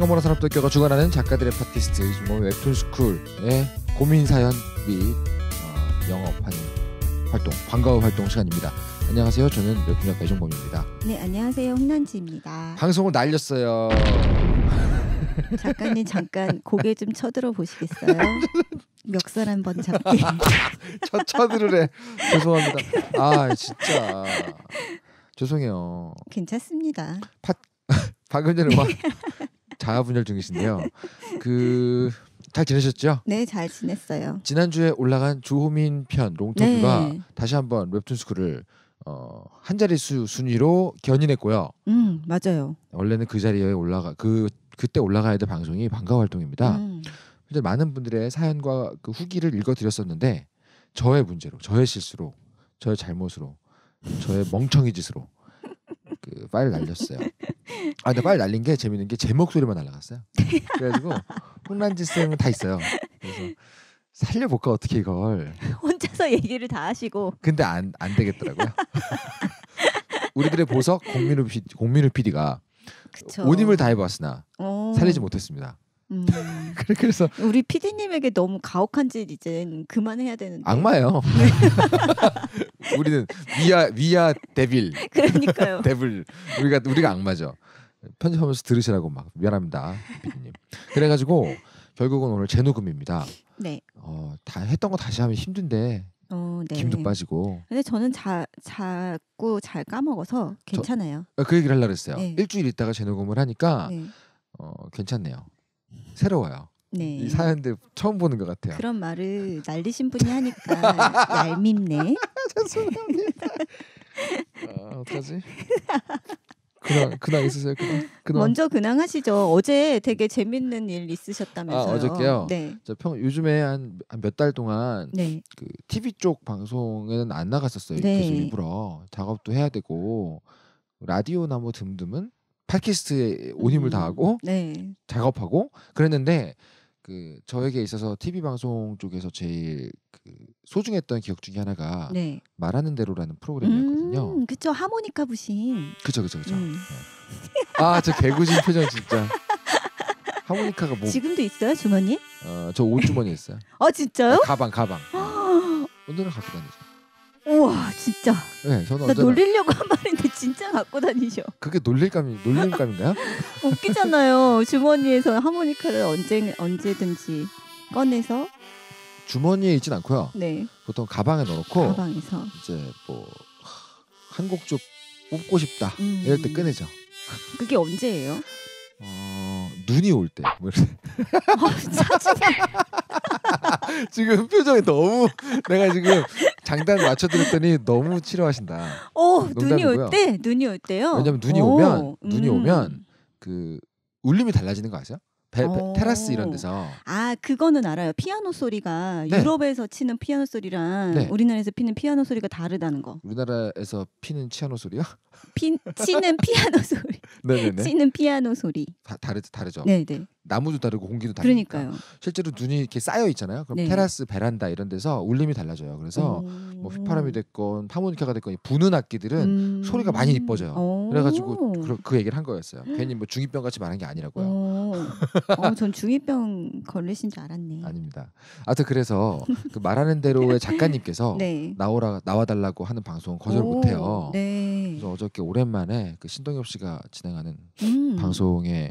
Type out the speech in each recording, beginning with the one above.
한가모라 산업도교가 주관하는 작가들의 팟캐스트 요즘은 뭐 웹툰 스쿨의 예, 고민 사연 및 어, 영업하는 활동 방과후 활동 시간입니다. 안녕하세요. 저는 웹툰작가 이종범입니다. 네, 안녕하세요. 홍난지입니다. 방송을 날렸어요. 작가님 잠깐 고개 좀 쳐들어 보시겠어요? 멱살 한 번 잡기. 쳐 쳐들으래. 죄송합니다. 아 진짜 죄송해요. 괜찮습니다. 팟 방금 전에 막 자아분열 중이신데요. 그 잘 지내셨죠? 네, 잘 지냈어요. 지난주에 올라간 주호민 편롱터과 네. 다시 한번 웹툰스쿨을 어, 한자리수 순위로 견인했고요. 음, 맞아요. 원래는 그 자리에 올라가 그 그때 올라가야 될 방송이 방과 활동입니다. 근데 음. 많은 분들의 사연과 그 후기를 읽어 드렸었는데 저의 문제로, 저의 실수로, 저의 잘못으로, 저의 멍청이 짓으로 파일 날렸어요. 아, 근데 파일 날린 게 재밌는 게 제 목소리만 날라갔어요. 그래가지고 혼란지 쌤다 있어요. 그래서 살려볼까 어떻게 이걸 혼자서 얘기를 다 하시고 근데 안 안 되겠더라고요. 우리들의 보석 공민우 PD, 공민우 PD가 온 힘을 다해봤으나 어. 살리지 못했습니다. 음. 그래서 우리 피디님에게 너무 가혹한 짓 이젠 그만해야 되는데 악마예요. 우리는 위아 위아 데빌. 그러니까요. 데빌 우리가 우리가 악마죠. 편집하면서 들으시라고 막 미안합니다, 피디님. 그래가지고 결국은 오늘 재녹음입니다. 네. 어, 다 했던 거 다시 하면 힘든데 어, 네. 김도 빠지고. 근데 저는 자, 자꾸 잘 까먹어서 괜찮아요. 저, 아, 그 얘기를 하려고 했어요. 네. 일주일 있다가 재녹음을 하니까 네. 어, 괜찮네요. 새로워요. 네. 이 사연들 처음 보는 것 같아요. 그런 말을 날리신 분이 하니까 얄밉네. 죄송합니다. 아, 어떡하지? 근황 근황 있으세요? 근황? 근황? 먼저 근황하시죠. 어제 되게 재밌는 일 있으셨다면서요? 아, 어저께요. 네. 저 평 요즘에 한 몇 달 동안 네. 그 TV 쪽 방송에는 안 나갔었어요. 네. 계속 일부러 작업도 해야 되고 라디오나 뭐 듬듬은 팟캐스트에 온 힘을 음. 다하고 네. 작업하고 그랬는데 그 저에게 있어서 TV 방송 쪽에서 제일 그 소중했던 기억 중에 하나가 네. 말하는 대로라는 프로그램이었거든요. 음, 그쵸 하모니카 부신. 그쵸 그쵸 그쵸. 음. 네. 아저 개구진 표정 진짜. 하모니카가 뭐 지금도 있어요 주머니? 어저 옷주머니 있어요. 어 진짜요? 아, 가방 가방. 오늘은 아. 갖고 다니죠. 우와 음. 진짜. 네, 저는 언제나 놀리려고 한 말인데 진짜 갖고 다니셔. 그게 놀릴감이 놀림감인가요? 웃기잖아요. 주머니에서 하모니카를 언제 언제든지 꺼내서 주머니에 있진 않고요. 네. 보통 가방에 넣어놓고 가방에서 이제 뭐한곡좀 뽑고 싶다 음. 이럴 때 꺼내죠. 그게 언제예요? 어... 눈이 올 때. 뭐 지금 표정이 너무 내가 지금 장단 맞춰드렸더니 너무 치료하신다. 어 눈이 올 때, 눈이 올 때요. 왜냐면 눈이 오, 오면 눈이 음. 오면 그 울림이 달라지는 거 아세요? 배, 배, 어. 테라스 이런 데서 아 그거는 알아요 피아노 소리가 네. 유럽에서 치는 피아노 소리랑 네. 우리나라에서 피는 피아노 소리가 다르다는 거 우리나라에서 피는 피아노 소리요? 피, 치는 피아노 소리 네네네 치는 피아노 소리 다, 다르, 다르죠 네네 네. 나무도 다르고 공기도 다르니까 그러니까요. 실제로 눈이 이렇게 쌓여 있잖아요. 그럼 네. 테라스 베란다 이런 데서 울림이 달라져요. 그래서 뭐 휘파람이 됐건 파문니카가 됐건 부는 악기들은 음. 소리가 많이 이뻐져요. 그래가지고 그, 그 얘기를 한 거였어요. 괜히 뭐 중이병 같이 말한 게 아니라고요. 어, 어, 전 중이병 걸리신 줄 알았네. 아닙니다. 아튼 그래서 그 말하는 대로의 작가님께서 네. 나오라 나와달라고 하는 방송 거절 오, 못해요. 네. 그래서 어저께 오랜만에 그 신동엽 씨가 진행하는 음. 방송에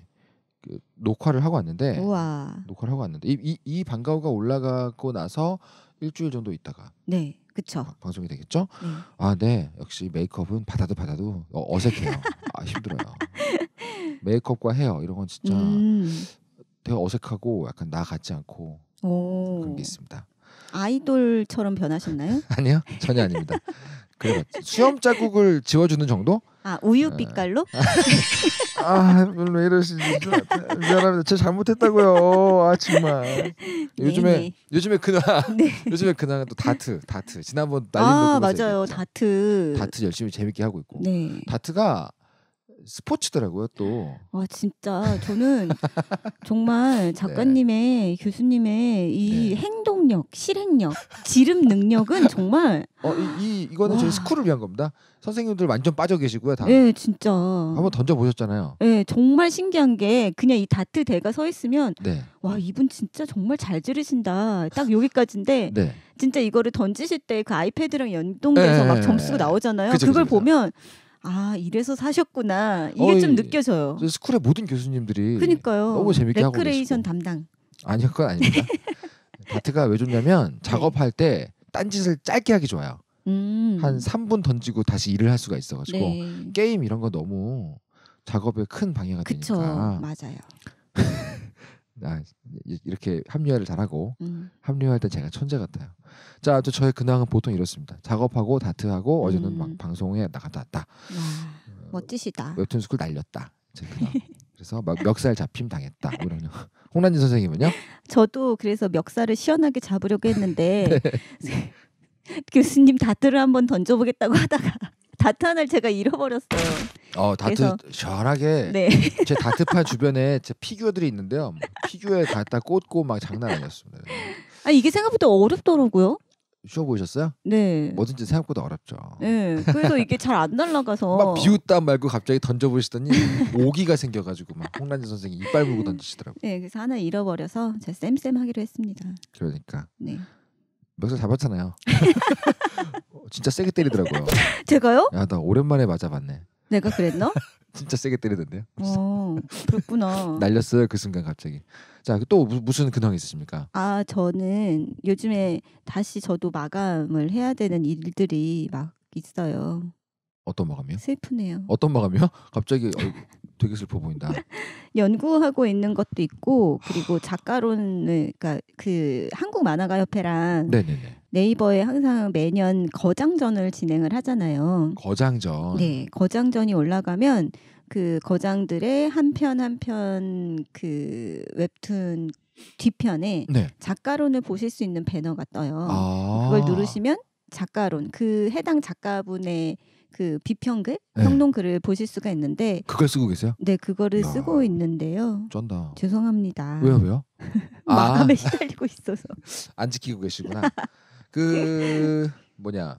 그 녹화를 하고 왔는데 우와. 녹화를 하고 왔는데 이, 이, 이 방가우가 올라가고 나서 일주일 정도 있다가 네 그쵸 방- 방송이 되겠죠? 네. 아네 역시 메이크업은 받아도 받아도 어, 색해요아 힘들어요. 메이크업과 헤어 이런 건 진짜 음. 되게 어색하고 약간 나 같지 않고 그런 게 있습니다. 아이돌처럼 변하셨나요? 아니요 전혀 아닙니다. 그래 수염 자국을 지워주는 정도? 아 우유 네. 빛깔로? 아 별로 이러시지 미안합니다. 제가 잘못했다고요. 아 정말 요즘에 네네. 요즘에 그나 네. 요즘에 그냥 네. 나또 네. 다트 다트 지난번 날린 거 아, 맞아요 다트 다트 열심히 재밌게 하고 있고 네. 다트가 스포츠더라고요 또. 와 진짜 저는 정말 네. 작가님의 네. 교수님의 이 네. 행동력, 실행력, 지름 능력은 정말. 어이 이거는 와. 저희 스쿨을 위한 겁니다. 선생님들 완전 빠져 계시고요 다. 네 진짜. 한번 던져 보셨잖아요. 네 예, 정말 신기한 게 그냥 이 다트 대가 서 있으면 네. 와 이분 진짜 정말 잘 지르신다. 딱 여기까지인데. 네. 진짜 이거를 던지실 때 그 아이패드랑 연동돼서 예, 막 점수가 나오잖아요. 그쵸, 그걸 그쵸, 보면. 그쵸. 아 이래서 사셨구나 이게 어좀 느껴져요. 그 스쿨의 모든 교수님들이 그러니까요. 너무 재밌게 하고 계시고. 레크레이션 담당. 아니 그건 아닙니다. 바트가 왜 좋냐면 네. 작업할 때 딴짓을 짧게 하기 좋아요. 음. 한 3분 던지고 다시 일을 할 수가 있어가지고 네. 게임 이런 거 너무 작업에 큰 방해가 그쵸, 되니까. 맞아요. 아, 이렇게 합류화를 잘하고 음. 합류할때 제가 천재 같아요. 자, 또 저의 근황은 보통 이렇습니다. 작업하고 다트하고 어제는 막 음. 방송에 나갔다 왔다. 와, 멋지시다. 어, 웹툰 스쿨 날렸다. 그래서 막 멱살 잡힘 당했다. 이런 홍란진 선생님은요? 저도 그래서 멱살을 시원하게 잡으려고 했는데 네. 교수님 다트를 한번 던져보겠다고 하다가 다탄을 제가 잃어버렸어요. 어 다트 시원하게 네. 제 다트판 주변에 제 피규어들이 있는데요. 뭐 피규어에 갖다 꽂고 막 장난 아니었습니다. 아 이게 생각보다 어렵더라고요. 쉬워 보이셨어요? 네. 뭐든지 생각보다 어렵죠. 네. 그래서 이게 잘 안 날아가서 막 비웃다 말고 갑자기 던져보시더니 오기가 생겨가지고 막 홍란지 선생이 이빨 물고 던지시더라고요. 네. 그래서 하나 잃어버려서 제가 쌤쌤 하기로 했습니다. 그러니까. 네. 몇살 잡았잖아요. 어, 진짜 세게 때리더라고요. 제가요? 야, 나 오랜만에 맞아봤네. 내가 그랬나? 진짜 세게 때리던데요. 어, 그렇구나. 날렸어요 그 순간 갑자기. 자, 그 또 무- 슨근황 있으십니까? 아, 저는 요즘에 다시 저도 마감을 해야 되는 일들이 막 있어요. 어떤 마감이요? 슬프네요. 어떤 마감이요? 갑자기 어, 되게 슬퍼 보인다. 연구하고 있는 것도 있고 그리고 작가론을 그러니까 그 한국 만화가 협회랑 네네네. 네이버에 항상 매년 거장전을 진행을 하잖아요. 거장전. 네, 거장전이 올라가면 그 거장들의 한 편 한 편 그 웹툰 뒤편에 네. 작가론을 보실 수 있는 배너가 떠요. 아~ 그걸 누르시면 작가론 그 해당 작가분의 그 비평글 네. 평론글을 보실 수가 있는데 그걸 쓰고 계세요? 네 그거를 야. 쓰고 있는데요. 쩐다. 죄송합니다. 왜요 왜요? 마감에 아. 시달리고 있어서 안 지키고 계시구나. 그 뭐냐?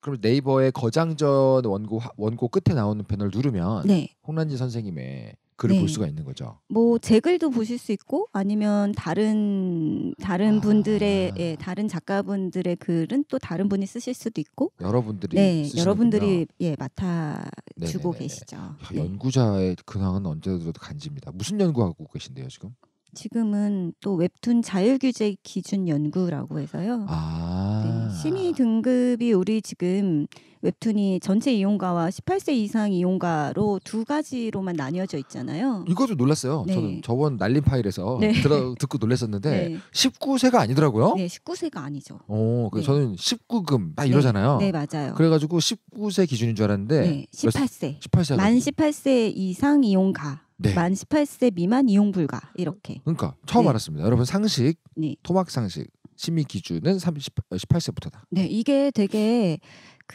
그럼 네이버의 거장전 원고 원고 끝에 나오는 패널 누르면 네. 홍란지 선생님의 글을 네. 볼 수가 있는 거죠. 뭐 제 글도 보실 수 있고 아니면 다른 다른 아. 분들의 예, 다른 작가분들의 글은 또 다른 분이 쓰실 수도 있고 여러분들이 네, 여러분들이 예, 맡아 주고 계시죠. 야, 연구자의 근황은 언제 들어도 간지입니다. 무슨 연구하고 계신데요, 지금? 지금은 또 웹툰 자율 규제 기준 연구라고 해서요. 아~ 네, 심의 등급이 우리 지금 웹툰이 전체 이용가와 18세 이상 이용가로 두 가지로만 나뉘어져 있잖아요. 이거 좀 놀랐어요. 네. 저는 저번 날린 파일에서 네. 들어, 듣고 놀랐었는데 네. 19세가 아니더라고요. 네, 19세가 아니죠. 오, 어, 네. 저는 19금 막 네. 이러잖아요. 네, 맞아요. 그래가지고 19세 기준인 줄 알았는데 18세. 18세 만 18세 이상 이용가. 네. 만 18세 미만 이용 불가 이렇게. 그러니까 처음 네. 알았습니다. 여러분 상식, 네. 토막 상식 심의 기준은 30, 18세부터다. 어, 네, 이게 되게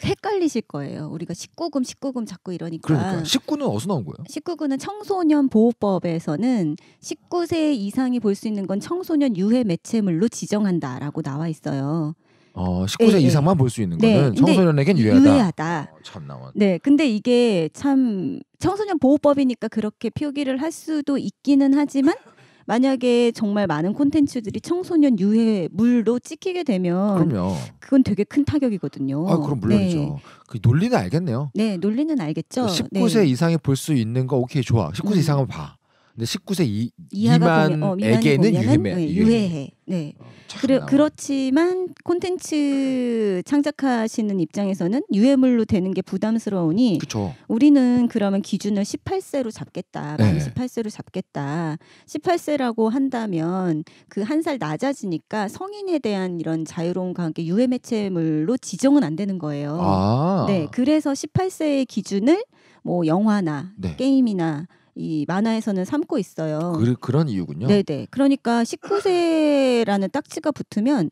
헷갈리실 거예요. 우리가 19금 19금 자꾸 이러니까. 그러니까 19는 어디서 나온 거예요? 19금은 청소년 보호법에서는 19세 이상이 볼 수 있는 건 청소년 유해 매체물로 지정한다라고 나와 있어요. 어 19세 예, 예. 네, 이상만 볼 수 있는 거는 청소년에겐 유해하다. 유해하다. 어, 참 나와. 네, 근데 이게 참 청소년 보호법이니까 그렇게 표기를 할 수도 있기는 하지만 만약에 정말 많은 콘텐츠들이 청소년 유해물로 찍히게 되면 그럼요. 그건 되게 큰 타격이거든요. 아, 그럼 물론이죠. 네. 그 논리는 알겠네요. 네, 논리는 알겠죠. 19세 네. 이상이 볼수 있는 거 오케이 좋아. 19세 음. 이상은 봐. 근데 19세 이, 미만에게는 어, 유해, 유해해. 네. 어, 그래, 그렇지만 콘텐츠 창작하시는 입장에서는 유해물로 되는 게 부담스러우니 그쵸. 우리는 그러면 기준을 18세로 잡겠다. 만 네. 18세로 잡겠다. 18세라고 한다면 그 한 살 낮아지니까 성인에 대한 이런 자유로움과 함께 유해 매체물로 지정은 안 되는 거예요. 아. 네. 그래서 18세의 기준을 뭐 영화나 네. 게임이나 이 만화에서는 삼고 있어요. 그, 그런 이유군요. 네네. 그러니까 19세라는 딱지가 붙으면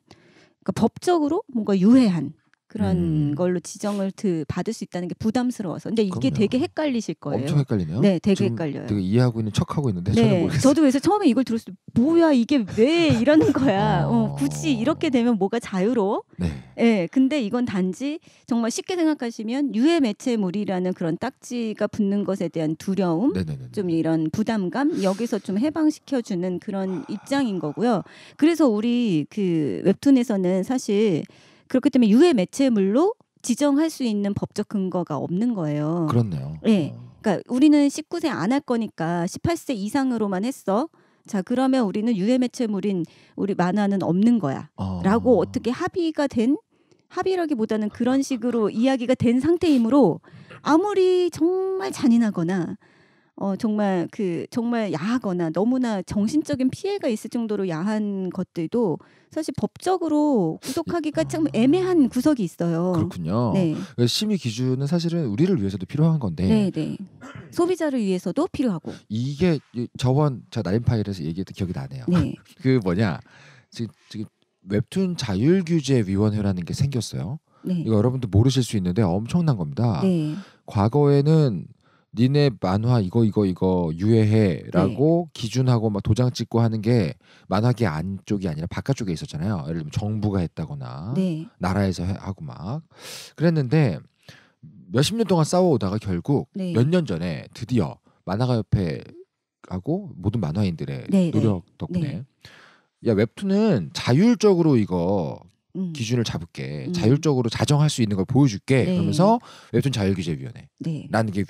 그러니까 법적으로 뭔가 유해한 그런 음. 걸로 지정을 드, 받을 수 있다는 게 부담스러워서. 근데 이게 그럼요. 되게 헷갈리실 거예요. 엄청 헷갈리네요. 네, 되게 헷갈려요. 되게 이해하고 있는 척하고 있는데 네, 모르겠어요. 저도 그래서 처음에 이걸 들었을 때 뭐야 이게 왜 이러는 거야. 어. 어, 굳이 이렇게 되면 뭐가 자유로워? 네. 네. 근데 이건 단지 정말 쉽게 생각하시면 유해 매체물이라는 그런 딱지가 붙는 것에 대한 두려움, 네네네네. 좀 이런 부담감 여기서 좀 해방시켜 주는 그런 아. 입장인 거고요. 그래서 우리 그 웹툰에서는 사실 그렇기 때문에 유해 매체물로 지정할 수 있는 법적 근거가 없는 거예요. 그렇네요. 네. 그러니까 우리는 19세 안 할 거니까 18세 이상으로만 했어. 자 그러면 우리는 유해 매체물인 우리 만화는 없는 거야라고 아. 어... 어떻게 합의가 된 합의라기보다는 그런 식으로 이야기가 된 상태이므로 아무리 정말 잔인하거나 어, 정말 그 정말 야하거나 너무나 정신적인 피해가 있을 정도로 야한 것들도 사실 법적으로 구속하기가 참 애매한 구석이 있어요. 그렇군요. 네. 그러니까 심의 기준은 사실은 우리를 위해서도 필요한 건데. 네, 네. 소비자를 위해서도 필요하고. 이게 저번 저 날인 파일에서 얘기했던 기억이 나네요. 네. 그 뭐냐 지금 지금 웹툰 자율 규제 위원회라는 게 생겼어요. 네. 이거 여러분도 모르실 수 있는데 엄청난 겁니다. 네. 과거에는 니네 만화 이거 이거 이거 유해해라고 네. 기준하고 막 도장 찍고 하는 게 만화계 안쪽이 아니라 바깥쪽에 있었잖아요. 예를 들면 정부가 했다거나 네. 나라에서 하고 막 그랬는데 몇십 년 동안 싸워오다가 결국 네. 몇년 전에 드디어 만화가 옆에 하고 모든 만화인들의 노력 덕분에 야 웹툰은 자율적으로 이거 음. 기준을 잡을게 음. 자율적으로 자정할 수 있는 걸 보여줄게 네. 그러면서 웹툰 자율규제위원회라는 네. 게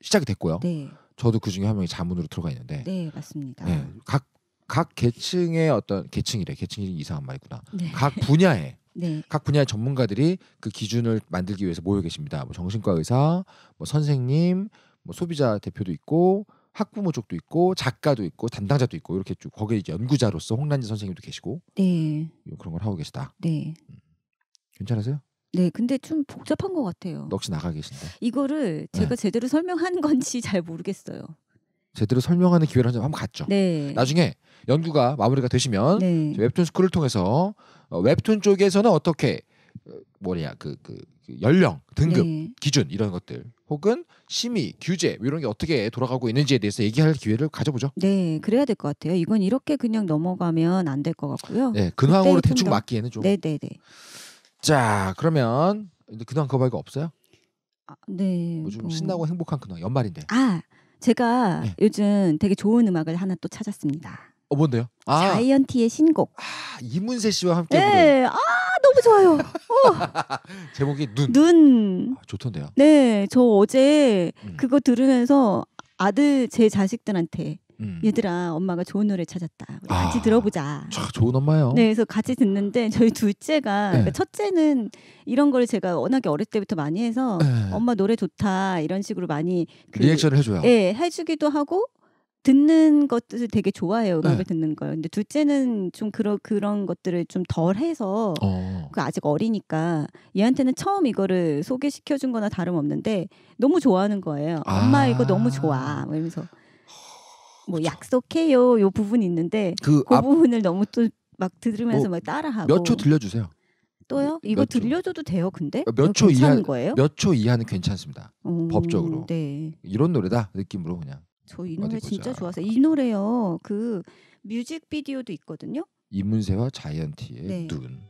시작이 됐고요. 네. 저도 그 중에 한 명이 자문으로 들어가 있는데 네 맞습니다. 네. 각, 각 계층의 어떤 계층이래 계층이 이상한 말이구나. 네. 각 분야에 네. 각 분야의 전문가들이 그 기준을 만들기 위해서 모여 계십니다. 뭐 정신과 의사, 뭐 선생님, 뭐 소비자 대표도 있고 학부모 쪽도 있고 작가도 있고 담당자도 있고 이렇게 쭉 거기에 이제 연구자로서 홍란지 선생님도 계시고 네. 그런 걸 하고 계시다. 네. 음. 괜찮으세요? 네, 근데 좀 복잡한 것 같아요. 넋이 나가 계신데. 이거를 제가 네. 제대로 설명한 건지 잘 모르겠어요. 제대로 설명하는 기회를 한번 갖죠. 네. 나중에 연구가 마무리가 되시면 네. 웹툰 스쿨을 통해서 어, 웹툰 쪽에서는 어떻게 어, 뭐냐 그, 그 연령, 등급, 네. 기준 이런 것들 혹은 심의, 규제 뭐 이런 게 어떻게 돌아가고 있는지에 대해서 얘기할 기회를 가져보죠. 네, 그래야 될 것 같아요. 이건 이렇게 그냥 넘어가면 안될것 같고요. 네, 근황으로 대충 맞기에는 좀. 네, 네, 네. 자, 그러면 근황 거 말고 없어요? 아, 네. 뭐좀 뭐... 신나고 행복한 근황 연말인데. 아, 제가 네. 요즘 되게 좋은 음악을 하나 또 찾았습니다. 어 뭔데요? 아. 자이언티의 신곡. 아, 이문세 씨와 함께 네. 부른. 아! 너무 좋아요. 어. 제목이 눈. 눈. 아, 좋던데요. 네, 저 어제 음. 그거 들으면서 아들 제 자식들한테 음. 얘들아 엄마가 좋은 노래 찾았다 우리 아, 같이 들어보자 참 좋은 엄마요 네 그래서 같이 듣는데 저희 둘째가 네. 그러니까 첫째는 이런 걸 제가 워낙에 어릴 때부터 많이 해서 네. 엄마 노래 좋다 이런 식으로 많이 그, 리액션을 해줘요 네 해주기도 하고 듣는 것을 들 되게 좋아해요. 음악을 네. 듣는 거요 근데 둘째는 좀 그런 그런 것들을 좀 덜 해서 어. 그 아직 어리니까 얘한테는 처음 이거를 소개시켜 준 거나 다름없는데 너무 좋아하는 거예요. 아. 엄마 이거 너무 좋아. 뭐 이러면서 뭐 약속해요. 요 부분 있는데 그, 그 부분을 너무 또 막 들으면서 뭐막 어, 따라하고 몇 초 들려주세요. 또요? 이거 들려줘도 돼요? 근데 몇 초 이하 거예요? 몇 초 이하는 괜찮습니다. 오, 법적으로 네. 이런 노래다 느낌으로 그냥 저이 노래 진짜 좋아요이 노래요. 그 뮤직비디오도 있거든요. 이문세와 자이언티의 네. 눈.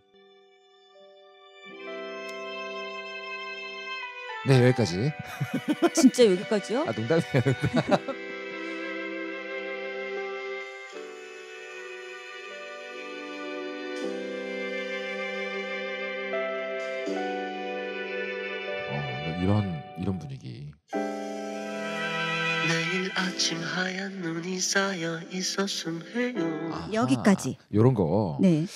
네 여기까지. 진짜 여기까지요? 아농담이에 농담. 하얀 눈이 쌓여 있었음 해요. 아, 여기까지. 요런 거. 네. 네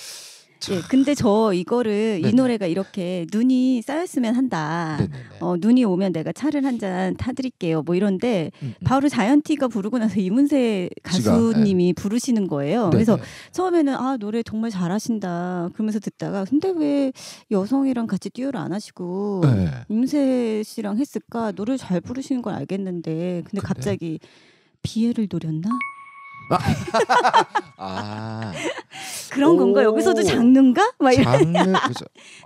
자. 예, 근데 저 이거를 네네. 이 노래가 이렇게 눈이 쌓였으면 한다. 어, 눈이 오면 내가 차를 한 잔 타드릴게요. 뭐 이런데 음, 음. 바로 자이언티가 부르고 나서 이문세 가수님이 네. 부르시는 거예요. 네네. 그래서 처음에는 아 노래 정말 잘하신다. 그러면서 듣다가 근데 왜 여성이랑 같이 듀오를 안 하시고 네. 이문세 씨랑 했을까? 노래 잘 부르시는 걸 알겠는데 근데, 근데? 갑자기. 비애를 노렸나? 아. 그런 건가? 여기서도 장르인가? 막 이런. 장르,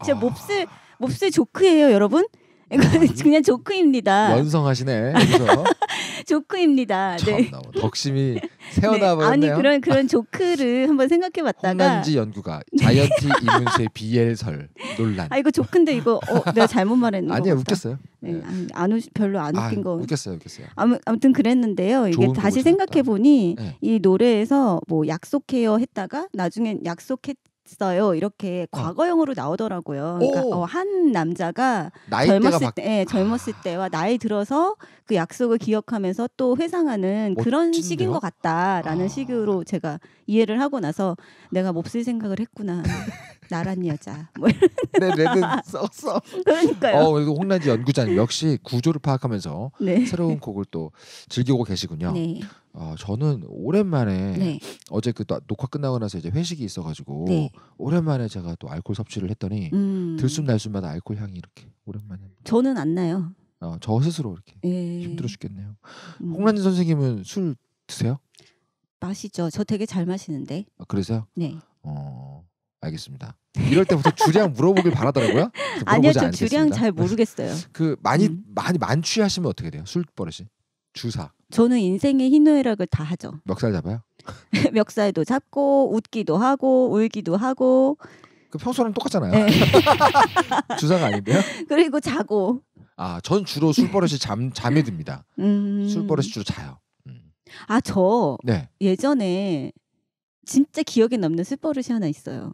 제 아. 몹쓸 몹쓸 조크예요, 여러분. 이건 음. 그냥 조크입니다. 완성하시네. 조크입니다. 네. 뭐 덕심이 새어나버렸네요. 네. 아니 그런 그런 조크를 한번 생각해봤다가 홍난지 연구가 자이언티 이문세 BL설 논란. 아 이거 조크인데 이거 어, 내가 잘못 말했나? 아니야 웃겼어요. 네, 네. 안 우, 별로 안 아, 웃긴 거. 웃겼어요, 웃겼어요. 아무, 아무튼 그랬는데요. 이게 다시 생각해 보니 네. 예. 이 노래에서 뭐 약속해요 했다가 나중엔 약속했 했어요. 이렇게 어. 과거형으로 나오더라고요. 그러니까 어, 한 남자가 나이 젊었을 바- 때, 예, 젊었을 아. 때와 나이 들어서 그 약속을 기억하면서 또 회상하는 그런 멋진데요? 식인 것 같다라는 아. 식으로 제가 이해를 하고 나서 내가 몹쓸 생각을 했구나. 나란 여자. 뭐 레드 은 썼어. 그러니까요. 어, 그래도 홍란지 연구자님 역시 구조를 파악하면서 네. 새로운 곡을 또 즐기고 계시군요. 네. 어, 저는 오랜만에 네. 어제 그 녹화 끝나고 나서 이제 회식이 있어가지고 네. 오랜만에 제가 또 알코올 섭취를 했더니 음. 들숨날숨마다 알코올 향이 이렇게 오랜만에. 저는 안 나요. 어, 저 스스로 이렇게 예. 힘들어 죽겠네요. 음. 홍란지 선생님은 술 드세요? 마시죠. 저 되게 잘 마시는데. 아, 그러세요? 네. 어, 알겠습니다. 이럴 때부터 주량 물어보길 바라더라고요. 아니요, 저 주량 잘 모르겠어요. 그 많이 음. 많이 만취하시면 어떻게 돼요? 술 버릇이 주사. 저는 인생의 희노애락을 다 하죠. 멱살 잡아요? 멱살도 잡고 웃기도 하고 울기도 하고. 그 평소랑 똑같잖아요. 네. 주사가 아닌데요? 그리고 자고. 아, 전 주로 술 버릇이 잠잠에 듭니다. 음... 술 버릇이 주로 자요. 음. 아, 저 네. 예전에 진짜 기억에 남는 술 버릇이 하나 있어요.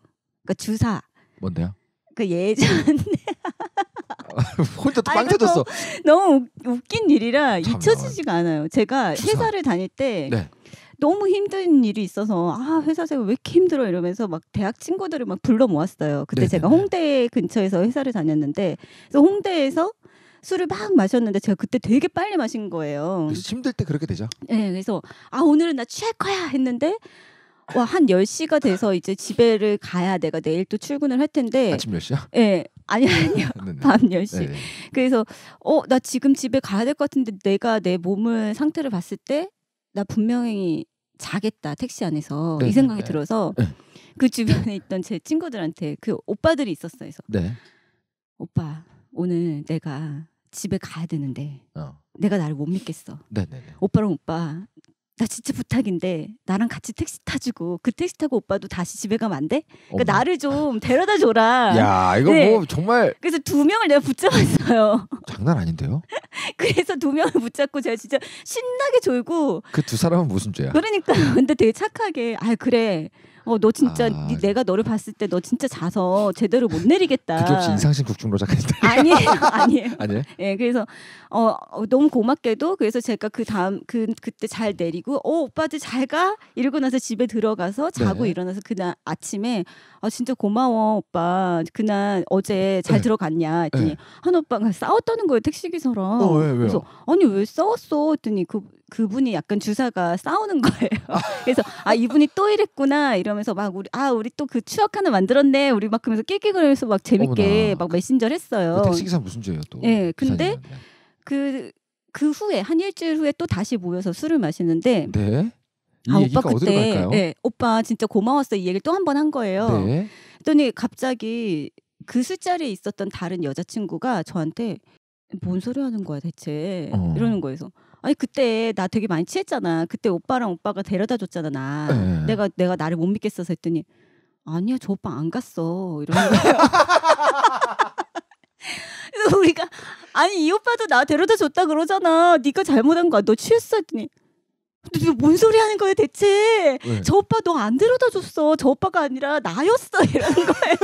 그 주사. 뭔데요? 그 예전에 혼자 또빵 터졌어. 너무 웃긴 일이라 잊혀지지가 않아요. 제가 주사. 회사를 다닐 때 네. 너무 힘든 일이 있어서 아 회사 생활 왜 이렇게 힘들어 이러면서 막 대학 친구들을 막 불러 모았어요. 그때 네네네. 네, 제가 네. 홍대 근처에서 회사를 다녔는데 그래서 홍대에서 술을 막 마셨는데 제가 그때 되게 빨리 마신 거예요. 힘들 때 그렇게 되죠. 네, 그래서 아 오늘은 나 취할 거야 했는데 와, 한 10시가 돼서 이제 집에를 가야 내가 내일 또 출근을 할 텐데 아침 10시야? 예. 음, 음, 네. 아니 네. 아니요. 밤 10시. 네네. 그래서 어, 나 지금 집에 가야 될 것 같은데 내가 내 몸을 상태를 봤을 때 나 분명히 자겠다. 택시 안에서 네네. 이 네, 네, 생각이 네네. 들어서 그 주변에 있던 제 친구들한테 그 오빠들이 있었어요. 그래서 네. 오빠, 오늘 내가 집에 가야 되는데 어. 내가 나를 못 믿겠어. 네네네. 오빠랑 오빠 나 진짜 부탁인데 나랑 같이 택시 타주고 그 택시 타고 오빠도 다시 집에 가면 안 돼? 그러니까 어머. 나를 좀 데려다 줘라. 야 이거 네. 뭐 정말. 그래서 두 명을 내가 붙잡았어요. 장난 아닌데요? 그래서 두 명을 붙잡고 제가 진짜 신나게 졸고. 그 두 사람은 무슨 죄야? 그러니까 근데 되게 착하게 아 그래 어너 진짜 아... 니, 내가 너를 봤을 때 너 진짜 자서 제대로 못 내리겠다. 그게 혹시 이상신 국중로 작가님? 아니에요, 아니에요. 아니에요? 예, 네, 그래서 어, 어, 너무 고맙게도 그래서 제가 그 다음 그 그때 잘 내리고 어 오빠들 잘가 이러고 나서 집에 들어가서 자고 네. 일어나서 그날 아침에 아 진짜 고마워 오빠 그날 어제 잘 네. 들어갔냐 했더니 네. 한 오빠가 싸웠다는 거예요 택시 기사랑. 어, 왜, 그래서 아니 왜 싸웠어 했더니 그 그분이 약간 주사가 싸우는 거예요. 아. 그래서 아 이분이 또 이랬구나 이러면서 막 우리 아 우리 또 그 추억 하나 만들었네 우리 막 그러면서 낄낄거리면서 막 재밌게 어머나. 막 메신저를 했어요. 그 택시 기사 무슨 죄예요 또? 예, 네, 근데 그그 그 후에 한 일주일 후에 또 다시 모여서 술을 마시는데 네. 아 오빠 그때 네, 오빠 진짜 고마웠어 이 얘기를 또 한 번 한 거예요. 네. 그니 갑자기 그 술자리에 있었던 다른 여자친구가 저한테 뭔 소리 하는 거야 대체 어. 이러는 거에서 아니 그때 나 되게 많이 취했잖아. 그때 오빠랑 오빠가 데려다 줬잖아 나. 네. 내가 내가 나를 못 믿겠어서 했더니 아니야 저 오빠 안 갔어 이러는 거 그래서 우리가 아니 이 오빠도 나 데려다 줬다 그러잖아. 네가 잘못한 거야. 너 취했어 했더니 근데 뭔 소리 하는 거야 대체? 네. 저 오빠 너 안 데려다 줬어. 저 오빠가 아니라 나였어 이러는 거예요.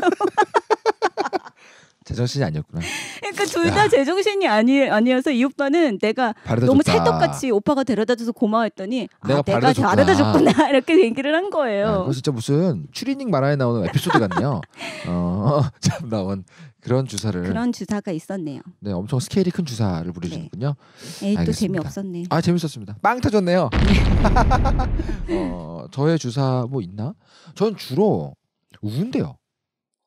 제정신이 아니었구나. 그러니까 둘 다 제정신이 아니 아니어서 이 오빠는 내가 너무 줬다. 찰떡같이 오빠가 데려다줘서 고마워더니 아, 내가, 아, 바래다줬구나 이렇게 얘기를 한 거예요. 아, 그거 진짜 무슨 추리닝 만화에 나오는 에피소드 같네요. 어, 참 나온 그런 주사를 그런 주사가 있었네요. 네, 엄청 스케일이 큰 주사를 부리시군요 네. 에이, 또 재미 없었네. 아 재밌었습니다. 빵 터졌네요. 어, 저의 주사 뭐 있나? 전 주로 우는데요.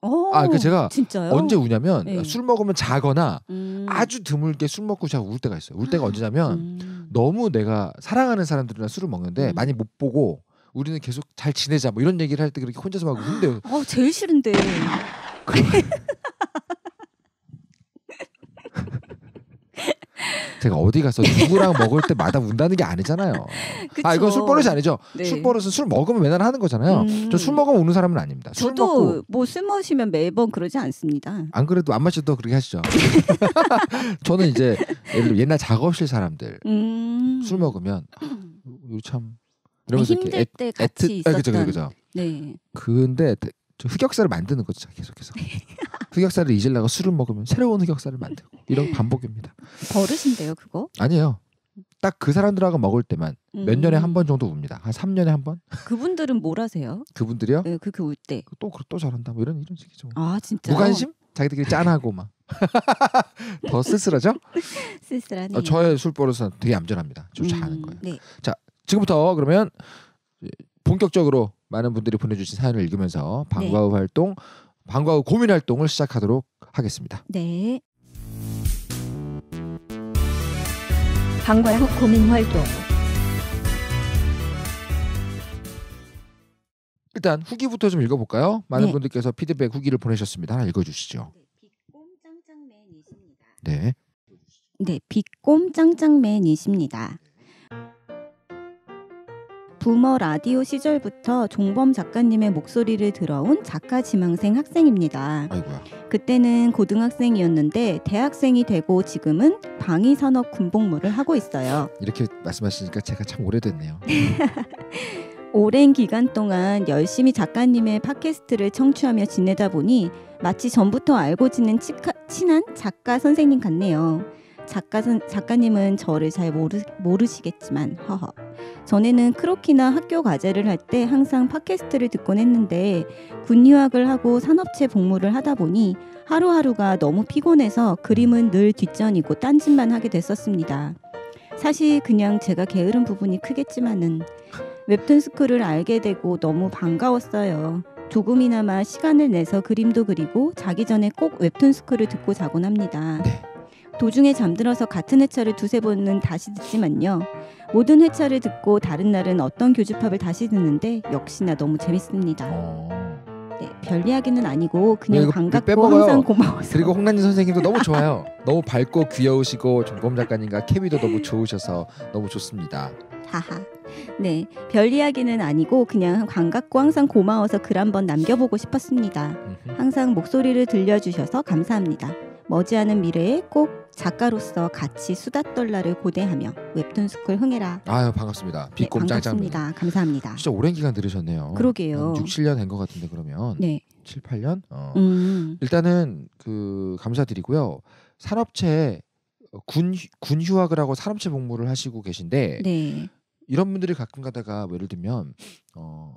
어, 아, 그 제가 진짜요? 언제 우냐면 네. 술 먹으면 자거나 음. 아주 드물게 술 먹고 자고 울 때가 있어요. 울 때가 아, 언제냐면 음. 너무 내가 사랑하는 사람들이랑 술을 먹는데 음. 많이 못 보고 우리는 계속 잘 지내자 뭐 이런 얘기를 할 때 그렇게 혼자서 막 운대요. 아, 제일 싫은데. 제가 어디 가서 누구랑 먹을 때마다 운다는 게 아니잖아요. 그쵸. 아 이건 술버릇이 아니죠. 네. 술버릇은 술 먹으면 맨날 하는 거잖아요. 음. 저술 먹으면 우는 사람은 아닙니다. 저도 뭐 술 마시면 매번 그러지 않습니다. 안 그래도 안 마셔도 그렇게 하시죠. 저는 이제 예를 들어 옛날 작업실 사람들 음. 술 먹으면 어, 참 이러면서 힘들 이렇게 때 애, 같이 애트, 있었던. 아, 그죠, 그죠. 네. 근데 저 흑역사를 만드는 거죠 계속해서 그 흑역사를 잊으려고 술을 먹으면 새로운 흑역사를 만들고 이런 반복입니다. 버릇인데요, 그거? 아니에요. 딱 그 사람들하고 먹을 때만 음. 몇 년에 한번 음. 정도 웁니다. 한 3년에 한 번? 그분들은 뭘 하세요? 그분들이요? 네, 그그 그 때. 또, 또 잘한다. 뭐 이런 이런 식이죠. 아, 진짜. 무관심? 자기들끼리 짠하고 막. 더 쓸쓸하죠? 쓸쓸하네요. 어, 저의 술 버릇은 되게 얌전합니다. 좀 잘하는 음, 거예요. 네. 자, 지금부터 그러면 본격적으로 많은 분들이 보내주신 사연을 읽으면서 방과후 네. 활동 방과후 고민 활동을 시작하도록 하겠습니다. 네. 방과후 고민 활동. 일단 후기부터 좀 읽어볼까요? 많은 네. 분들께서 피드백 후기를 보내셨습니다. 하나 읽어주시죠. 네. 네, 비꼼 네, 짱짱맨이십니다. 부모 라디오 시절부터 종범 작가님의 목소리를 들어온 작가 지망생 학생입니다. 아이고야. 그때는 고등학생이었는데 대학생이 되고 지금은 방위산업 군복무를 하고 있어요. 이렇게 말씀하시니까 제가 참 오래됐네요. 오랜 기간 동안 열심히 작가님의 팟캐스트를 청취하며 지내다 보니 마치 전부터 알고 지낸 치카, 친한 작가 선생님 같네요. 작가 작가님은 저를 잘 모르, 모르시겠지만 허허. 전에는 크로키나 학교 과제를 할 때 항상 팟캐스트를 듣곤 했는데 군유학을 하고 산업체 복무를 하다 보니 하루하루가 너무 피곤해서 그림은 늘 뒷전이고 딴짓만 하게 됐었습니다. 사실 그냥 제가 게으른 부분이 크겠지만은 웹툰 스쿨을 알게 되고 너무 반가웠어요. 조금이나마 시간을 내서 그림도 그리고 자기 전에 꼭 웹툰 스쿨을 듣고 자곤 합니다. 네. 도중에 잠들어서 같은 회차를 두세 번은 다시 듣지만요. 모든 회차를 듣고 다른 날은 어떤 교집합을 다시 듣는데 역시나 너무 재밌습니다. 어. 네, 별 이야기는 아니고 그냥 네, 반갑고 빼먹어요. 항상 고마워서. 그리고 홍란진 선생님도 너무 좋아요. 너무 밝고 귀여우시고 종범 작가님과 케미도 너무 좋으셔서 너무 좋습니다. 하하. 네, 별 이야기는 아니고 그냥 반갑고 항상 고마워서 글 한 번 남겨보고 싶었습니다. 항상 목소리를 들려주셔서 감사합니다. 머지않은 미래에 꼭 작가로서 같이 수다 떨라를 고대하며 웹툰 스쿨 흥해라. 아유 반갑습니다. 비꼼 네, 짱짱입니다. 감사합니다. 진짜 오랜 기간 들으셨네요. 그러게요. 6, 7년 된 것 같은데 그러면 네. 7, 8년? 어. 음. 일단은 그 감사드리고요. 산업체 어, 군, 군 휴학을 하고 산업체 복무를 하시고 계신데 네. 이런 분들이 가끔 가다가 예를 들면 어,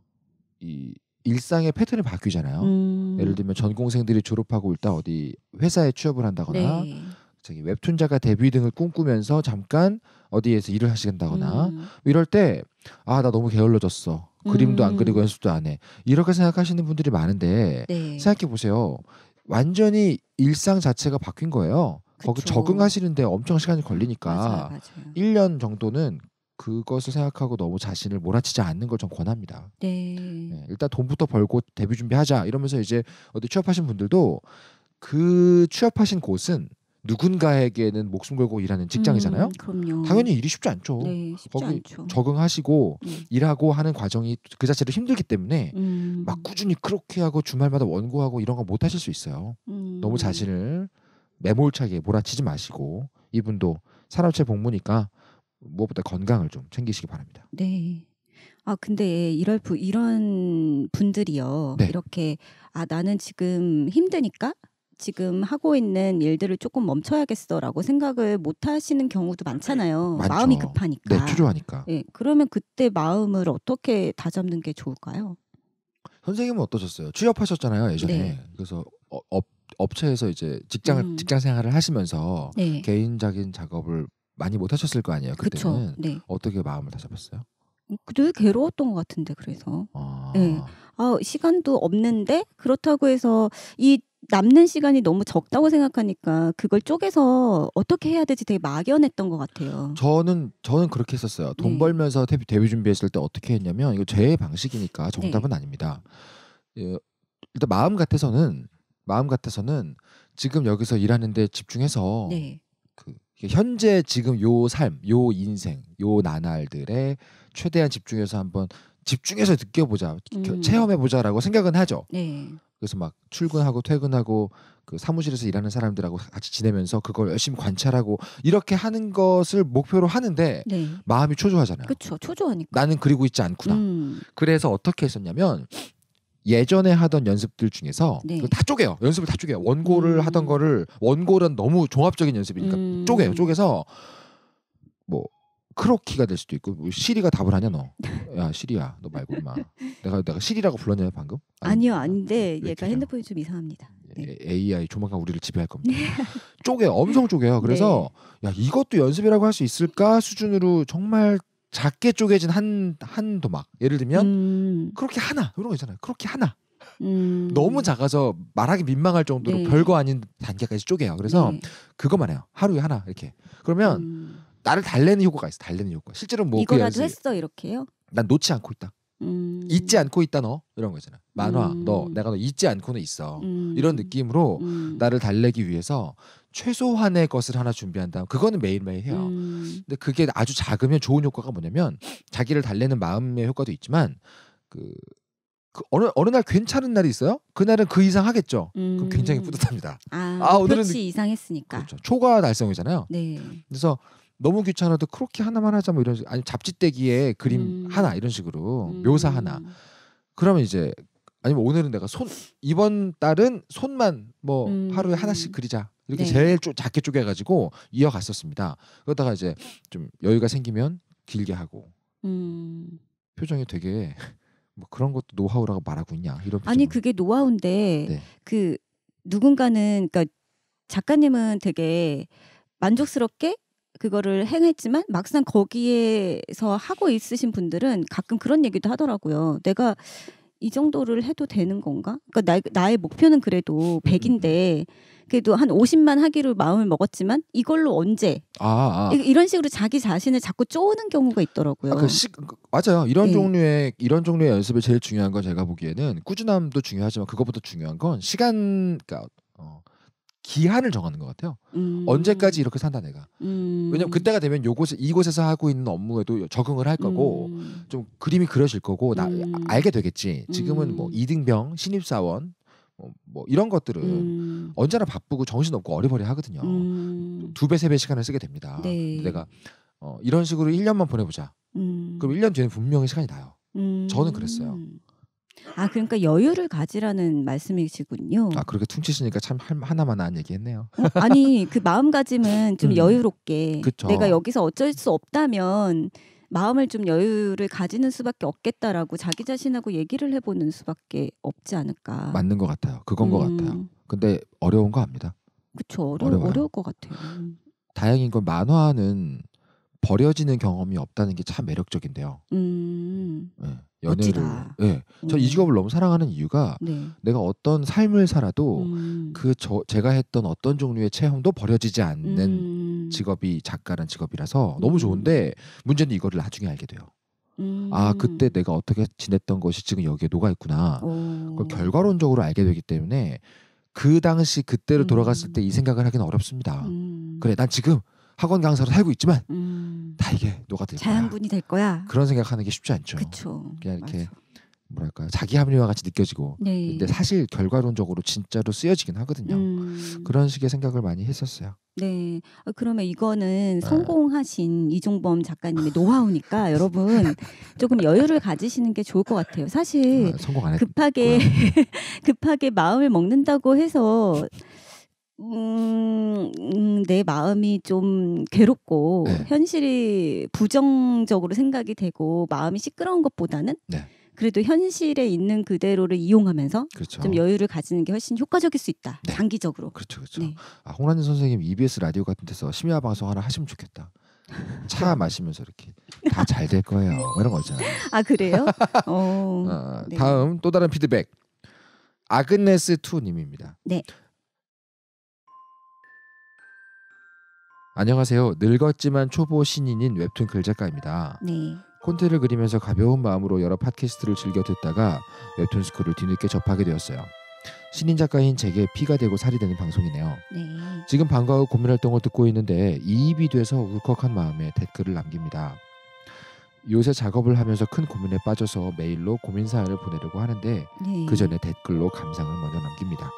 이 일상의 패턴이 바뀌잖아요. 음. 예를 들면 전공생들이 졸업하고 일단 어디 회사에 취업을 한다거나 네. 저기 웹툰자가 데뷔 등을 꿈꾸면서 잠깐 어디에서 일을 하시겠다거나 음. 이럴 때 아 나 너무 게을러졌어 그림도 안 그리고 음. 연습도 안 해 이렇게 생각하시는 분들이 많은데 네. 생각해 보세요 완전히 일상 자체가 바뀐 거예요 거기 적응하시는데 엄청 시간이 걸리니까 맞 1년 정도는 그것을 생각하고 너무 자신을 몰아치지 않는 걸 좀 권합니다. 네. 네. 일단 돈부터 벌고 데뷔 준비하자 이러면서 이제 어디 취업하신 분들도 그 취업하신 곳은 누군가에게는 목숨 걸고 일하는 직장이잖아요. 음, 당연히 일이 쉽지 않죠. 네, 쉽지 거기 않죠. 적응하시고 음. 일하고 하는 과정이 그 자체로 힘들기 때문에 음. 막 꾸준히 그렇게 하고 주말마다 원고하고 이런 거 못 하실 수 있어요. 음. 너무 자신을 매몰차게 몰아치지 마시고 이분도 산업체 복무니까 무엇보다 건강을 좀 챙기시기 바랍니다. 네. 아 근데 이럴 부, 이런 분들이요 네. 이렇게 아 나는 지금 힘드니까 지금 하고 있는 일들을 조금 멈춰야겠어라고 생각을 못 하시는 경우도 많잖아요. 많죠. 마음이 급하니까. 네, 필요하니까. 네, 그러면 그때 마음을 어떻게 다잡는 게 좋을까요? 선생님은 어떠셨어요? 취업하셨잖아요 예전에. 네. 그래서 어, 업 업체에서 이제 직장을 음. 직장 생활을 하시면서 네. 개인적인 작업을 많이 못 하셨을 거 아니에요. 그때는 네. 어떻게 마음을 다잡았어요? 되게 음, 괴로웠던 것 같은데 그래서 아... 네. 아 시간도 없는데 그렇다고 해서 이 남는 시간이 너무 적다고 생각하니까 그걸 쪼개서 어떻게 해야 되지 되게 막연했던 것 같아요. 저는 저는 그렇게 했었어요. 돈 네. 벌면서 데뷔, 데뷔 준비했을 때 어떻게 했냐면 이거 제 방식이니까 네. 정답은 네. 아닙니다. 예, 일단 마음 같아서는 마음 같아서는 지금 여기서 일하는데 집중해서 네. 그 현재 지금 요 삶, 요 인생, 요 나날들에 최대한 집중해서 한번 집중해서 느껴보자, 음. 체험해보자라고 생각은 하죠. 네. 그래서 막 출근하고 퇴근하고 그 사무실에서 일하는 사람들하고 같이 지내면서 그걸 열심히 관찰하고 이렇게 하는 것을 목표로 하는데 네. 마음이 초조하잖아요. 그렇 초조하니까. 나는 그리고 있지 않구나. 음. 그래서 어떻게 했었냐면 예전에 하던 연습들 중에서 네. 다 쪼개요. 연습을 다 쪼개요. 원고를 음. 하던 거를 원고는 너무 종합적인 연습이니까 음. 쪼개요. 쪼개서 뭐 크로키가 될 수도 있고 시리가 답을 하냐 너? 야 시리야 너 말고 마. 내가 내가 시리라고 불렀냐 방금? 아니, 아니요 아, 아닌데 얘가 핸드폰이 좀 이상합니다. 예, 네. AI 조만간 우리를 지배할 겁니다. 네. 쪼개 엄청 쪼개요. 그래서 네. 야 이것도 연습이라고 할 수 있을까 수준으로 정말 작게 쪼개진 한한 도막 예를 들면 음. 그렇게 하나 이런 거 있잖아요. 그렇게 하나 음. 너무 작아서 말하기 민망할 정도로 네. 별거 아닌 단계까지 쪼개요. 그래서 네. 그것만 해요. 하루에 하나 이렇게. 그러면 음. 나를 달래는 효과가 있어. 달래는 효과. 실제로 뭐 이거라도 했어 이렇게요? 난 놓지 않고 있다. 음... 잊지 않고 있다 너 이런 거잖아. 만화 음... 너 내가 너 잊지 않고는 있어. 음... 이런 느낌으로 음. 나를 달래기 위해서 최소한의 것을 하나 준비한 다음 그거는 매일매일 해요. 음. 근데 그게 아주 작으면 좋은 효과가 뭐냐면 자기를 달래는 마음의 효과도 있지만 그, 그 어느 어느 날 괜찮은 날이 있어요. 그날은 그 이상 하겠죠. 그럼 굉장히 음. 뿌듯합니다. 아, 아 오늘은 이상했으니까. 그렇죠. 초과 달성이잖아요. 네. 그래서 너무 귀찮아도 크로키 하나만 하자 뭐 이런 아니 잡지떼기에 그림 음. 하나 이런 식으로 음. 묘사 하나 그러면 이제 아니면 오늘은 내가 손 이번 달은 손만 뭐 음. 하루에 하나씩 그리자 이렇게 네. 제일 쪼, 작게 쪼개가지고 이어갔었습니다 그러다가 이제 좀 여유가 생기면 길게 하고 음. 표정이 되게 뭐 그런 것도 노하우라고 말하고 있냐 이런 아니 그게 노하우인데 네. 그 누군가는 그니까 작가님은 되게 만족스럽게 그거를 행했지만 막상 거기에서 하고 있으신 분들은 가끔 그런 얘기도 하더라고요. 내가 이 정도를 해도 되는 건가? 그러니까 나, 의 목표는 그래도 100인데 그래도 한 50만 하기로 마음을 먹었지만 이걸로 언제? 아, 아. 이런 식으로 자기 자신을 자꾸 쪼는 경우가 있더라고요. 아, 그 시, 그, 맞아요. 이런 네. 종류의 이런 종류의 연습이 제일 중요한 건 제가 보기에는 꾸준함도 중요하지만 그것보다 중요한 건 시간 그러니까 기한을 정하는 것 같아요. 음. 언제까지 이렇게 산다 내가. 음. 왜냐면 그때가 되면 요곳에 이곳에서 하고 있는 업무에도 적응을 할 거고 음. 좀 그림이 그려질 거고 나 음. 알게 되겠지. 지금은 뭐 음. 이등병, 신입사원 뭐, 뭐 이런 것들은 음. 언제나 바쁘고 정신없고 어리버리 하거든요. 두 배, 세 배 시간을 쓰게 됩니다. 네. 내가 어, 이런 식으로 1년만 보내보자. 그럼 1년 뒤에는 분명히 시간이 나요. 저는 그랬어요. 아 그러니까 여유를 가지라는 말씀이시군요. 아 그렇게 퉁치시니까 참 하나만 안 얘기했네요. 어? 아니 그 마음가짐은 좀 음. 여유롭게 그쵸. 내가 여기서 어쩔 수 없다면 마음을 좀 여유를 가지는 수밖에 없겠다라고 자기 자신하고 얘기를 해보는 수밖에 없지 않을까. 맞는 것 같아요. 그건 음. 것 같아요. 음. 근데 어려운 거 압니다. 그렇죠. 어려 어려울 것 같아요. 다행인 건 만화는 버려지는 경험이 없다는 게 참 매력적인데요. 음. 네, 연애를. 예. 네. 저이 음. 직업을 너무 사랑하는 이유가 네. 내가 어떤 삶을 살아도 음. 그저 제가 했던 어떤 종류의 체험도 버려지지 않는 음. 직업이 작가란 직업이라서 너무 음. 좋은데 문제는 이거를 나중에 알게 돼요. 아 음. 그때 내가 어떻게 지냈던 것이 지금 여기에 녹아 있구나. 그 결과론적으로 알게 되기 때문에 그 당시 그때로 돌아갔을 때 이 생각을 하기는 어렵습니다. 그래 난 지금 학원 강사로 살고 있지만 음. 다 이게 녹아들 거야. 자양분이될 거야. 그런 생각하는 게 쉽지 않죠. 그쵸. 그냥 이렇게 뭐랄까 자기 합리화 같이 느껴지고 네. 근데 사실 결과론적으로 진짜로 쓰여지긴 하거든요 음. 그런 식의 생각을 많이 했었어요 네 아, 그러면 이거는 네. 성공하신 이종범 작가님의 노하우니까 여러분 조금 여유를 가지시는 게 좋을 것 같아요 사실 아, 성공 안 급하게 급하게 마음을 먹는다고 해서 음, 음, 내 마음이 좀 괴롭고 네. 현실이 부정적으로 생각이 되고 마음이 시끄러운 것보다는 네. 그래도 현실에 있는 그대로를 이용하면서 그렇죠. 좀 여유를 가지는 게 훨씬 효과적일 수 있다. 네. 장기적으로. 그렇죠, 그렇죠. 네. 아, 홍란진 선생님 EBS 라디오 같은 데서 심야 방송 하나 하시면 좋겠다. 차 마시면서 이렇게 다 잘 될 거예요. 뭐 이런 거 있잖아요. 아 그래요? 어, 어, 네. 다음 또 다른 피드백. 아그네스 투 님입니다. 네. 안녕하세요. 늙었지만 초보 신인인 웹툰 글작가입니다. 네. 콘트를 그리면서 가벼운 마음으로 여러 팟캐스트를 즐겨 듣다가 웹툰 스쿨을 뒤늦게 접하게 되었어요. 신인 작가인 제게 피가 되고 살이 되는 방송이네요. 네. 지금 방과후 고민 활동을 듣고 있는데 이입이 돼서 울컥한 마음에 댓글을 남깁니다. 요새 작업을 하면서 큰 고민에 빠져서 메일로 고민 사연을 보내려고 하는데 네. 그 전에 댓글로 감상을 먼저 남깁니다.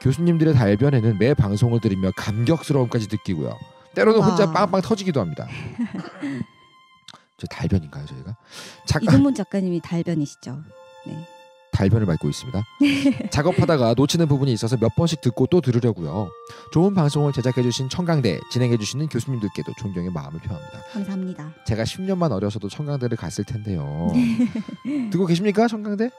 교수님들의 달변에는 매 방송을 들으며 감격스러움까지 느끼고요. 때로는 와. 혼자 빵빵 터지기도 합니다. 저 달변인가요 저희가? 작가... 이동문 작가님이 달변이시죠. 네. 달변을 밟고 있습니다. 네. 작업하다가 놓치는 부분이 있어서 몇 번씩 듣고 또 들으려고요. 좋은 방송을 제작해주신 청강대 진행해주시는 교수님들께도 존경의 마음을 표합니다. 감사합니다. 제가 10년만 어려서도 청강대를 갔을 텐데요. 듣고 계십니까 청강대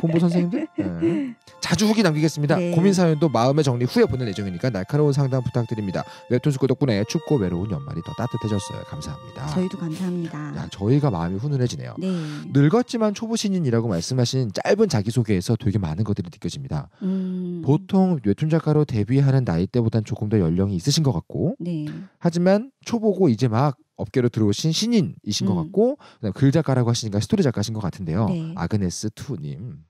본부 선생님들? 네. 자주 후기 남기겠습니다. 네. 고민 사연도 마음의 정리 후에 보낼 예정이니까 날카로운 상담 부탁드립니다. 웹툰 스쿨 덕분에 춥고 외로운 연말이 더 따뜻해졌어요. 감사합니다. 저희도 감사합니다. 야, 저희가 마음이 훈훈해지네요. 네. 늙었지만 초보 신인이라고 말씀하신 짧은 짧은 자기소개에서 되게 많은 것들이 느껴집니다. 음. 보통 웹툰 작가로 데뷔하는 나이대보단 조금 더 연령이 있으신 것 같고 네. 하지만 초보고 이제 막 업계로 들어오신 신인이신 음. 것 같고 글 작가라고 하시니까 스토리 작가신 것 같은데요. 네. 아그네스 투님.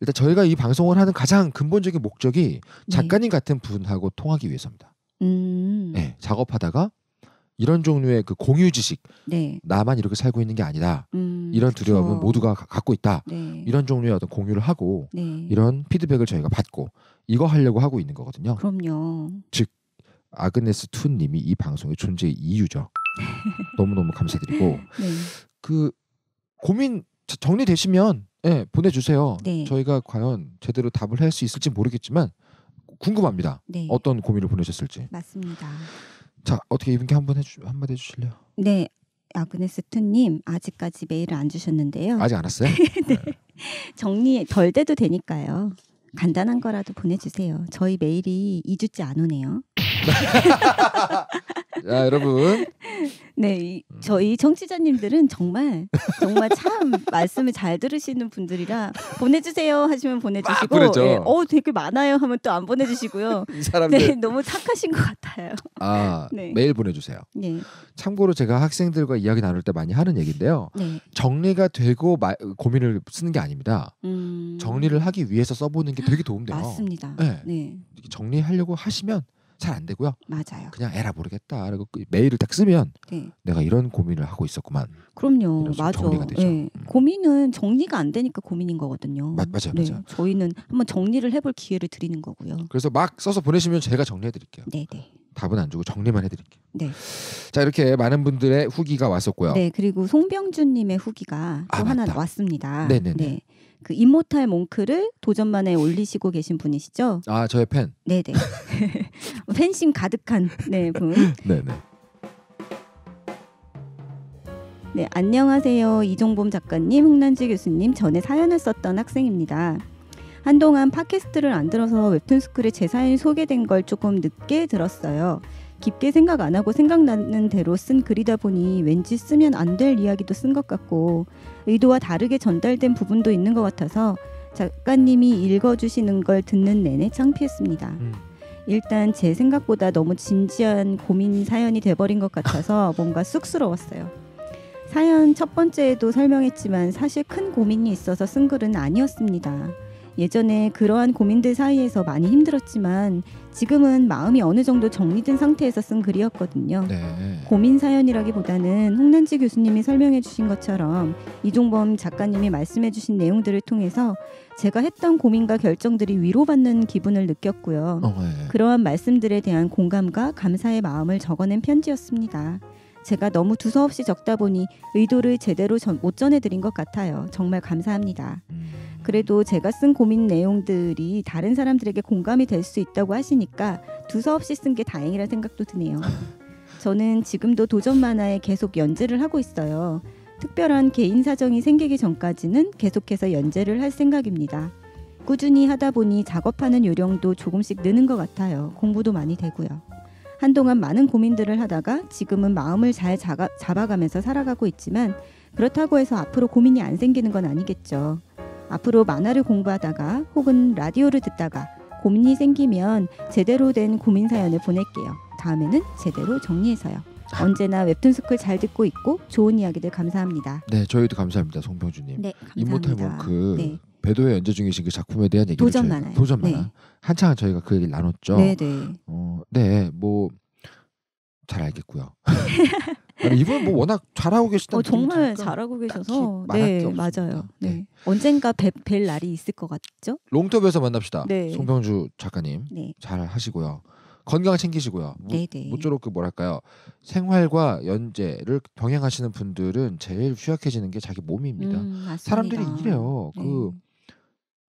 일단 저희가 이 방송을 하는 가장 근본적인 목적이 네. 작가님 네. 같은 분하고 통하기 위해서입니다. 음. 네, 작업하다가 이런 종류의 그 공유 지식 네. 나만 이렇게 살고 있는 게 아니다 음, 이런 두려움은 그렇죠. 모두가 가- 갖고 있다 네. 이런 종류의 어떤 공유를 하고 네. 이런 피드백을 저희가 받고 이거 하려고 하고 있는 거거든요 그럼요. 아그네스 툰 님이 이 방송의 존재 이유죠 너무너무 감사드리고 네. 그 고민 정리되시면 예, 보내주세요 네. 저희가 과연 제대로 답을 할 수 있을지 모르겠지만 궁금합니다 네. 어떤 고민을 보내셨을지 맞습니다. 자 어떻게 이분께 한번 해주 한마디 해주실래요? 네, 아그네스트님 아직까지 메일을 안 주셨는데요. 아직 안 왔어요? 네. 정리 덜 돼도 되니까요. 간단한 거라도 보내주세요. 저희 메일이 2주째 안 오네요. 자 여러분 네, 이, 저희 음. 청취자님들은 정말 정말 참 말씀을 잘 들으시는 분들이라 보내주세요 하시면 보내주시고, 네, 어 되게 많아요 하면 또 안 보내주시고요. 사람들 네, 너무 착하신 것 같아요. 아 네. 매일 보내주세요. 네. 참고로 제가 학생들과 이야기 나눌 때 많이 하는 얘기인데요. 네. 정리가 되고 마, 고민을 쓰는 게 아닙니다. 음... 정리를 하기 위해서 써보는 게 되게 도움돼요. 맞습니다. 네. 네. 정리하려고 하시면 잘안 되고요. 맞아요. 그냥 에라 모르겠다. 그리고 그 메일을 딱 쓰면 네. 내가 이런 고민을 하고 있었구만. 그럼요. 맞아. 정리가 되죠. 네. 음. 고민은 정리가 안 되니까 고민인 거거든요. 맞, 맞아요, 네. 맞아요. 저희는 한번 정리를 해볼 기회를 드리는 거고요. 그래서 막 써서 보내시면 제가 정리해드릴게요. 네네. 네. 답은 안 주고 정리만 해드릴게요. 네. 자 이렇게 많은 분들의 후기가 왔었고요. 네, 그리고 송병준님의 후기가 또 아, 하나 왔습니다. 네네네. 네. 네, 네. 그 임모탈 몽크를 도전만에 올리시고 계신 분이시죠? 아 저의 팬. 네네. 팬심 가득한 네 분. 네네. 네 안녕하세요 이종범 작가님, 홍난지 교수님 전에 사연을 썼던 학생입니다. 한동안 팟캐스트를 안 들어서 웹툰 스쿨에 제 사연이 소개된 걸 조금 늦게 들었어요. 깊게 생각 안 하고 생각나는 대로 쓴 글이다 보니 왠지 쓰면 안 될 이야기도 쓴 것 같고 의도와 다르게 전달된 부분도 있는 것 같아서 작가님이 읽어주시는 걸 듣는 내내 창피했습니다. 음. 일단 제 생각보다 너무 진지한 고민 사연이 돼버린 것 같아서 뭔가 쑥스러웠어요. 사연 첫 번째에도 설명했지만 사실 큰 고민이 있어서 쓴 글은 아니었습니다. 예전에 그러한 고민들 사이에서 많이 힘들었지만 지금은 마음이 어느 정도 정리된 상태에서 쓴 글이었거든요. 네. 고민 사연이라기보다는 홍난지 교수님이 설명해 주신 것처럼 이종범 작가님이 말씀해 주신 내용들을 통해서 제가 했던 고민과 결정들이 위로받는 기분을 느꼈고요. 어, 네. 그러한 말씀들에 대한 공감과 감사의 마음을 적어낸 편지였습니다. 제가 너무 두서없이 적다 보니 의도를 제대로 전, 못 전해드린 것 같아요. 정말 감사합니다. 음. 그래도 제가 쓴 고민 내용들이 다른 사람들에게 공감이 될 수 있다고 하시니까 두서없이 쓴 게 다행이라는 생각도 드네요. 저는 지금도 도전 만화에 계속 연재를 하고 있어요. 특별한 개인 사정이 생기기 전까지는 계속해서 연재를 할 생각입니다. 꾸준히 하다 보니 작업하는 요령도 조금씩 느는 것 같아요. 공부도 많이 되고요. 한동안 많은 고민들을 하다가 지금은 마음을 잘 자가, 잡아가면서 살아가고 있지만 그렇다고 해서 앞으로 고민이 안 생기는 건 아니겠죠. 앞으로 만화를 공부하다가 혹은 라디오를 듣다가 고민이 생기면 제대로 된 고민 사연을 보낼게요. 다음에는 제대로 정리해서요. 언제나 웹툰 스쿨 잘 듣고 있고 좋은 이야기들 감사합니다. 네, 저희도 감사합니다, 송병주님. 네, 감사합니다. 인모탈 워크 네. 배도의 연재 중이신 그 작품에 대한 얘기를 도전 저희 도전 만화 네. 한창 저희가 그 얘기를 나눴죠. 네네. 네. 어, 네, 뭐잘 알겠고요. 이분 뭐 워낙 잘하고 계시다. 어, 정말 잘하고 계셔서 네 맞아요. 네. 네. 언젠가 뵐, 뵐 날이 있을 것 같죠? 롱터에서 만납시다. 네. 송병주 작가님 네. 잘 하시고요. 건강 챙기시고요. 모, 모쪼록 네, 네. 그 뭐랄까요 생활과 연재를 병행하시는 분들은 제일 취약해지는 게 자기 몸입니다. 음, 사람들이 이래요. 그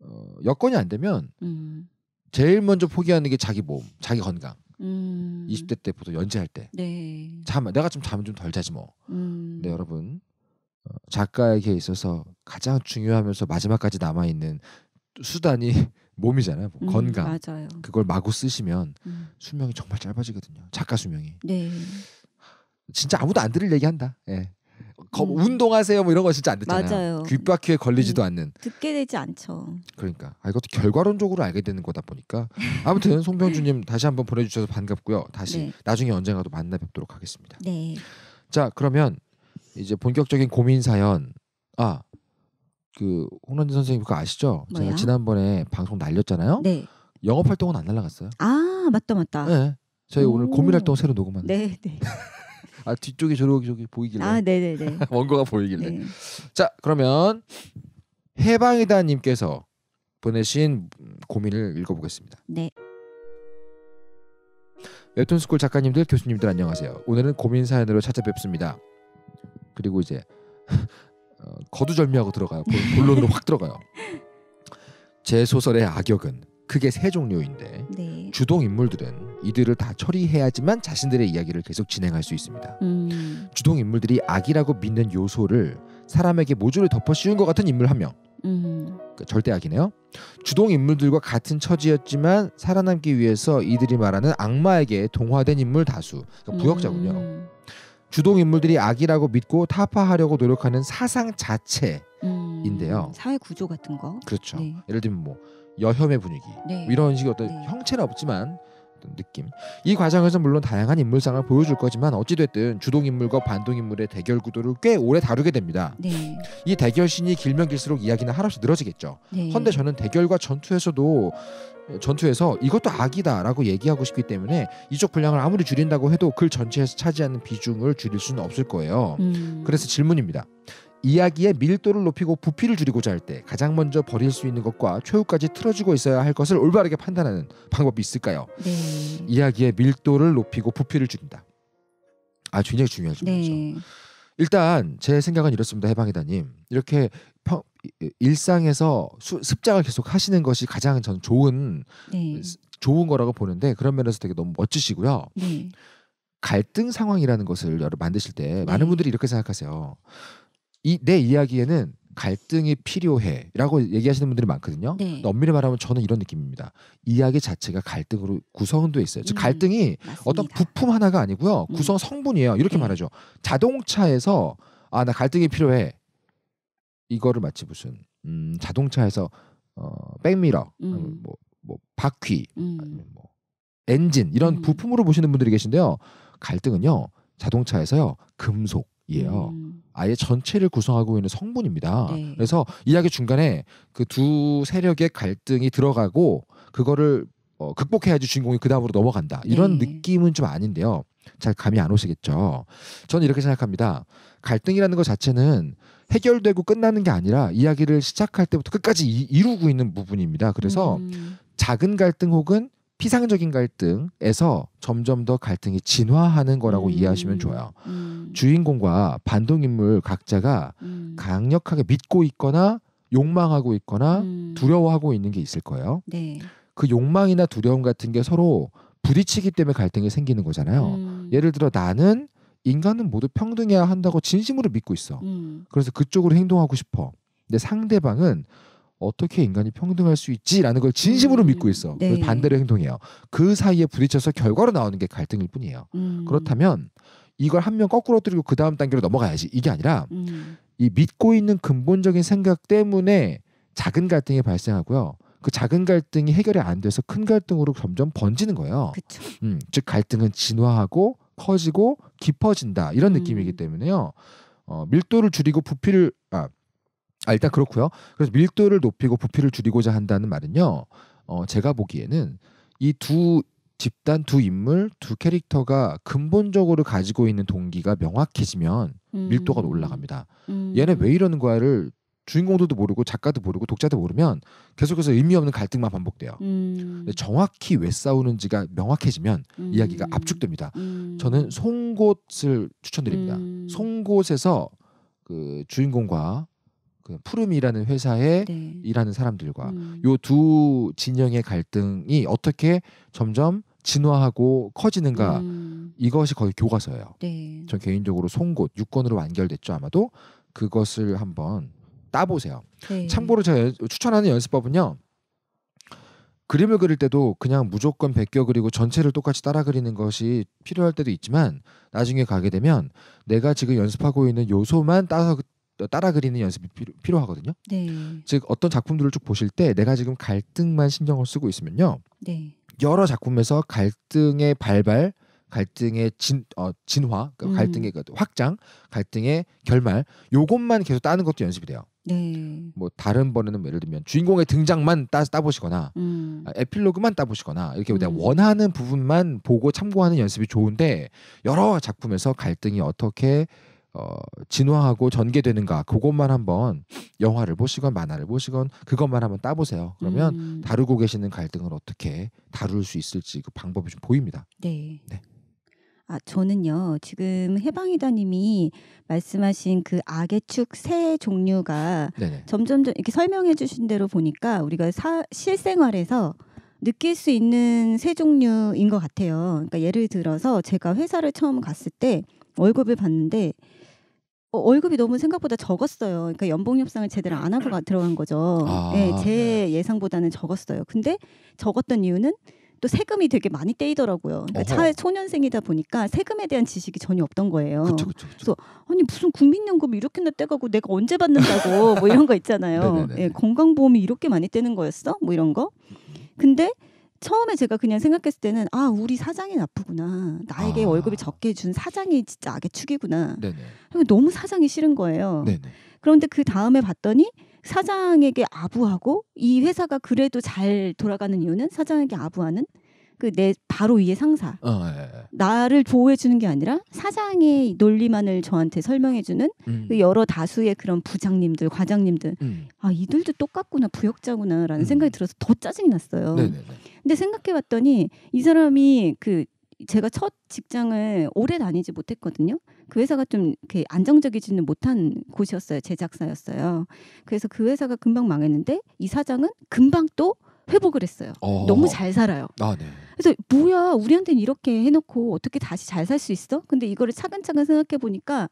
어, 여건이 안 되면 음. 제일 먼저 포기하는 게 자기 몸, 자기 건강. 음. 20대 때부터 연재할 때. 네. 잠 내가 좀 잠을 좀 덜 자지 뭐. 음. 근데 네, 여러분 어, 작가에게 있어서 가장 중요하면서 마지막까지 남아 있는 수단이 몸이잖아요. 뭐 음, 건강. 맞아요. 그걸 마구 쓰시면 음. 수명이 정말 짧아지거든요. 작가 수명이. 네. 진짜 아무도 안 들을 얘기한다. 예. 거, 음. 운동하세요 뭐 이런 거 진짜 안 듣잖아요. 맞아요. 귓바퀴에 걸리지도 음. 않는. 듣게 되지 않죠. 그러니까 아, 이것도 결과론적으로 알게 되는 거다 보니까 아무튼 송병주님 다시 한번 보내주셔서 반갑고요. 다시 네. 나중에 언젠가도 만나 뵙도록 하겠습니다. 네. 자 그러면 이제 본격적인 고민 사연 아. 그 홍란진 선생님 그거 아시죠? 뭐야? 제가 지난번에 방송 날렸잖아요. 네. 영업 활동은 안 날라갔어요. 아 맞다 맞다. 네. 저희 오. 늘 고민 활동 새로 녹음한. 네 네. 아 뒤쪽에 저렇게 저기 보이길래. 아 네네네. 원고가 보이길래. 네. 자 그러면 해방이다님께서 보내신 고민을 읽어보겠습니다. 네. 웹툰스쿨 작가님들 교수님들 안녕하세요. 오늘은 고민 사연으로 찾아뵙습니다. 그리고 이제 어, 거두절미하고 들어가요. 본론으로 확 들어가요. 제 소설의 악역은 크게 세 종류인데 네. 주동 인물들은 이들을 다 처리해야지만 자신들의 이야기를 계속 진행할 수 있습니다. 음. 주동 인물들이 악이라고 믿는 요소를 사람에게 모조리 덮어 씌운 것 같은 인물 한 명. 그러니까 절대 악이네요. 주동 인물들과 같은 처지였지만 살아남기 위해서 이들이 말하는 악마에게 동화된 인물 다수. 그러니까 음. 부역자군요. 음. 주동 인물들이 악이라고 믿고 타파하려고 노력하는 사상 자체인데요. 음. 사회 구조 같은 거. 그렇죠. 네. 예를 들면 뭐 여혐의 분위기 네. 뭐 이런 식의 어떤 네. 형체는 없지만 어떤 느낌 이 과정에서 물론 다양한 인물상을 보여줄 거지만 어찌됐든 주동인물과 반동인물의 대결 구도를 꽤 오래 다루게 됩니다 네. 이 대결신이 길면 길수록 이야기는 하나씩 늘어지겠죠 네. 헌데 저는 대결과 전투에서도 전투에서 이것도 악이다라고 얘기하고 싶기 때문에 이쪽 분량을 아무리 줄인다고 해도 글 그 전체에서 차지하는 비중을 줄일 수는 없을 거예요. 음. 그래서 질문입니다. 이야기의 밀도를 높이고 부피를 줄이고자 할 때 가장 먼저 버릴 수 있는 것과 최후까지 틀어주고 있어야 할 것을 올바르게 판단하는 방법이 있을까요? 네. 이야기의 밀도를 높이고 부피를 줄인다. 아 굉장히 중요한 네. 질문이죠. 네. 일단 제 생각은 이렇습니다, 해방이다님. 이렇게 평, 일상에서 수, 습작을 계속 하시는 것이 가장 전 좋은 네. 좋은 거라고 보는데 그런 면에서 되게 너무 멋지시고요. 네. 갈등 상황이라는 것을 여러 만드실 때 많은 네. 분들이 이렇게 생각하세요. 이내 이야기에는 갈등이 필요해라고 얘기하시는 분들이 많거든요. 네. 엄밀히 말하면 저는 이런 느낌입니다. 이야기 자체가 갈등으로 구성돼 있어요. 즉 음, 갈등이 맞 어떤 부품 하나가 아니고요. 음. 구성 성분이에요. 이렇게 네. 말하죠. 자동차에서 아 나 갈등이 필요해. 이거를 마치 무슨 음, 자동차에서 어, 백미러, 음. 뭐, 뭐 바퀴, 음. 아니면 뭐 엔진 이런 음. 부품으로 보시는 분들이 계신데요. 갈등은요 자동차에서요 금속 이에요. 음. 아예 전체를 구성하고 있는 성분입니다. 네. 그래서 이야기 중간에 그 두 세력의 갈등이 들어가고 그거를 어, 극복해야지 주인공이 그 다음으로 넘어간다. 이런 네. 느낌은 좀 아닌데요. 잘 감이 안 오시겠죠. 저는 이렇게 생각합니다. 갈등이라는 것 자체는 해결되고 끝나는 게 아니라 이야기를 시작할 때부터 끝까지 이, 루고 있는 부분입니다. 그래서 음. 작은 갈등 혹은 피상적인 갈등에서 점점 더 갈등이 진화하는 거라고 음. 이해하시면 좋아요. 음. 주인공과 반동인물 각자가 음. 강력하게 믿고 있거나 욕망하고 있거나 음. 두려워하고 있는 게 있을 거예요. 네. 그 욕망이나 두려움 같은 게 서로 부딪히기 때문에 갈등이 생기는 거잖아요. 음. 예를 들어 나는 인간은 모두 평등해야 한다고 진심으로 믿고 있어. 음. 그래서 그쪽으로 행동하고 싶어. 근데 상대방은 어떻게 인간이 평등할 수 있지라는 걸 진심으로 음. 믿고 있어. 음, 네. 반대로 행동해요. 그 사이에 부딪혀서 결과로 나오는 게 갈등일 뿐이에요. 음. 그렇다면 이걸 한 명 거꾸로 뜨리고 그 다음 단계로 넘어가야지 이게 아니라 음. 이 믿고 있는 근본적인 생각 때문에 작은 갈등이 발생하고요. 그 작은 갈등이 해결이 안 돼서 큰 갈등으로 점점 번지는 거예요. 음, 즉 갈등은 진화하고 커지고 깊어진다 이런 음. 느낌이기 때문에요. 어, 밀도를 줄이고 부피를 아 아, 일단 그렇고요. 그래서 밀도를 높이고 부피를 줄이고자 한다는 말은요. 어, 제가 보기에는 이 두 집단 두 인물 두 캐릭터가 근본적으로 가지고 있는 동기가 명확해지면 음. 밀도가 올라갑니다. 음. 얘네 왜 이러는 거야를 주인공들도 모르고 작가도 모르고 독자도 모르면 계속해서 의미 없는 갈등만 반복돼요. 음. 정확히 왜 싸우는지가 명확해지면 음. 이야기가 압축됩니다. 음. 저는 송곳을 추천드립니다. 음. 송곳에서 그 주인공과 그 푸름이라는 회사에 네. 일하는 사람들과 음. 요두 진영의 갈등이 어떻게 점점 진화하고 커지는가 음. 이것이 거의 교과서예요. 네. 전 개인적으로 송곳 유권으로 완결됐죠 아마도 그것을 한번 따보세요. 네. 참고로 제가 추천하는 연습법은요. 그림을 그릴 때도 그냥 무조건 베껴 그리고 전체를 똑같이 따라 그리는 것이 필요할 때도 있지만 나중에 가게 되면 내가 지금 연습하고 있는 요소만 따서 따라 그리는 연습이 필요, 하거든요 네. 즉 어떤 작품들을 쭉 보실 때 내가 지금 갈등만 신경을 쓰고 있으면요. 네. 여러 작품에서 갈등의 발발, 갈등의 진, 어, 진화, 그러니까 음. 갈등의 그 확장, 갈등의 결말, 요것만 계속 따는 것도 연습이 돼요. 네. 뭐 다른 번에는 뭐 예를 들면 주인공의 등장만 따, 따보시거나 음. 아, 에필로그만 따보시거나 이렇게 음. 내가 원하는 부분만 보고 참고하는 연습이 좋은데 여러 작품에서 갈등이 어떻게 어, 진화하고 전개되는가 그것만 한번 영화를 보시건 만화를 보시건 그것만 한번 따보세요. 그러면 음. 다루고 계시는 갈등을 어떻게 다룰 수 있을지 그 방법이 좀 보입니다. 네. 네. 아 저는요 지금 해방이다님이 말씀하신 그 악의 축 세 종류가 네 점점 이렇게 설명해 주신 대로 보니까 우리가 사, 실생활에서 느낄 수 있는 세 종류인 것 같아요. 그러니까 예를 들어서 제가 회사를 처음 갔을 때 월급을 받는데 어, 월급이 너무 생각보다 적었어요. 그러니까 연봉 협상을 제대로 안 하고 들어간 거죠. 아, 예, 네, 제 예상보다는 적었어요. 근데 적었던 이유는 또 세금이 되게 많이 떼이더라고요. 그러니까 차 초년생이다 보니까 세금에 대한 지식이 전혀 없던 거예요. 그쵸, 그쵸, 그쵸. 그래서 아니 무슨 국민연금 이렇게나 떼가고 내가 언제 받는다고 뭐 이런 거 있잖아요. 예, 건강보험이 이렇게 많이 떼는 거였어? 뭐 이런 거. 근데 처음에 제가 그냥 생각했을 때는 아 우리 사장이 나쁘구나 나에게 아. 월급이 적게 준 사장이 진짜 악의 축이구나 네네. 너무 사장이 싫은 거예요 네네. 그런데 그 다음에 봤더니 사장에게 아부하고 이 회사가 그래도 잘 돌아가는 이유는 사장에게 아부하는 그내 바로 위에 상사 어, 예, 예. 나를 보호해 주는 게 아니라 사장의 논리만을 저한테 설명해 주는 음. 그 여러 다수의 그런 부장님들 과장님들 음. 아 이들도 똑같구나 부역자구나라는 음. 생각이 들어서 더 짜증이 났어요 네네네. 근데 생각해 봤더니 이 사람이 그 제가 첫 직장을 오래 다니지 못했거든요. 그 회사가 좀 이렇게 안정적이지는 못한 곳이었어요. 제작사였어요. 그래서 그 회사가 금방 망했는데 이 사장은 금방 또 회복을 했어요. 어. 너무 잘 살아요. 아, 네. 그래서 뭐야 우리한테는 이렇게 해놓고 어떻게 다시 잘 살 수 있어? 근데 이거를 차근차근 생각해 보니까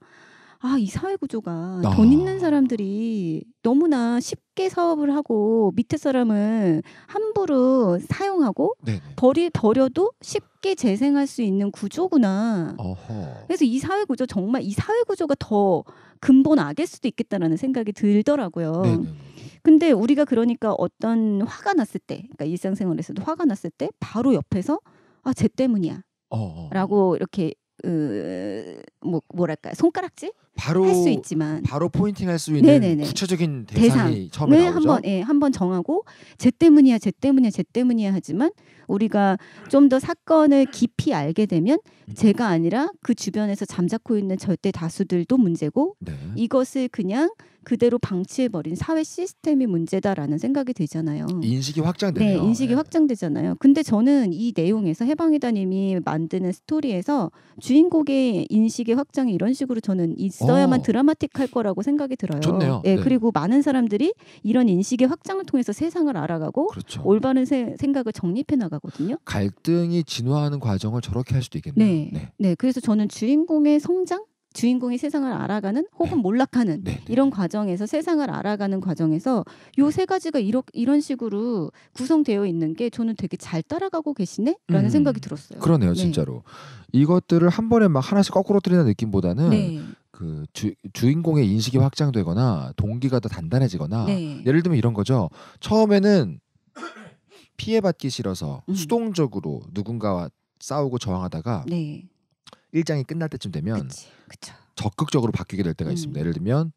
아, 이 사회 구조가 아. 돈 있는 사람들이 너무나 쉽게 사업을 하고 밑에 사람은 함부로 사용하고 버리 버려도 쉽게 재생할 수 있는 구조구나. 어허. 그래서 이 사회 구조 정말 이 사회 구조가 더 근본 악일 수도 있겠다라는 생각이 들더라고요. 네네. 근데 우리가 그러니까 어떤 화가 났을 때, 그러니까 일상생활에서도 화가 났을 때 바로 옆에서 아, 쟤 때문이야. 어, 어. 라고 이렇게 으, 뭐, 뭐랄까 손가락질 바로 할수 있지만 바로 포인팅할 수 있는 네네네. 구체적인 대상이 대상. 처음에 네, 나오죠. 한번 예, 한번 정하고 쟤 때문이야, 쟤 때문이야, 쟤 때문이야 하지만 우리가 좀 더 사건을 깊이 알게 되면 음. 제가 아니라 그 주변에서 잠자코 있는 절대 다수들도 문제고 네. 이것을 그냥 그대로 방치해버린 사회 시스템이 문제다라는 생각이 되잖아요. 인식이 확장되요 네, 인식이 네. 확장되잖아요. 근데 저는 이 내용에서 해방이다님이 만드는 스토리에서 주인공의 인식의 확장이 이런 식으로 저는 있어야만 오. 어. 드라마틱할 거라고 생각이 들어요. 좋네요. 네, 네, 그리고 많은 사람들이 이런 인식의 확장을 통해서 세상을 알아가고 그렇죠. 올바른 세, 생각을 정립해 나가거든요. 갈등이 진화하는 과정을 저렇게 할 수도 있겠네요. 네. 네, 네 그래서 저는 주인공의 성장 주인공이 세상을 알아가는 혹은 네. 몰락하는 네, 네, 이런 과정에서 세상을 알아가는 과정에서 요세 네. 가지가 이러, 이런 식으로 구성되어 있는 게 저는 되게 잘 따라가고 계시네라는 음, 생각이 들었어요. 그러네요, 네. 진짜로. 이것들을 한 번에 막 하나씩 거꾸로 뜨리는 느낌보다는 네. 그 주, 주인공의 인식이 확장되거나 동기가 더 단단해지거나 예를 들면 이런 거죠. 처음에는 피해받기 싫어서 음. 수동적으로 누군가와 싸우고 저항하다가 네. 일장이 끝날 때쯤 되면 그치, 그쵸. 적극적으로 바뀌게 될 때가 음. 있습니다. 예를 들면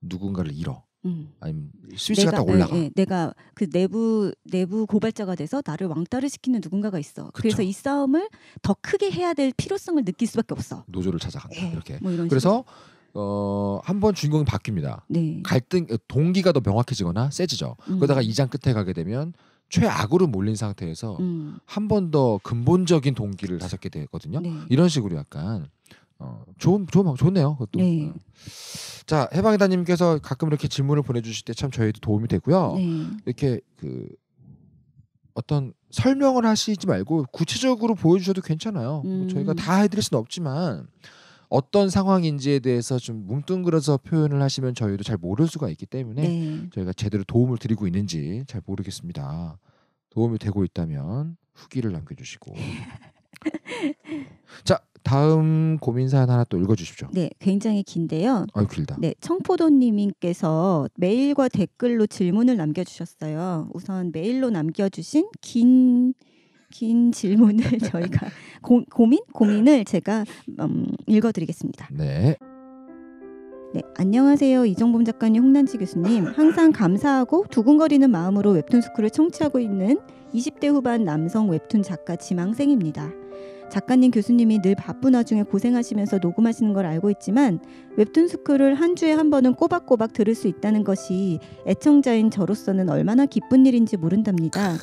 누군가를 잃어. 음. 아니면 스위치가 딱 네, 올라가. 네, 네. 내가 그 내부 내부 고발자가 돼서 나를 왕따를 시키는 누군가가 있어. 그쵸. 그래서 이 싸움을 더 크게 해야 될 필요성을 느낄 수밖에 없어. 노조를 찾아간다. 네. 이렇게. 뭐 그래서 어, 한번 주인공이 바뀝니다. 네. 갈등 동기가 더 명확해지거나 세지죠. 음. 그러다가 이장 끝에 가게 되면 최악으로 몰린 상태에서 음. 한번 더 근본적인 동기를 다잡게 되거든요. 네. 이런 식으로 약간 어, 좋은 좋은 방 좋네요. 그것도. 네. 어. 자 해방이다님께서 가끔 이렇게 질문을 보내주실 때 참 저희도 도움이 되고요. 네. 이렇게 그 어떤 설명을 하시지 말고 구체적으로 보여주셔도 괜찮아요. 뭐 음. 뭐 저희가 다 해드릴 수는 없지만 어떤 상황인지에 대해서 좀 뭉뚱그려서 표현을 하시면 저희도 잘 모를 수가 있기 때문에 네. 저희가 제대로 도움을 드리고 있는지 잘 모르겠습니다. 도움이 되고 있다면 후기를 남겨주시고 자 다음 고민 사연 하나 또 읽어주십시오. 네, 굉장히 긴데요. 아 길다. 네, 청포도님께서 메일과 댓글로 질문을 남겨주셨어요. 우선 메일로 남겨주신 긴긴 질문을 저희가 고, 고민 고민을 제가 음, 읽어드리겠습니다. 네. 네, 안녕하세요. 이정범 작가님, 홍난지 교수님. 항상 감사하고 두근거리는 마음으로 웹툰 스쿨을 청취하고 있는 20대 후반 남성 웹툰 작가 지망생입니다. 작가님, 교수님이 늘 바쁜 와중에 고생하시면서 녹음하시는 걸 알고 있지만 웹툰 스쿨을 한 주에 한 번은 꼬박꼬박 들을 수 있다는 것이 애청자인 저로서는 얼마나 기쁜 일인지 모른답니다.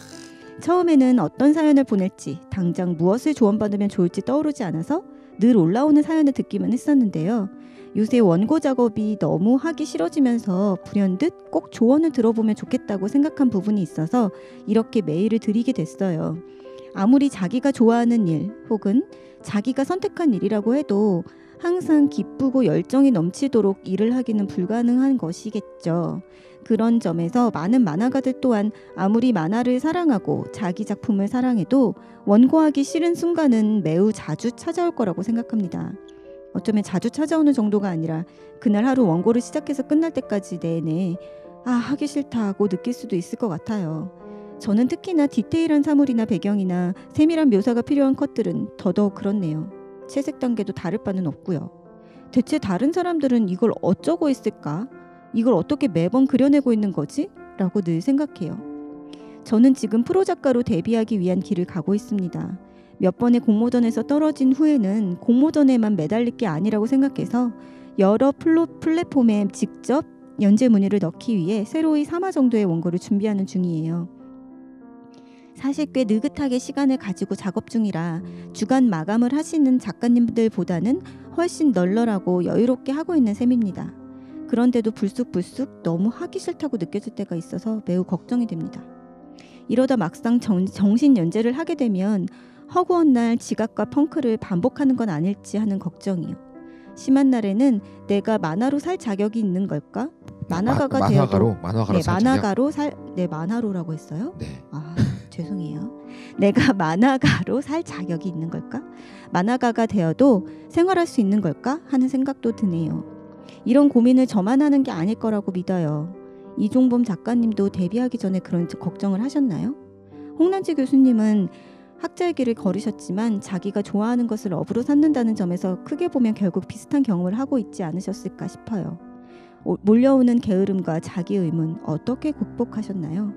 처음에는 어떤 사연을 보낼지, 당장 무엇을 조언받으면 좋을지 떠오르지 않아서 늘 올라오는 사연을 듣기만 했었는데요. 요새 원고 작업이 너무 하기 싫어지면서 불현듯 꼭 조언을 들어보면 좋겠다고 생각한 부분이 있어서 이렇게 메일을 드리게 됐어요. 아무리 자기가 좋아하는 일 혹은 자기가 선택한 일이라고 해도 항상 기쁘고 열정이 넘치도록 일을 하기는 불가능한 것이겠죠. 그런 점에서 많은 만화가들 또한 아무리 만화를 사랑하고 자기 작품을 사랑해도 원고하기 싫은 순간은 매우 자주 찾아올 거라고 생각합니다. 어쩌면 자주 찾아오는 정도가 아니라 그날 하루 원고를 시작해서 끝날 때까지 내내 아, 하기 싫다고 느낄 수도 있을 것 같아요. 저는 특히나 디테일한 사물이나 배경이나 세밀한 묘사가 필요한 컷들은 더더욱 그렇네요. 채색 단계도 다를 바는 없고요. 대체 다른 사람들은 이걸 어쩌고 있을까? 이걸 어떻게 매번 그려내고 있는 거지? 라고 늘 생각해요. 저는 지금 프로 작가로 데뷔하기 위한 길을 가고 있습니다. 몇 번의 공모전에서 떨어진 후에는 공모전에만 매달릴 게 아니라고 생각해서 여러 플로, 플랫폼에 직접 연재 문의를 넣기 위해 새로이 3화 정도의 원고를 준비하는 중이에요. 사실 꽤 느긋하게 시간을 가지고 작업 중이라 주간 마감을 하시는 작가님들보다는 훨씬 널널하고 여유롭게 하고 있는 셈입니다. 그런데도 불쑥불쑥 너무 하기 싫다고 느껴질 때가 있어서 매우 걱정이 됩니다. 이러다 막상 정, 정신 연재를 하게 되면 허구한 날 지각과 펑크를 반복하는 건 아닐지 하는 걱정이요. 심한 날에는 내가 만화로 살 자격이 있는 걸까? 만화가가 마, 만화가로 만화가로 네, 살 만화가로 살 네, 만화로라고 했어요. 네. 아 죄송해요. 내가 만화가로 살 자격이 있는 걸까? 만화가가 되어도 생활할 수 있는 걸까 하는 생각도 드네요. 이런 고민을 저만 하는 게 아닐 거라고 믿어요. 이종범 작가님도 데뷔하기 전에 그런 걱정을 하셨나요? 홍난지 교수님은 학자의 길을 걸으셨지만 자기가 좋아하는 것을 업으로 삼는다는 점에서 크게 보면 결국 비슷한 경험을 하고 있지 않으셨을까 싶어요. 몰려오는 게으름과 자기 의문 어떻게 극복하셨나요?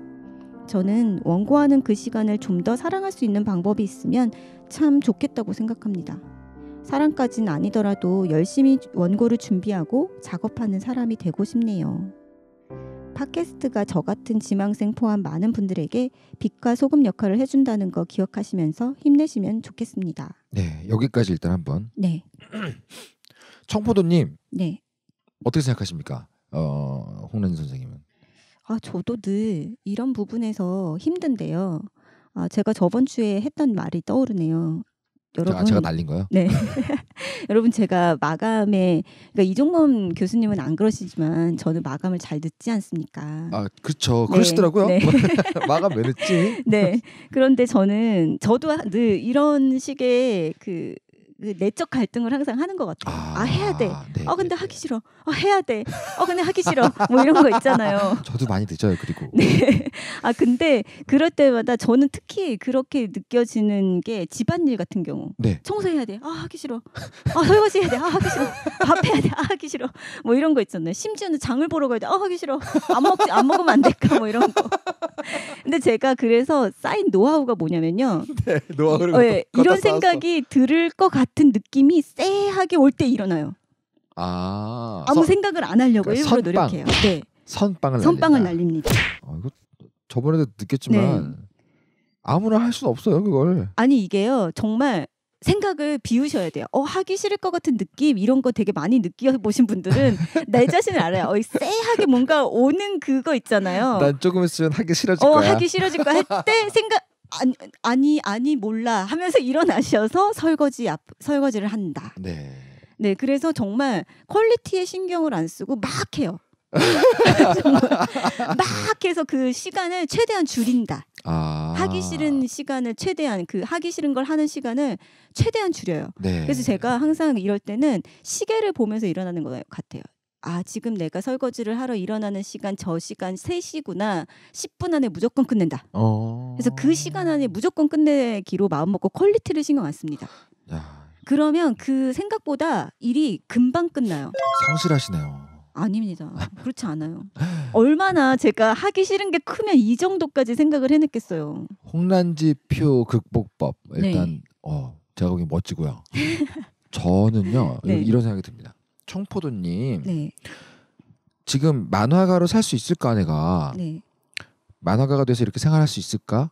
저는 원고하는 그 시간을 좀 더 사랑할 수 있는 방법이 있으면 참 좋겠다고 생각합니다. 사랑까진 아니더라도 열심히 원고를 준비하고 작업하는 사람이 되고 싶네요. 팟캐스트가 저 같은 지망생 포함 많은 분들에게 빛과 소금 역할을 해준다는 거 기억하시면서 힘내시면 좋겠습니다. 네, 여기까지 일단 한번. 네. 청포도님. 네. 어떻게 생각하십니까, 어, 홍란 선생님은? 아, 저도 늘 이런 부분에서 힘든데요. 아, 제가 저번 주에 했던 말이 떠오르네요. 여러분 아, 제가 날린 거요? 네. 여러분 제가 마감에 그러니까 이종범 교수님은 안 그러시지만 저는 마감을 잘 듣지 않습니까? 아 그렇죠. 네. 그러시더라고요. 네. 마감 왜 늦지? 네. 그런데 저는 저도 늘 이런 식의 그그 내적 갈등을 항상 하는 것 같아요. 아, 아 해야 돼. 아, 네, 어 근데 네, 하기 네. 싫어. 어 해야 돼. 어 근데 하기 싫어. 뭐 이런 거 있잖아요. 저도 많이 늦어요. 그리고. 네. 아 근데 그럴 때마다 저는 특히 그렇게 느껴지는 게 집안일 같은 경우. 네. 청소해야 돼. 아 하기 싫어. 아 설거지 해야 돼. 아 하기 싫어. 밥 해야 돼. 아 하기 싫어. 뭐 이런 거 있잖아요. 심지어는 장을 보러 가야 돼. 아 하기 싫어. 안 먹지 안 먹으면 안 될까 뭐 이런 거. 근데 제가 그래서 쌓인 노하우가 뭐냐면요. 네. 노하우를. 네, 이런 생각이 들을 것 같. 같은 느낌이 쎄하게 올 때 일어나요. 아 아무 선, 생각을 안 하려고 그 일부러 선빵. 노력해요. 네. 선빵을 선빵을 날립니다. 아, 이거 저번에도 느꼈지만 네. 아무나 할 수는 없어요 그걸. 아니 이게요 정말 생각을 비우셔야 돼요. 어 하기 싫을 것 같은 느낌 이런 거 되게 많이 느껴보신 분들은 내 자신을 알아요. 어, 쎄하게 뭔가 오는 그거 있잖아요. 난 조금 있으면 하기 싫어질 어, 거야. 어 하기 싫어질 거야 때 생각 아니 아니 아니 몰라 하면서 일어나셔서 설거지 앞, 설거지를 한다. 네. 네, 그래서 정말 퀄리티에 신경을 안 쓰고 막 해요. 막 해서 그 시간을 최대한 줄인다. 아. 하기 싫은 시간을 최대한 그 하기 싫은 걸 하는 시간을 최대한 줄여요. 네. 그래서 제가 항상 이럴 때는 시계를 보면서 일어나는 것 같아요. 아, 지금 내가 설거지를 하러 일어나는 시간 저 시간 3시구나. 10분 안에 무조건 끝낸다. 어... 그래서 그 시간 안에 무조건 끝내기로 마음 먹고 퀄리티를 신경 안 씁니다. 야... 그러면 그 생각보다 일이 금방 끝나요. 성실하시네요. 아닙니다. 그렇지 않아요. 얼마나 제가 하기 싫은 게 크면 이 정도까지 생각을 해냈겠어요. 홍란지표 극복법 네. 일단 네. 어 제가 보기 멋지고요. 저는요 네. 이런 생각이 듭니다. 청포도님. 네. 지금 만화가로 살 수 있을까 내가. 네. 만화가가 돼서 이렇게 생활할 수 있을까?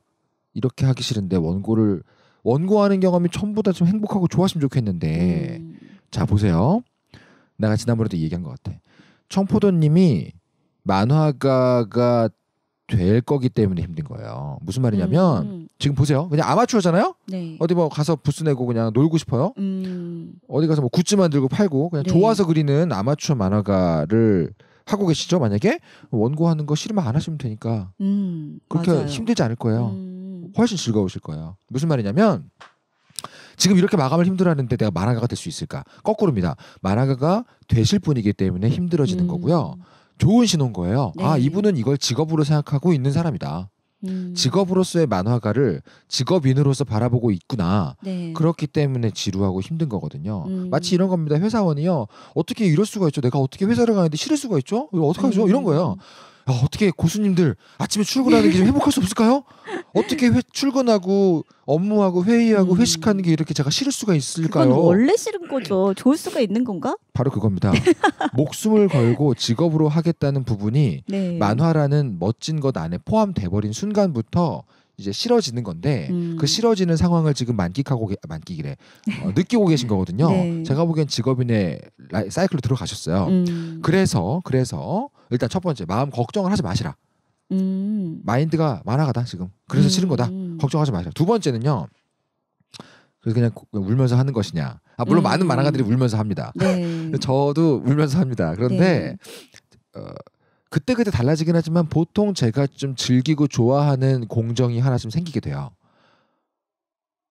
이렇게 하기 싫은데 원고를 원고하는 경험이 전부다좀 행복하고 좋았으면 좋겠는데. 음. 자 보세요. 내가 지난번에도 얘기한 것 같아. 청포도님이 만화가가 될 거기 때문에 힘든 거예요. 무슨 말이냐면 음, 음. 지금 보세요. 그냥 아마추어잖아요. 네. 어디 뭐 가서 부스 내고 그냥 놀고 싶어요. 음. 어디 가서 뭐 굿즈 만들고 팔고 그냥 네. 좋아서 그리는 아마추어 만화가를 하고 계시죠. 만약에 원고하는 거 싫으면 안 하시면 되니까 음. 그렇게 맞아요. 힘들지 않을 거예요. 음. 훨씬 즐거우실 거예요. 무슨 말이냐면 지금 이렇게 마감을 힘들어하는데 내가 만화가가 될 수 있을까? 거꾸로입니다. 만화가가 되실 분이기 때문에 힘들어지는 음. 거고요. 좋은 신호인 거예요. 네. 아 이분은 이걸 직업으로 생각하고 있는 사람이다. 음. 직업으로서의 만화가를 직업인으로서 바라보고 있구나. 네. 그렇기 때문에 지루하고 힘든 거거든요. 음. 마치 이런 겁니다. 회사원이요. 어떻게 이럴 수가 있죠? 내가 어떻게 회사를 가는데 싫을 수가 있죠? 어떡하죠? 음. 이런 거예요. 야, 아, 어떻게 고수님들 아침에 출근하는 게좀 회복할 수 없을까요? 어떻게 회, 출근하고 업무하고 회의하고 음. 회식하는 게 이렇게 제가 싫을 수가 있을까요? 그건 원래 싫은 거죠. 좋을 수가 있는 건가? 바로 그겁니다. 목숨을 걸고 직업으로 하겠다는 부분이 네. 만화라는 멋진 것 안에 포함돼 버린 순간부터 이제 싫어지는 건데 음. 그 싫어지는 상황을 지금 만끽하고 게, 만끽이래 어, 느끼고 계신 네. 거거든요. 네. 제가 보기엔 직업인의 라이, 사이클로 들어가셨어요. 음. 그래서 그래서 일단 첫 번째 마음 걱정을 하지 마시라. 음. 마인드가 만화가다 지금 그래서 싫은 거다 음. 걱정하지 마시라. 두 번째는요. 그래서 그냥 울면서 하는 것이냐. 아 물론 많은 음. 만화가들이 울면서 합니다. 네. 저도 울면서 합니다. 그런데 네. 어, 그때그때 달라지긴 하지만 보통 제가 좀 즐기고 좋아하는 공정이 하나쯤 생기게 돼요.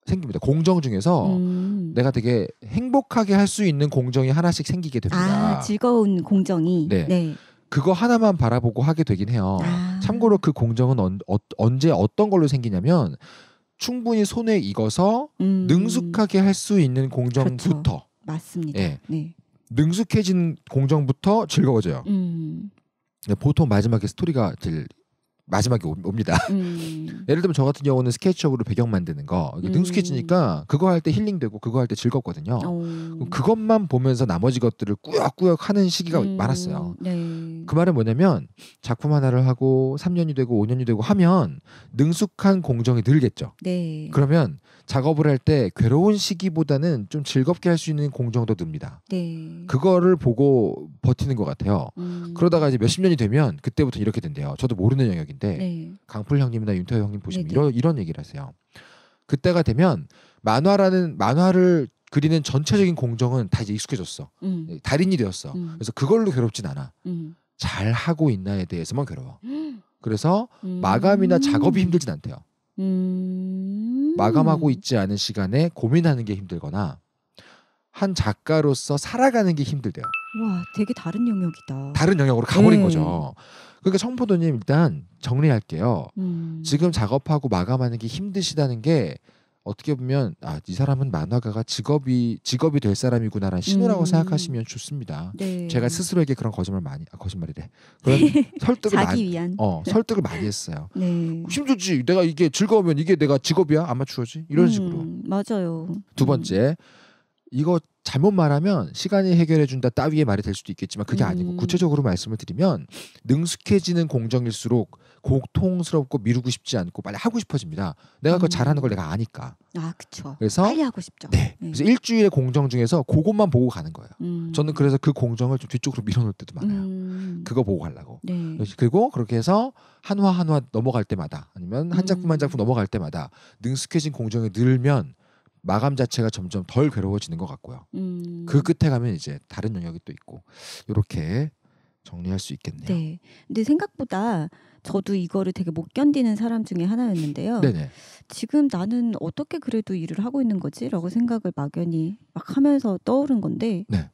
생깁니다. 공정 중에서 음. 내가 되게 행복하게 할 수 있는 공정이 하나씩 생기게 됩니다. 아, 즐거운 공정이. 네. 네. 그거 하나만 바라보고 하게 되긴 해요. 아. 참고로 그 공정은 언, 어, 제 어떤 걸로 생기냐면 충분히 손에 익어서 음. 능숙하게 할 수 있는 공정부터. 그렇죠. 맞습니다. 네. 네. 능숙해진 공정부터 즐거워져요. 음. 네, 보통 마지막에 스토리가 제일 마지막에 옵니다. 음. 예를 들면 저 같은 경우는 스케치업으로 배경 만드는 거 음. 능숙해지니까 그거 할 때 힐링되고 그거 할 때 즐겁거든요. 오. 그것만 보면서 나머지 것들을 꾸역꾸역 하는 시기가 음. 많았어요. 네. 그 말은 뭐냐면 작품 하나를 하고 3년이 되고 5년이 되고 하면 능숙한 공정이 늘겠죠. 네. 그러면 작업을 할 때 괴로운 시기보다는 좀 즐겁게 할 수 있는 공정도 듭니다. 네. 그거를 보고 버티는 것 같아요. 음. 그러다가 이제 몇 십 년이 되면 그때부터 이렇게 된대요. 저도 모르는 영역인데 네. 강풀 형님이나 윤태호 형님 보시면 네네. 이런 이런 얘기를 하세요. 그때가 되면 만화라는 만화를 그리는 전체적인 공정은 다 이제 익숙해졌어. 음. 예, 달인이 되었어. 음. 그래서 그걸로 괴롭진 않아. 음. 잘 하고 있나에 대해서만 괴로워. 그래서 음. 마감이나 작업이 힘들진 않대요. 음. 마감하고 있지 않은 시간에 고민하는 게 힘들거나 한 작가로서 살아가는 게 힘들대요. 와, 되게 다른 영역이다. 다른 영역으로 가버린 네. 거죠. 그러니까 청포도님 일단 정리할게요. 음. 지금 작업하고 마감하는 게 힘드시다는 게 어떻게 보면 아, 이 사람은 만화가가 직업이 직업이 될 사람이구나라는 신호라고 음. 생각하시면 좋습니다. 네. 제가 스스로에게 그런 거짓말 많이 아, 거짓말이래. 그런 설득을 많이 위한. 어, 설득을 많이 했어요. 네. 힘들지. 내가 이게 즐거우면 이게 내가 직업이야? 아마추어지? 이런 음, 식으로. 맞아요. 두 번째. 음. 이거 잘못 말하면 시간이 해결해 준다 따위의 말이 될 수도 있겠지만 그게 음. 아니고 구체적으로 말씀을 드리면 능숙해지는 공정일수록 고통스럽고 미루고 싶지 않고 빨리 하고 싶어집니다. 내가 음. 그거 잘하는 걸 내가 아니까. 아, 그렇죠. 그래서 빨리 하고 싶죠. 네. 네. 그래서 일주일의 공정 중에서 그것만 보고 가는 거예요. 음. 저는 그래서 그 공정을 좀 뒤쪽으로 밀어놓을 때도 많아요. 음. 그거 보고 가려고. 네. 그리고 그렇게 해서 한화 한화 넘어갈 때마다 아니면 한 음. 작품 한 작품 넘어갈 때마다 능숙해진 공정에 늘면 마감 자체가 점점 덜 괴로워지는 것 같고요. 음. 그 끝에 가면 이제 다른 영역이 또 있고 이렇게 정리할 수 있겠네요. 네. 근데 생각보다 저도 이거를 되게 못 견디는 사람 중에 하나였는데요. 네네. 지금 나는 어떻게 그래도 일을 하고 있는 거지라고 생각을 막연히 막 하면서 떠오른 건데 네.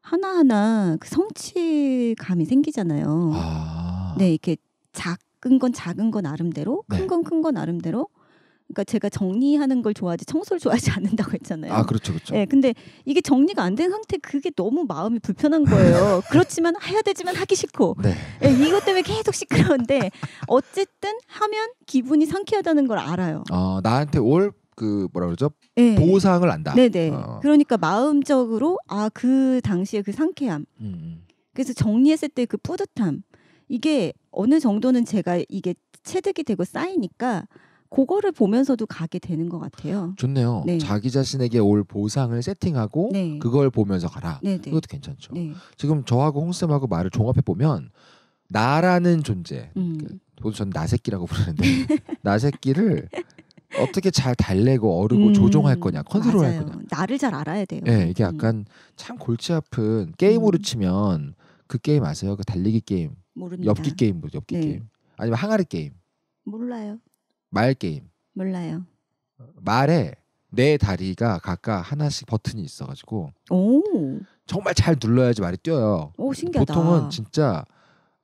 하나하나 그 성취감이 생기잖아요. 아. 네, 이렇게 작은 건 작은 건 나름대로, 큰 건 큰건 네. 건 나름대로 그러니까 제가 정리하는 걸 좋아하지 청소를 좋아하지 않는다고 했잖아요. 아 그렇죠, 그렇죠. 네, 근데 이게 정리가 안 된 상태 그게 너무 마음이 불편한 거예요. 그렇지만 해야 되지만 하기 싫고 네. 네, 이것 때문에 계속 시끄러운데 어쨌든 하면 기분이 상쾌하다는 걸 알아요. 어, 나한테 올 그 뭐라 그러죠? 네. 보상을 안다. 네네. 어. 그러니까 마음적으로 아 그 당시의 그 상쾌함. 음. 음. 그래서 정리했을 때 그 뿌듯함. 이게 어느 정도는 제가 이게 체득이 되고 쌓이니까 그거를 보면서도 가게 되는 것 같아요. 좋네요. 네. 자기 자신에게 올 보상을 세팅하고 네. 그걸 보면서 가라. 네, 그것도 네. 괜찮죠. 네. 지금 저하고 홍쌤하고 말을 종합해 보면 나라는 존재. 음. 그 저도 전 나새끼라고 부르는데 나새끼를 어떻게 잘 달래고 어르고 음, 조종할 거냐 컨트롤할 거냐 나를 잘 알아야 돼요. 네, 이게 음. 약간 음. 참 골치 아픈 게임으로 음. 치면 그 게임 아세요? 그 달리기 게임, 모릅니다. 엽기 게임 엽기 네. 게임 아니면 항아리 게임. 몰라요. 말 게임. 몰라요. 말에 내 다리가 각각 하나씩 버튼이 있어가지고 오. 정말 잘 눌러야지 말이 뛰어요. 오 신기하다. 보통은 진짜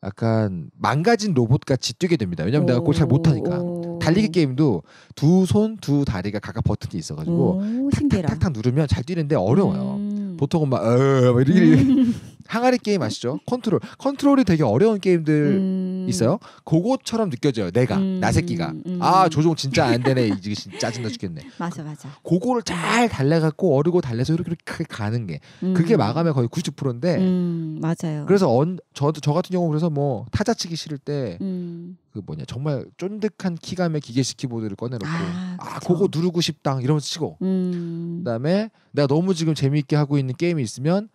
약간 망가진 로봇 같이 뛰게 됩니다. 왜냐면 내가 그걸 잘 못하니까. 달리기 게임도 두 손 두 다리가 각각 버튼이 있어가지고 탁탁탁 누르면 잘 뛰는데 어려워요. 음. 보통은 막, 어, 막 이렇게 항아리 게임 아시죠? 컨트롤. 컨트롤이 되게 어려운 게임들 음... 있어요. 그것처럼 느껴져요. 내가 음... 나 새끼가 음... 아 조종 진짜 안 되네. 이게 진짜 짜증나 죽겠네. 맞아 맞아. 그, 그거를 잘 달래갖고 어르고 달래서 이렇게 크게 가는 게 그게 음. 마감의 거의 90%인데 음, 맞아요. 그래서 언, 저, 저 같은 경우 그래서 뭐 타자치기 싫을 때그 음. 뭐냐 정말 쫀득한 키감의 기계식 키보드를 꺼내놓고 아, 아 그거 누르고 싶당 이러면서 치고 그다음에 내가 너무 지금 재미있게 하고 있는 게임이 있으면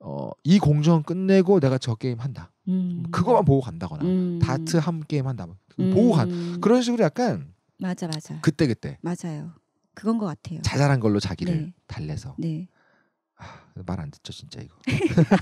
어, 이 공정 끝내고 내가 저 게임 한다. 음. 그거만 보고 간다거나 음. 다트 한 게임 한다. 음. 보고 간 그런 식으로 약간 맞아 맞아. 그때 그때 맞아요. 그건 것 같아요. 자잘한 걸로 자기를 네. 달래서. 네. 아, 말안 듣죠 진짜 이거.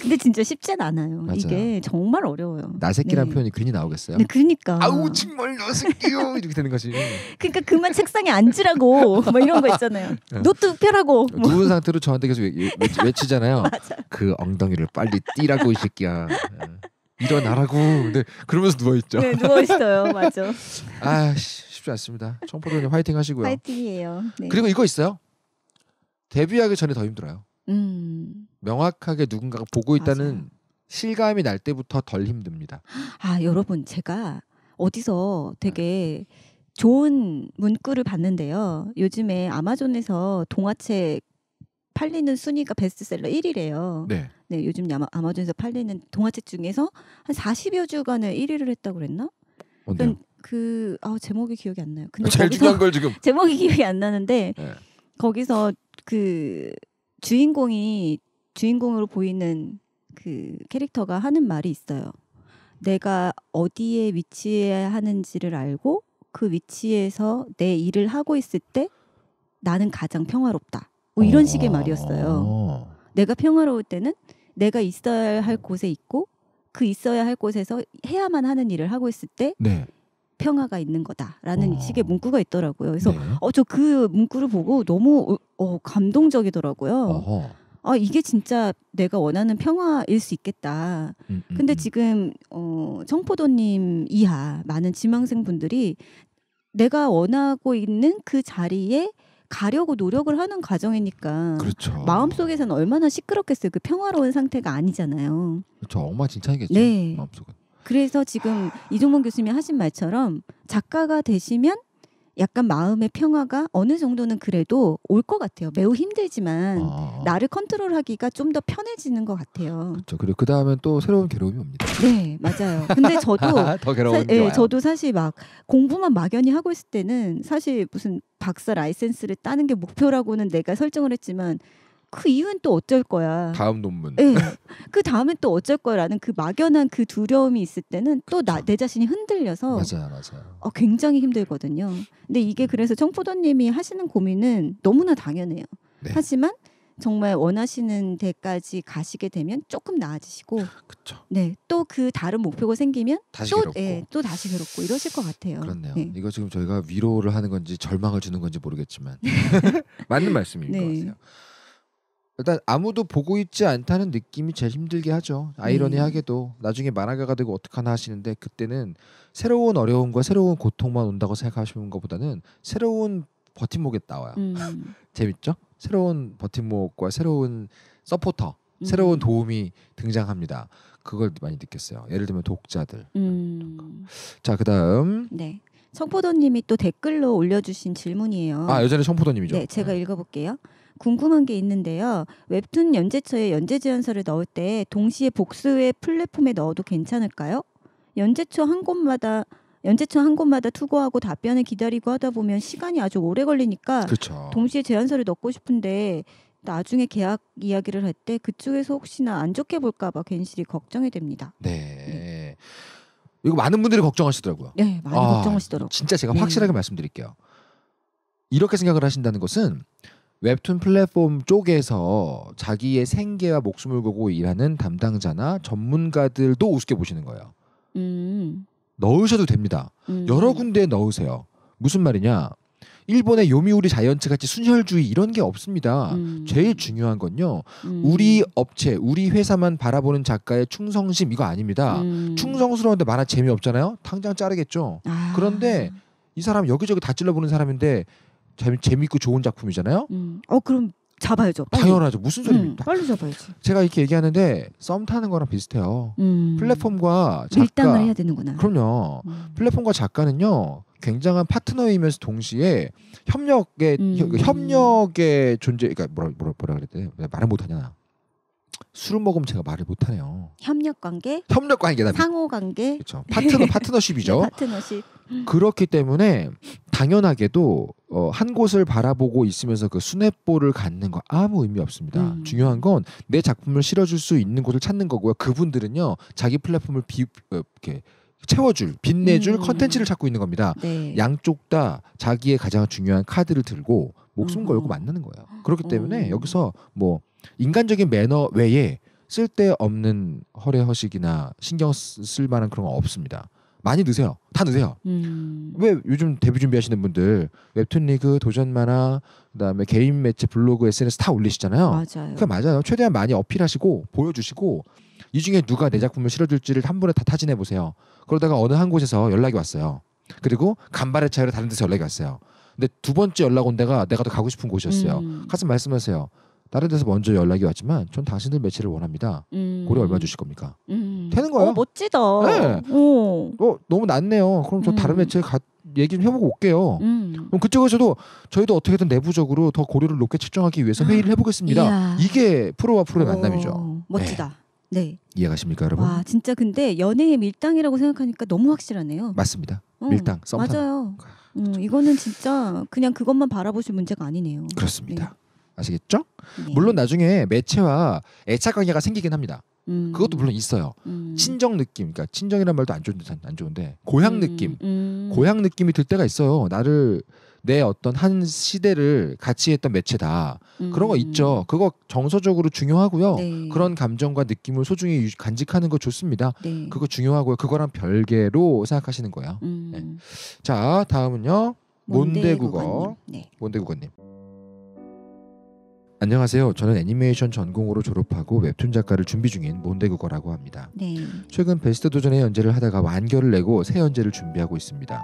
근데 진짜 쉽진 않아요. 맞아요. 이게 정말 어려워요. 나새끼라 네. 표현이 괜히 나오겠어요? 네, 그러니까. 아우 정말 나새끼요 이렇게 되는 거지. 그러니까 그만 책상에 앉으라고 뭐 이런 거 있잖아요. 네. 노트 펴라고. 뭐. 누운 상태로 저한테 계속 외, 치잖아요그 엉덩이를 빨리 뛰라고 이 새끼야. 네. 일어나라고. 근데 그러면서 누워 있죠. 네, 누워 있어요. 맞아. 아 쉽지 않습니다. 청포도님 화이팅 하시고요. 화이팅이에요. 네. 그리고 이거 있어요. 데뷔하기 전에 더 힘들어요. 음. 명확하게 누군가가 보고 있다는 맞아요. 실감이 날 때부터 덜 힘듭니다. 아 여러분 제가 어디서 되게 네. 좋은 문구를 봤는데요. 요즘에 아마존에서 동화책 팔리는 순위가 베스트셀러 1위래요. 네. 네 요즘 아마, 아마존에서 팔리는 동화책 중에서 한 40여 주간을 1위를 했다고 그랬나? 그 아, 제목이 기억이 안 나요. 근데 제일 중요한 걸 지금 제목이 기억이 안 나는데 네. 거기서 그 주인공이 주인공으로 보이는 그 캐릭터가 하는 말이 있어요. 내가 어디에 위치해야 하는지를 알고 그 위치에서 내 일을 하고 있을 때 나는 가장 평화롭다. 뭐 이런 어... 식의 말이었어요. 내가 평화로울 때는 내가 있어야 할 곳에 있고 그 있어야 할 곳에서 해야만 하는 일을 하고 있을 때 네. 평화가 있는 거다라는 오. 어. 식의 문구가 있더라고요. 그래서 네. 어저 그 문구를 보고 너무 어, 어, 감동적이더라고요. 어허. 아 이게 진짜 내가 원하는 평화일 수 있겠다. 음, 음, 근데 음. 지금 어 청포도님 이하 많은 지망생 분들이 내가 원하고 있는 그 자리에 가려고 노력을 하는 과정이니까 그렇죠. 마음속에서는 얼마나 시끄럽겠어요. 그 평화로운 상태가 아니잖아요. 그렇죠. 엉망진창겠죠 네. 마음속은. 그래서 지금 이종범 교수님이 하신 말처럼 작가가 되시면 약간 마음의 평화가 어느 정도는 그래도 올 것 같아요. 매우 힘들지만 아. 나를 컨트롤하기가 좀 더 편해지는 것 같아요. 그렇죠. 그리고 그다음에또 새로운 괴로움이 옵니다. 네, 맞아요. 근데 저도 더 괴로운 네, 저도 사실 막 공부만 막연히 하고 있을 때는 사실 무슨 박사 라이센스를 따는 게 목표라고는 내가 설정을 했지만 그이유는또 어쩔 거야. 다음 논문. 네. 그 다음엔 또 어쩔 거라는 그 막연한 그 두려움이 있을 때는 또 내 자신이 흔들려서 맞아요, 맞아요. 어, 굉장히 힘들거든요. 근데 이게 음. 그래서 청포도님이 하시는 고민은 너무나 당연해요. 네. 하지만 정말 원하시는 데까지 가시게 되면 조금 나아지시고 그쵸. 네. 또 그 다른 목표가 생기면 다시 또, 괴롭고. 예, 또 다시 괴롭고 이러실 것 같아요. 그렇네요. 네. 이거 지금 저희가 위로를 하는 건지 절망을 주는 건지 모르겠지만 맞는 말씀인 네. 것 같아요. 일단 아무도 보고 있지 않다는 느낌이 제일 힘들게 하죠. 아이러니하게도 음. 나중에 만화가가 되고 어떡하나 하시는데 그때는 새로운 어려움과 새로운 고통만 온다고 생각하시는 것보다는 새로운 버팀목에 나와요. 음. 재밌죠? 새로운 버팀목과 새로운 서포터, 음. 새로운 도움이 등장합니다. 그걸 많이 느꼈어요. 예를 들면 독자들. 음. 자, 그다음. 네. 성포도님이 또 댓글로 올려주신 질문이에요. 아, 여전히 성포도님이죠. 네, 제가 네. 읽어볼게요. 궁금한 게 있는데요. 웹툰 연재처에 연재 제안서를 넣을 때 동시에 복수의 플랫폼에 넣어도 괜찮을까요? 연재처 한 곳마다 연재처 한 곳마다 투고하고 답변을 기다리고 하다 보면 시간이 아주 오래 걸리니까 그쵸. 동시에 제안서를 넣고 싶은데 나중에 계약 이야기를 할 때 그쪽에서 혹시나 안 좋게 볼까봐 괜시리 걱정이 됩니다. 네. 네. 이거 많은 분들이 걱정하시더라고요. 네, 많이 아, 걱정하시더라고요. 진짜 제가 확실하게 네. 말씀드릴게요. 이렇게 생각을 하신다는 것은 웹툰 플랫폼 쪽에서 자기의 생계와 목숨을 걸고 일하는 담당자나 전문가들도 우습게 보시는 거예요. 음. 넣으셔도 됩니다. 음. 여러 군데 넣으세요. 무슨 말이냐? 일본의 요미우리 자이언츠 같이 순혈주의 이런 게 없습니다. 음. 제일 중요한 건요. 음. 우리 업체, 우리 회사만 바라보는 작가의 충성심 이거 아닙니다. 음. 충성스러운데 만화 재미없잖아요. 당장 자르겠죠. 아. 그런데 이 사람 여기저기 다 찔러보는 사람인데 재미 재밌고 좋은 작품이잖아요. 음. 어 그럼 잡아야죠. 빨리. 당연하죠. 무슨 음, 소리입니까? 음, 빨리 잡아야지. 제가 이렇게 얘기하는데 썸 타는 거랑 비슷해요. 음. 플랫폼과 작가 밀당을 해야 되는구나. 그럼요. 음. 플랫폼과 작가는요 굉장한 파트너이면서 동시에 협력의 음. 협, 협력의 존재. 그러니까 뭐라 뭐라 뭐라 그랬대. 말을 못하냐. 술을 먹으면 제가 말을 못하네요. 협력 관계, 협력 관계다. 상호 관계, 그렇죠. 파트너 파트너십이죠. 네, 파트너십. 음. 그렇기 때문에 당연하게도 어, 한 곳을 바라보고 있으면서 그 수뇌보를 갖는 거 아무 의미 없습니다. 음. 중요한 건 내 작품을 실어줄 수 있는 곳을 찾는 거고요. 그분들은요 자기 플랫폼을 비 어, 이렇게 채워줄 빛내줄 음. 컨텐츠를 음. 찾고 있는 겁니다. 네. 양쪽 다 자기의 가장 중요한 카드를 들고 목숨 음. 걸고 만나는 거예요. 그렇기 때문에 음. 여기서 뭐 인간적인 매너 외에 쓸데없는 허례허식이나 신경 쓸 만한 그런 거 없습니다. 많이 넣으세요. 다 넣으세요. 음. 왜 요즘 데뷔 준비하시는 분들 웹툰 리그, 도전 만화, 그다음에 개인 매체, 블로그, SNS 다 올리시잖아요. 맞아요. 그 맞아요. 최대한 많이 어필하시고 보여주시고 이 중에 누가 내 작품을 실어줄지를 한 번에 다 타진해 보세요. 그러다가 어느 한 곳에서 연락이 왔어요. 그리고 간발의 차이로 다른 데서 연락이 왔어요. 근데 두 번째 연락 온 데가 내가 더 가고 싶은 곳이었어요. 음. 가서 말씀하세요. 다른 데서 먼저 연락이 왔지만 전 당신들 매치를 원합니다. 음. 고려 얼마 주실 겁니까? 음. 되는 거예요. 어, 멋지다. 네. 오. 어, 너무 낫네요. 그럼 저 음. 다른 매체 가, 얘기 좀 해보고 올게요. 음. 그럼 그쪽에서도 저희도 어떻게든 내부적으로 더 고려를 높게 측정하기 위해서 아, 회의를 해보겠습니다. 이게 프로와 프로의 오. 만남이죠. 멋지다. 네. 네. 이해가십니까, 여러분? 와, 진짜 근데 연애의 밀당이라고 생각하니까 너무 확실하네요. 맞습니다. 어, 밀당, 썸 맞아요. 음, 이거는 진짜 그냥 그것만 바라보실 문제가 아니네요. 그렇습니다. 네. 아시겠죠? 네. 물론 나중에 매체와 애착 관계가 생기긴 합니다. 음. 그것도 물론 있어요. 음. 친정 느낌, 그러니까 친정이란 말도 안 좋은 안 좋은데 고향 음, 느낌, 음. 고향 느낌이 들 때가 있어요. 나를 내 어떤 한 시대를 같이 했던 매체다. 음. 그런 거 있죠. 그거 정서적으로 중요하고요. 네. 그런 감정과 느낌을 소중히 간직하는 거 좋습니다. 네. 그거 중요하고요. 그거랑 별개로 생각하시는 거예요. 음. 네. 자, 다음은요. 몬데국어. 네. 몬데국어님. 몬데국어님. 안녕하세요. 저는 애니메이션 전공으로 졸업하고 웹툰 작가를 준비 중인 몬데국어라고 합니다. 네. 최근 베스트 도전의 연재를 하다가 완결을 내고 새 연재를 준비하고 있습니다.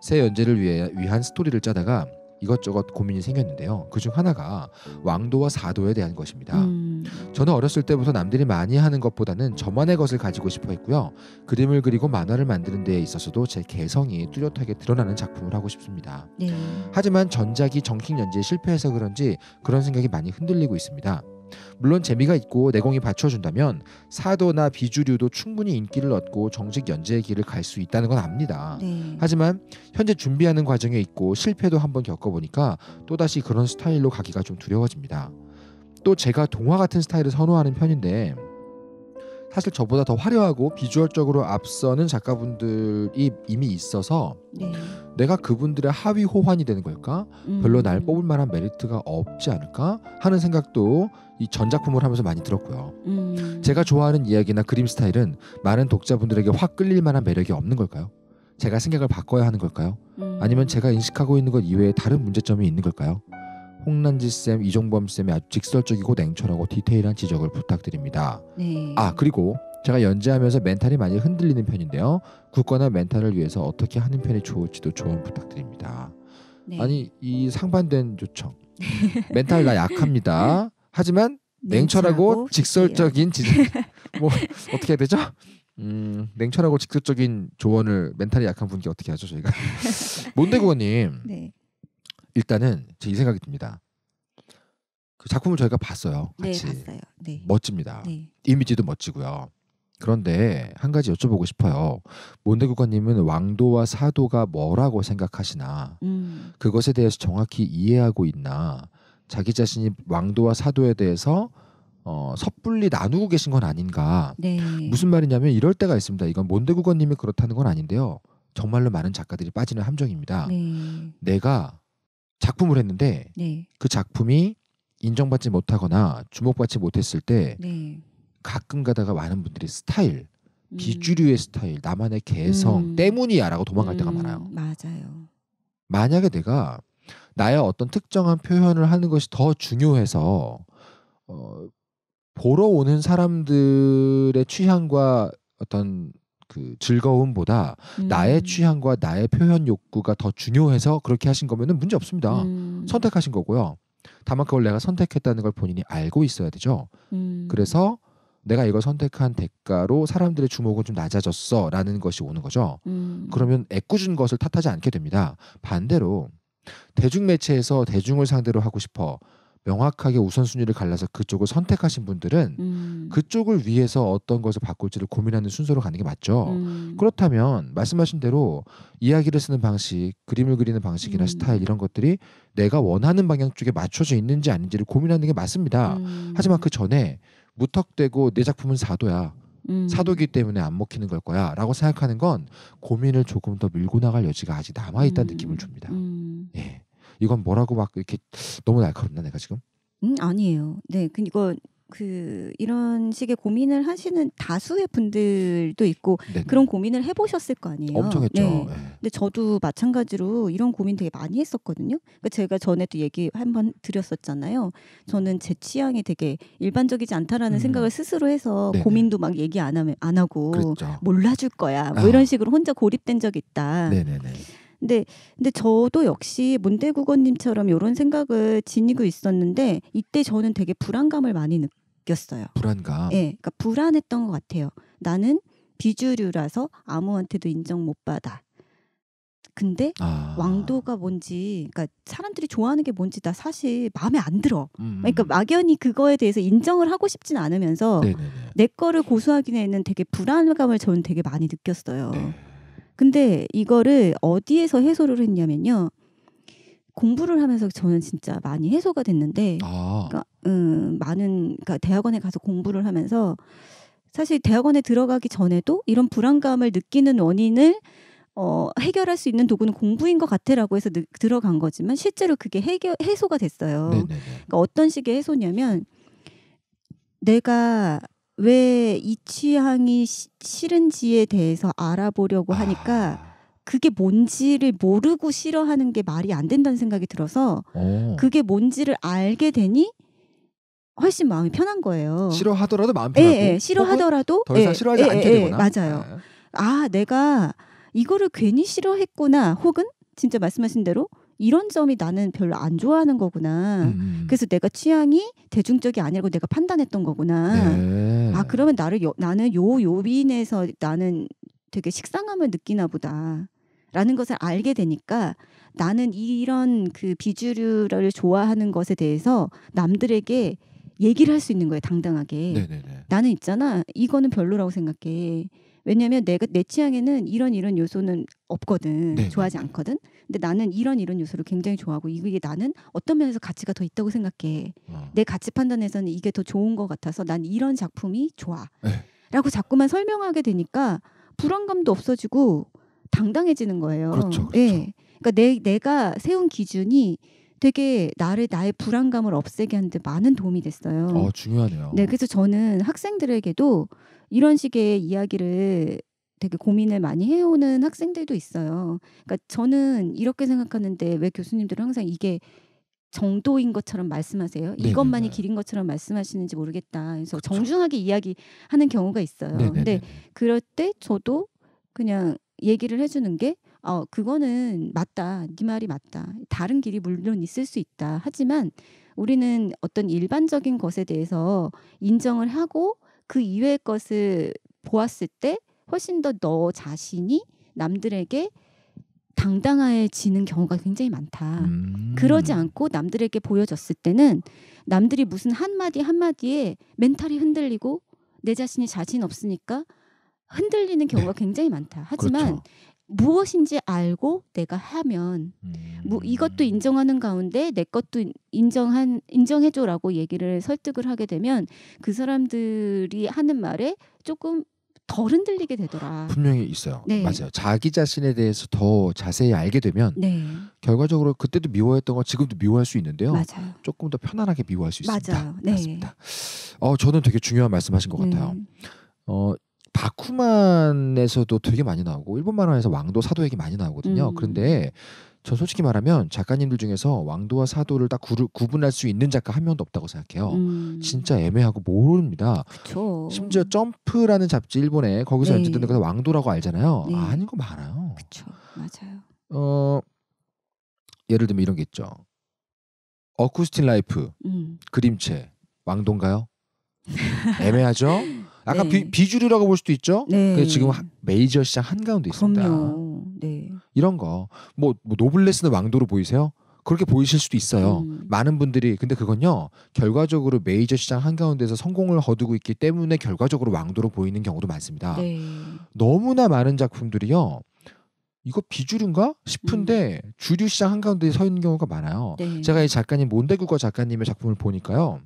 새 연재를 위해 위한 스토리를 짜다가 이것저것 고민이 생겼는데요. 그중 하나가 왕도와 사도에 대한 것입니다. 음. 저는 어렸을 때부터 남들이 많이 하는 것보다는 저만의 것을 가지고 싶어 했고요. 그림을 그리고 만화를 만드는 데에 있어서도 제 개성이 뚜렷하게 드러나는 작품을 하고 싶습니다. 네. 하지만 전작이 정킹 연재에 실패해서 그런지 그런 생각이 많이 흔들리고 있습니다. 물론 재미가 있고 내공이 받쳐준다면 사도나 비주류도 충분히 인기를 얻고 정식 연재의 길을 갈 수 있다는 건 압니다. 네. 하지만 현재 준비하는 과정에 있고 실패도 한번 겪어보니까 또다시 그런 스타일로 가기가 좀 두려워집니다. 또 제가 동화 같은 스타일을 선호하는 편인데 사실 저보다 더 화려하고 비주얼적으로 앞서는 작가분들이 이미 있어서 네. 내가 그분들의 하위 호환이 되는 걸까? 음. 별로 날 음. 뽑을 만한 메리트가 없지 않을까? 하는 생각도 이 전작품을 하면서 많이 들었고요. 음. 제가 좋아하는 이야기나 그림 스타일은 많은 독자분들에게 확 끌릴 만한 매력이 없는 걸까요? 제가 생각을 바꿔야 하는 걸까요? 음. 아니면 제가 인식하고 있는 것 이외에 다른 문제점이 있는 걸까요? 홍란지 쌤, 이종범 쌤의 아주 직설적이고 냉철하고 디테일한 지적을 부탁드립니다. 네. 아 그리고 제가 연재하면서 멘탈이 많이 흔들리는 편인데요. 굳건한 멘탈을 위해서 어떻게 하는 편이 좋을지도 조언 부탁드립니다. 네. 아니 이 상반된 요청. 멘탈 나 약합니다. 네. 하지만 냉철하고 직설적인 지적 뭐 어떻게 해야 되죠? 음, 냉철하고 직설적인 조언을 멘탈이 약한 분께 어떻게 하죠 저희가? 몬데고님. 네. 일단은 제이 생각이 듭니다. 그 작품을 저희가 봤어요. 네, 같이. 네, 봤어요. 네. 멋집니다. 네. 이미지도 멋지고요. 그런데 한 가지 여쭤보고 싶어요. 몬데 국가님은 왕도와 사도가 뭐라고 생각하시나, 음. 그것에 대해서 정확히 이해하고 있나, 자기 자신이 왕도와 사도에 대해서 어, 섣불리 나누고 계신 건 아닌가. 네. 무슨 말이냐면 이럴 때가 있습니다. 이건 몬데 국가님이 그렇다는 건 아닌데요. 정말로 많은 작가들이 빠지는 함정입니다. 네. 내가 작품을 했는데 네. 그 작품이 인정받지 못하거나 주목받지 못했을 때 네. 가끔 가다가 많은 분들이 스타일 음. 비주류의 스타일 나만의 개성 음. 때문이야라고 도망갈 음. 때가 많아요. 맞아요. 만약에 내가 나의 어떤 특정한 표현을 하는 것이 더 중요해서 어, 보러 오는 사람들의 취향과 어떤 그 즐거움보다 음. 나의 취향과 나의 표현 욕구가 더 중요해서 그렇게 하신 거면은 문제 없습니다. 음. 선택하신 거고요. 다만 그걸 내가 선택했다는 걸 본인이 알고 있어야 되죠. 음. 그래서 내가 이걸 선택한 대가로 사람들의 주목은 좀 낮아졌어라는 것이 오는 거죠. 음. 그러면 애꿎은 것을 탓하지 않게 됩니다. 반대로 대중매체에서 대중을 상대로 하고 싶어 명확하게 우선순위를 갈라서 그쪽을 선택하신 분들은 음. 그쪽을 위해서 어떤 것을 바꿀지를 고민하는 순서로 가는 게 맞죠. 음. 그렇다면 말씀하신 대로 이야기를 쓰는 방식, 그림을 그리는 방식이나 음. 스타일 이런 것들이 내가 원하는 방향 쪽에 맞춰져 있는지 아닌지를 고민하는 게 맞습니다. 음. 하지만 그 전에 무턱대고 내 작품은 사도야. 음. 사도기 때문에 안 먹히는 걸 거야 라고 생각하는 건 고민을 조금 더 밀고 나갈 여지가 아직 남아있다는 음. 느낌을 줍니다. 음. 예. 이건 뭐라고 막 이렇게 너무 날카롭나 내가 지금? 음 아니에요. 네, 근 이거 그 이런 식의 고민을 하시는 다수의 분들도 있고 네네. 그런 고민을 해보셨을 거 아니에요. 엄청 했죠. 네. 네. 근데 저도 마찬가지로 이런 고민 되게 많이 했었거든요. 그 제가 전에도 얘기 한번 드렸었잖아요. 저는 제 취향이 되게 일반적이지 않다라는 음. 생각을 스스로 해서 네네. 고민도 막 얘기 안 하면 안 하고 그렇죠. 몰라줄 거야. 뭐 아. 이런 식으로 혼자 고립된 적 있다. 네네네. 근데 네. 근데 저도 역시 문대국원님처럼 이런 생각을 지니고 있었는데 이때 저는 되게 불안감을 많이 느꼈어요. 불안감. 예, 그러니까 불안했던 것 같아요. 나는 비주류라서 아무한테도 인정 못 받아. 근데 아. 왕도가 뭔지 그러니까 사람들이 좋아하는 게 뭔지 나 사실 마음에 안 들어. 음, 음. 그러니까 막연히 그거에 대해서 인정을 하고 싶진 않으면서 네네네. 내 거를 고수하기에는 되게 불안감을 저는 되게 많이 느꼈어요. 네. 근데 이거를 어디에서 해소를 했냐면요. 공부를 하면서 저는 진짜 많이 해소가 됐는데, 아. 그러니까 음, 많은 그러니까 대학원에 가서 공부를 하면서 사실 대학원에 들어가기 전에도 이런 불안감을 느끼는 원인을 어, 해결할 수 있는 도구는 공부인 것 같애라고 해서 느, 들어간 거지만 실제로 그게 해결, 해소가 됐어요. 그러니까 어떤 식의 해소냐면 내가 왜이 취향이 시, 싫은지에 대해서 알아보려고 아. 하니까 그게 뭔지를 모르고 싫어하는 게 말이 안 된다는 생각이 들어서 어. 그게 뭔지를 알게 되니 훨씬 마음이 편한 거예요. 싫어하더라도 마음 예, 편하고 예, 예, 싫어하더라도 더 이상 예, 싫어하지 예, 않게 예, 되구나. 맞아요. 네. 아 내가 이거를 괜히 싫어했구나 혹은 진짜 말씀하신 대로 이런 점이 나는 별로 안 좋아하는 거구나. 음. 그래서 내가 취향이 대중적이 아니라고 내가 판단했던 거구나. 네. 아 그러면 나를 여, 나는 요 요빈에서 나는 되게 식상함을 느끼나 보다. 라는 것을 알게 되니까 나는 이런 그 비주류를 좋아하는 것에 대해서 남들에게 얘기를 할 수 있는 거예요 당당하게 네네네. 나는 있잖아 이거는 별로라고 생각해 왜냐하면 내가 내 취향에는 이런 이런 요소는 없거든. 네. 좋아하지 않거든. 근데 나는 이런 이런 요소를 굉장히 좋아하고 이게 나는 어떤 면에서 가치가 더 있다고 생각해. 어. 내 가치 판단에서는 이게 더 좋은 것 같아서 난 이런 작품이 좋아. 네. 라고 자꾸만 설명하게 되니까 불안감도 없어지고 당당해지는 거예요. 그렇죠. 그렇죠. 예. 그러니까 내 내가 세운 기준이 되게 나를 나의 불안감을 없애게 하는데 많은 도움이 됐어요. 어, 중요하네요. 네, 그래서 저는 학생들에게도 이런 식의 이야기를 되게 고민을 많이 해오는 학생들도 있어요. 그러니까 저는 이렇게 생각하는데 왜 교수님들은 항상 이게 정도인 것처럼 말씀하세요. 네네. 네, 이것만이 네. 길인 것처럼 말씀하시는지 모르겠다. 그래서 그쵸. 정중하게 이야기하는 경우가 있어요. 네네 네, 근데 그럴 때 저도 그냥 얘기를 해주는 게 어, 그거는 맞다. 네 말이 맞다. 다른 길이 물론 있을 수 있다. 하지만 우리는 어떤 일반적인 것에 대해서 인정을 하고 그 이외의 것을 보았을 때 훨씬 더 너 자신이 남들에게 당당해지는 경우가 굉장히 많다. 음. 그러지 않고 남들에게 보여졌을 때는 남들이 무슨 한마디 한마디에 멘탈이 흔들리고 내 자신이 자신 없으니까 흔들리는 경우가 네. 굉장히 많다. 하지만 그렇죠. 무엇인지 알고 내가 하면 뭐 이것도 음. 인정하는 가운데 내 것도 인정한 인정해줘라고 얘기를 설득을 하게 되면 그 사람들이 하는 말에 조금 덜 흔들리게 되더라. 분명히 있어요. 네. 맞아요. 자기 자신에 대해서 더 자세히 알게 되면 네. 결과적으로 그때도 미워했던 거 지금도 미워할 수 있는데요. 맞아요. 조금 더 편안하게 미워할 수 있습니다. 맞아요. 네. 맞습니다. 어, 저는 되게 중요한 말씀하신 것 네. 같아요. 음. 어, 바쿠만에서도 되게 많이 나오고 일본 만화에서 왕도 사도 얘기 많이 나오거든요. 음. 그런데 전 솔직히 말하면 작가님들 중에서 왕도와 사도를 딱 구르, 구분할 수 있는 작가 한 명도 없다고 생각해요. 음. 진짜 애매하고 모릅니다. 그쵸. 심지어 점프라는 잡지 일본에 거기서 네. 연재되는 거 왕도라고 알잖아요. 네. 아, 아닌 거 많아요. 그렇죠, 맞아요. 어 예를 들면 이런 게 있죠. 어쿠스틴 라이프 음. 그림체 왕도인가요? 애매하죠. 약간 네. 비, 주류라고볼 수도 있죠. 네. 그 지금 메이저 시장 한가운데 있습니다. 그럼요. 네. 이런 거. 뭐, 뭐 노블레스는 왕도로 보이세요? 그렇게 보이실 수도 있어요. 음. 많은 분들이 근데 그건요 결과적으로 메이저 시장 한 가운데서 성공을 거두고 있기 때문에 결과적으로 왕도로 보이는 경우도 많습니다. 네. 너무나 많은 작품들이요. 이거 비주류인가 싶은데 음. 주류 시장 한 가운데 서 있는 경우가 많아요. 네. 제가 이 작가님 몬데구거 작가님의 작품을 보니까요.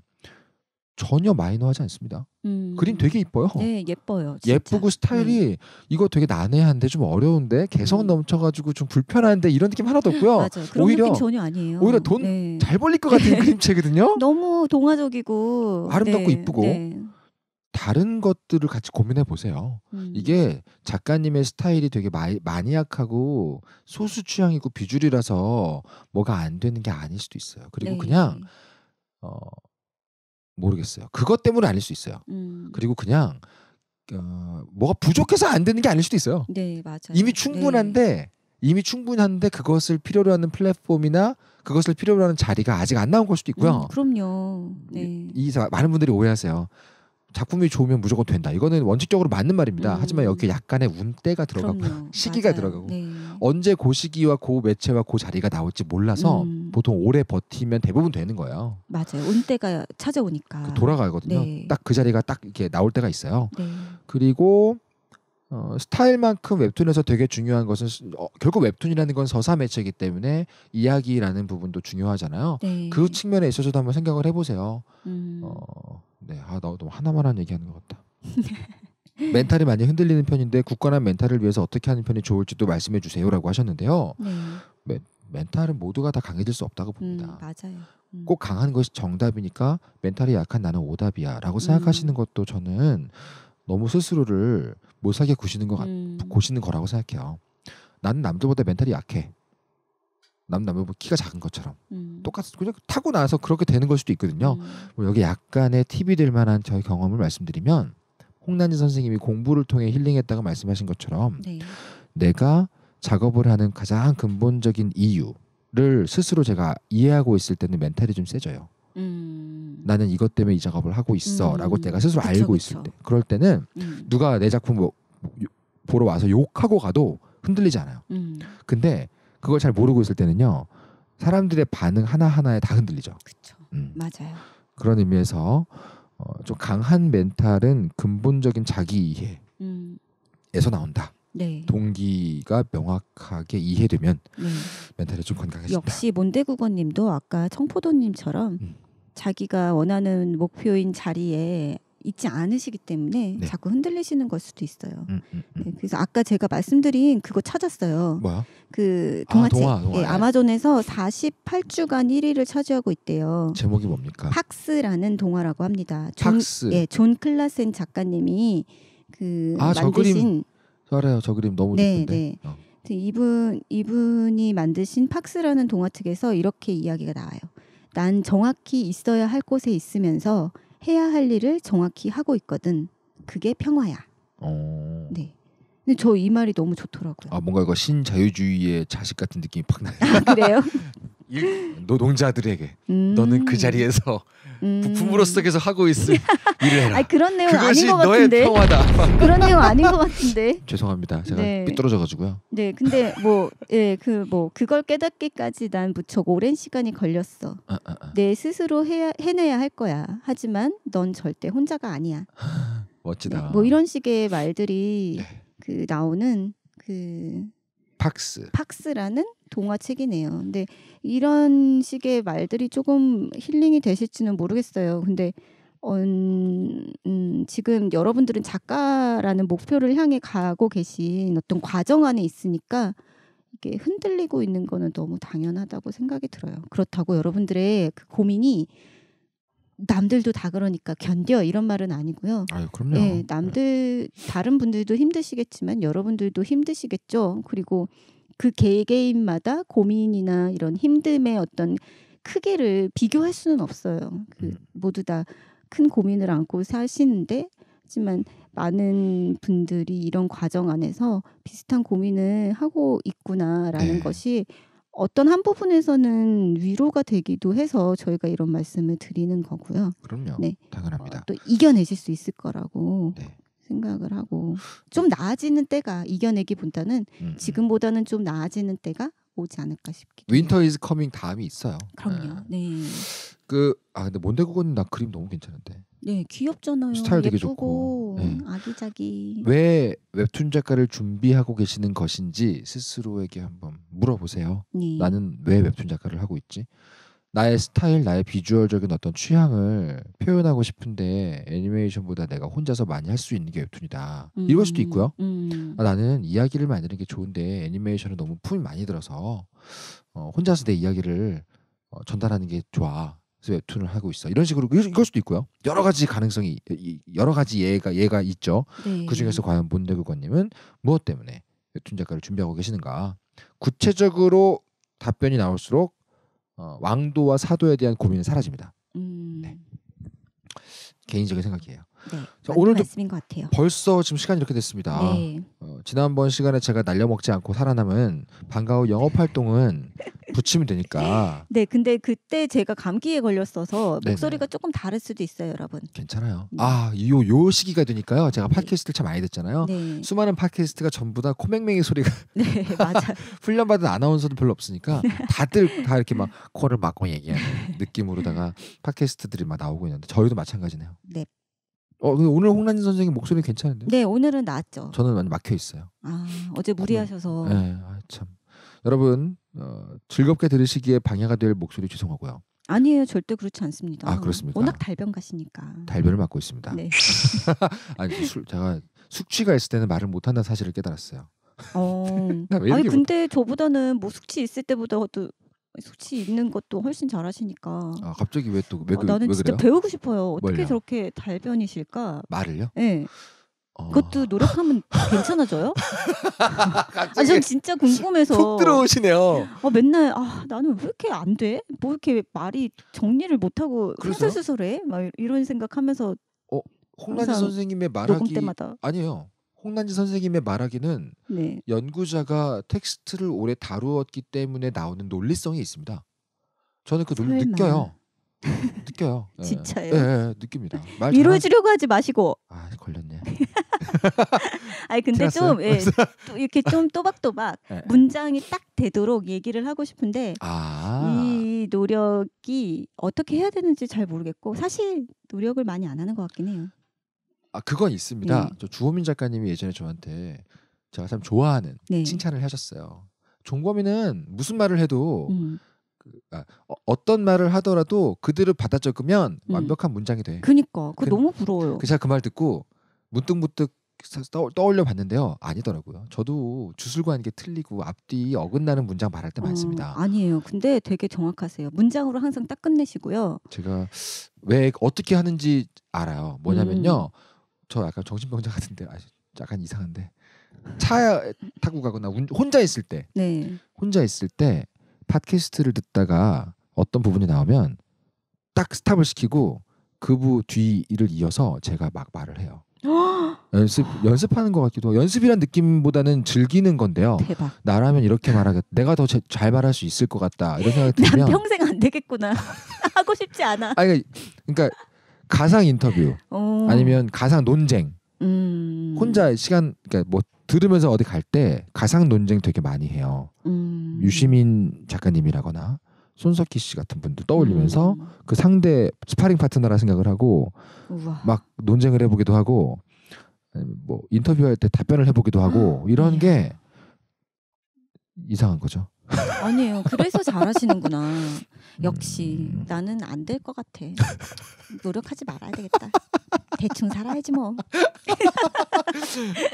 전혀 마이너하지 않습니다. 음. 그림 되게 이뻐요. 네, 예뻐요. 진짜. 예쁘고 스타일이 음. 이거 되게 난해한데 좀 어려운데 개성 음. 넘쳐가지고 좀 불편한데 이런 느낌 하나도 없고요. 오히려 전혀 아니에요. 오히려 돈잘 네. 벌릴 것 같은 네. 그림체거든요. 너무 동화적이고 아름답고 네. 이쁘고 네. 다른 것들을 같이 고민해 보세요. 음. 이게 작가님의 스타일이 되게 마이, 마니악하고 소수 취향이고 비주류라서 뭐가 안 되는 게 아닐 수도 있어요. 그리고 네. 그냥 어. 모르겠어요. 그것 때문에 아닐 수 있어요. 음. 그리고 그냥 어, 뭐가 부족해서 안 되는 게 아닐 수도 있어요. 네, 맞아요. 이미 네. 충분한데 네. 이미 충분한데 그것을 필요로 하는 플랫폼이나 그것을 필요로 하는 자리가 아직 안 나온 걸 수도 있고요. 음, 그럼요. 네. 이, 이, 많은 분들이 오해하세요. 작품이 좋으면 무조건 된다. 이거는 원칙적으로 맞는 말입니다. 음. 하지만 여기 에 약간의 운때가 들어가고 그럼요. 시기가 맞아요. 들어가고 네. 언제 고 시기와 고 매체와 고 자리가 나올지 몰라서 음. 보통 오래 버티면 대부분 되는 거예요. 맞아요. 운때가 찾아오니까 그 돌아가거든요. 네. 딱그 자리가 딱 이렇게 나올 때가 있어요. 네. 그리고 어, 스타일만큼 웹툰에서 되게 중요한 것은 어, 결국 웹툰이라는 건 서사 매체이기 때문에 이야기라는 부분도 중요하잖아요. 네. 그 측면에 있어서도 한번 생각을 해보세요. 음. 어, 네, 아, 나도 하나만 한 얘기하는 것 같다. 멘탈이 많이 흔들리는 편인데 굳건한 멘탈을 위해서 어떻게 하는 편이 좋을지도 말씀해 주세요라고 하셨는데요. 네. 멘, 멘탈은 모두가 다 강해질 수 없다고 음, 봅니다. 음, 맞아요. 음. 꼭 강한 것이 정답이니까 멘탈이 약한 나는 오답이야라고 생각하시는 음. 것도 저는 너무 스스로를 못사게 구시는 것 같, 고시는 음. 거라고 생각해요. 나는 남들보다 멘탈이 약해. 남남자 뭐 키가 작은 것처럼 음. 똑같이 그냥 타고 나서 그렇게 되는 걸 수도 있거든요. 음. 뭐 여기 약간의 팁이 될 만한 저의 경험을 말씀드리면 홍난진 선생님이 공부를 통해 힐링했다고 말씀하신 것처럼 네. 내가 작업을 하는 가장 근본적인 이유를 스스로 제가 이해하고 있을 때는 멘탈이 좀 세져요. 음. 나는 이것 때문에 이 작업을 하고 있어라고 음. 내가 스스로 그쵸, 알고 그쵸. 있을 때 그럴 때는 음. 누가 내 작품 뭐 보러 와서 욕하고 가도 흔들리지 않아요. 음. 근데 그걸 잘 모르고 있을 때는요 사람들의 반응 하나 하나에 다 흔들리죠. 그렇죠. 음. 맞아요. 그런 의미에서 어, 좀 강한 멘탈은 근본적인 자기 이해에서 음. 나온다. 네. 동기가 명확하게 이해되면 네. 멘탈이 좀 건강해진다. 역시 몬데국어님도 아까 청포도님처럼 음. 자기가 원하는 목표인 자리에 있지 않으시기 때문에 네. 자꾸 흔들리시는 걸 수도 있어요. 음, 음, 음. 네, 그래서 아까 제가 말씀드린 그거 찾았어요. 뭐야? 그 동화책 아, 동화, 동화. 예, 네, 아마존에서 48주간 1위를 차지하고 있대요. 제목이 뭡니까? 팍스라는 동화라고 합니다. 존, 팍스. 예, 존 클라센 작가님이 그 아, 만드신 저알요저 그림 너무 네, 예쁜데. 네. 어. 이분 이분이 만드신 팍스라는 동화책에서 이렇게 이야기가 나와요. 난 정확히 있어야 할 곳에 있으면서 해야 할 일을 정확히 하고 있거든. 그게 평화야. 어... 네. 근데 저 이 말이 너무 좋더라고요. 아 뭔가 이거 신자유주의의 자식 같은 느낌이 팍 나요. 아, 그래요? 일, 노동자들에게 음... 너는 그 자리에서 음. 부품으로서 계속 하고 있을 일을 해라. 아 그런 내용 아닌 것 같은데. 그런 내용 아닌 것 같은데. 죄송합니다. 제가 네. 삐뚤어져가지고요. 네, 근데 뭐예그뭐 예, 그 뭐, 그걸 깨닫기까지 난 무척 뭐 오랜 시간이 걸렸어. 아, 아, 아. 내 스스로 해야, 해내야 할 거야. 하지만 넌 절대 혼자가 아니야. 멋지다. 네, 뭐 이런 식의 말들이 네. 그 나오는 그 팍스. 팍스라는 동화책이네요. 근데 이런 식의 말들이 조금 힐링이 되실지는 모르겠어요. 근데 언, 음, 지금 여러분들은 작가라는 목표를 향해 가고 계신 어떤 과정 안에 있으니까 이게 흔들리고 있는 거는 너무 당연하다고 생각이 들어요. 그렇다고 여러분들의 그 고민이 남들도 다 그러니까 견뎌 이런 말은 아니고요. 아 그럼요. 예, 네, 남들 다른 분들도 힘드시겠지만 여러분들도 힘드시겠죠. 그리고 그 개개인마다 고민이나 이런 힘듦의 어떤 크기를 비교할 수는 없어요. 그 음. 모두 다 큰 고민을 안고 사시는데 하지만 많은 분들이 이런 과정 안에서 비슷한 고민을 하고 있구나라는 네. 것이 어떤 한 부분에서는 위로가 되기도 해서 저희가 이런 말씀을 드리는 거고요. 그럼요. 네. 당연합니다. 어, 또 이겨내실 수 있을 거라고 네. 생각을 하고 좀 나아지는 때가 이겨내기보다는 음. 음. 지금보다는 좀 나아지는 때가 오지 않을까 싶기도 윈터 이즈 커밍 다음이 있어요. 그럼요. 네. 네. 그아 근데 몬데고건나 그림 너무 괜찮은데. 네, 귀엽잖아요. 스타일 되게 예쁘고 좋고. 네. 아기자기. 왜 웹툰 작가를 준비하고 계시는 것인지 스스로에게 한번 물어보세요. 네. 나는 왜 웹툰 작가를 하고 있지? 나의 스타일, 나의 비주얼적인 어떤 취향을 표현하고 싶은데 애니메이션보다 내가 혼자서 많이 할 수 있는 게 웹툰이다. 음, 이럴 수도 음, 있고요. 음. 아, 나는 이야기를 만드는 게 좋은데 애니메이션은 너무 품이 많이 들어서 어, 혼자서 내 이야기를 어, 전달하는 게 좋아. 웹툰을 하고 있어. 이런 식으로 이럴 수도 있고요. 여러 가지 가능성이 여러 가지 예가 예가 있죠. 네. 그 중에서 과연 본대국원님은 무엇 때문에 웹툰 작가를 준비하고 계시는가? 구체적으로 답변이 나올수록 어, 왕도와 사도에 대한 고민은 사라집니다. 음... 네. 개인적인 생각이에요. 네, 자, 오늘도 말씀인 것 같아요. 벌써 지금 시간이 이렇게 됐습니다. 네. 어, 지난번 시간에 제가 날려먹지 않고 살아남은 방과후 영업 활동은 붙이면 되니까. 네, 근데 그때 제가 감기에 걸렸어서 목소리가 조금 다를 수도 있어요, 여러분. 괜찮아요. 네. 아, 요, 요 시기가 되니까요. 제가 네. 팟캐스트를 참 많이 듣잖아요. 네. 수많은 팟캐스트가 전부 다 코맹맹이 소리가. 네, 맞아. 훈련받은 아나운서도 별로 없으니까 네. 다들 다 이렇게 막 코를 막고 얘기하는 느낌으로다가 팟캐스트들이 막 나오고 있는데 저희도 마찬가지네요. 네. 어 오늘 홍란진 선생님 목소리 괜찮은데? 네 오늘은 나았죠. 저는 많이 막혀 있어요. 아 어제 무리하셔서. 네. 네, 아, 참 여러분 어, 즐겁게 들으시기에 방해가 될 목소리 죄송하고요. 아니에요 절대 그렇지 않습니다. 아 그렇습니까? 워낙 달변 가시니까. 달변을 맡고 있습니다. 네. 아니 그 술 제가 숙취가 있을 때는 말을 못한다는 사실을 깨달았어요. 어. 아니 근데 저보다는 뭐 숙취 있을 때보다도 수치 있는 것도 훨씬 잘하시니까. 아 갑자기 왜 또 왜, 어, 나는 왜 진짜 그래요? 배우고 싶어요. 어떻게 뭘요? 저렇게 달변이실까? 말을요? 네. 어... 그것도 노력하면 괜찮아져요? 갑자기 아, 전 진짜 궁금해서 푹 들어오시네요. 어, 맨날 아 나는 왜 이렇게 안 돼? 뭐 이렇게 말이 정리를 못 하고 수설수설해? 막 이런 생각하면서. 어홍란 선생님의 말하기 아니에요. 홍난지 선생님의 말하기는 네. 연구자가 텍스트를 오래 다루었기 때문에 나오는 논리성이 있습니다. 저는 그 논리 설 느껴요. 느껴요. 네. 진짜요? 예, 네, 느낍니다. 위로해 주려고 하지 마시고. 아 걸렸네. 아니 근데 좀, 예, 또 이렇게 좀 또박또박 예. 문장이 딱 되도록 얘기를 하고 싶은데 아~ 이 노력이 어떻게 해야 되는지 잘 모르겠고 사실 노력을 많이 안 하는 것 같긴 해요. 아 그건 있습니다. 네. 저 주호민 작가님이 예전에 저한테 제가 참 좋아하는 네. 칭찬을 하셨어요. 종범이는 무슨 말을 해도 음. 그, 아, 어, 떤 말을 하더라도 그들을 받아 적으면 음. 완벽한 문장이 돼. 그니까 그 너무 부러워요. 그 제가 그 말 듣고 문득문득 떠올려 봤는데요. 아니더라고요. 저도 주술과하는 게 틀리고 앞뒤 어긋나는 문장 말할 때 어, 많습니다. 아니에요. 근데 되게 정확하세요. 문장으로 항상 딱 끝내시고요. 제가 왜 어떻게 하는지 알아요. 뭐냐면요. 음. 저 약간 정신병자 같은데 아, 약간 이상한데 차 타고 가거나 운, 혼자 있을 때 네. 혼자 있을 때 팟캐스트를 듣다가 어떤 부분이 나오면 딱 스탑을 시키고 그부 뒤를 이어서 제가 막 말을 해요. 연습 연습하는 것 같기도 하고 연습이란 느낌보다는 즐기는 건데요. 대박. 나라면 이렇게 말하겠. 내가 더 잘 말할 수 있을 것 같다. 이런 생각이 들면 난 평생 안 되겠구나. 하고 싶지 않아. 아니 그러니까, 그러니까 가상 인터뷰 어. 아니면 가상 논쟁 음. 혼자 시간 그러니까 뭐 들으면서 어디 갈 때 가상 논쟁 되게 많이 해요. 음. 유시민 작가님이라거나 손석희 씨 같은 분들 떠올리면서 음. 그 상대 스파링 파트너라 생각을 하고 우와. 막 논쟁을 해보기도 하고 뭐 인터뷰할 때 답변을 해보기도 하고 음. 이런 네. 게 이상한 거죠. 아니에요. 그래서 잘하시는구나. 역시 음. 나는 안 될 것 같아. 노력하지 말아야 되겠다. 대충 살아야지 뭐.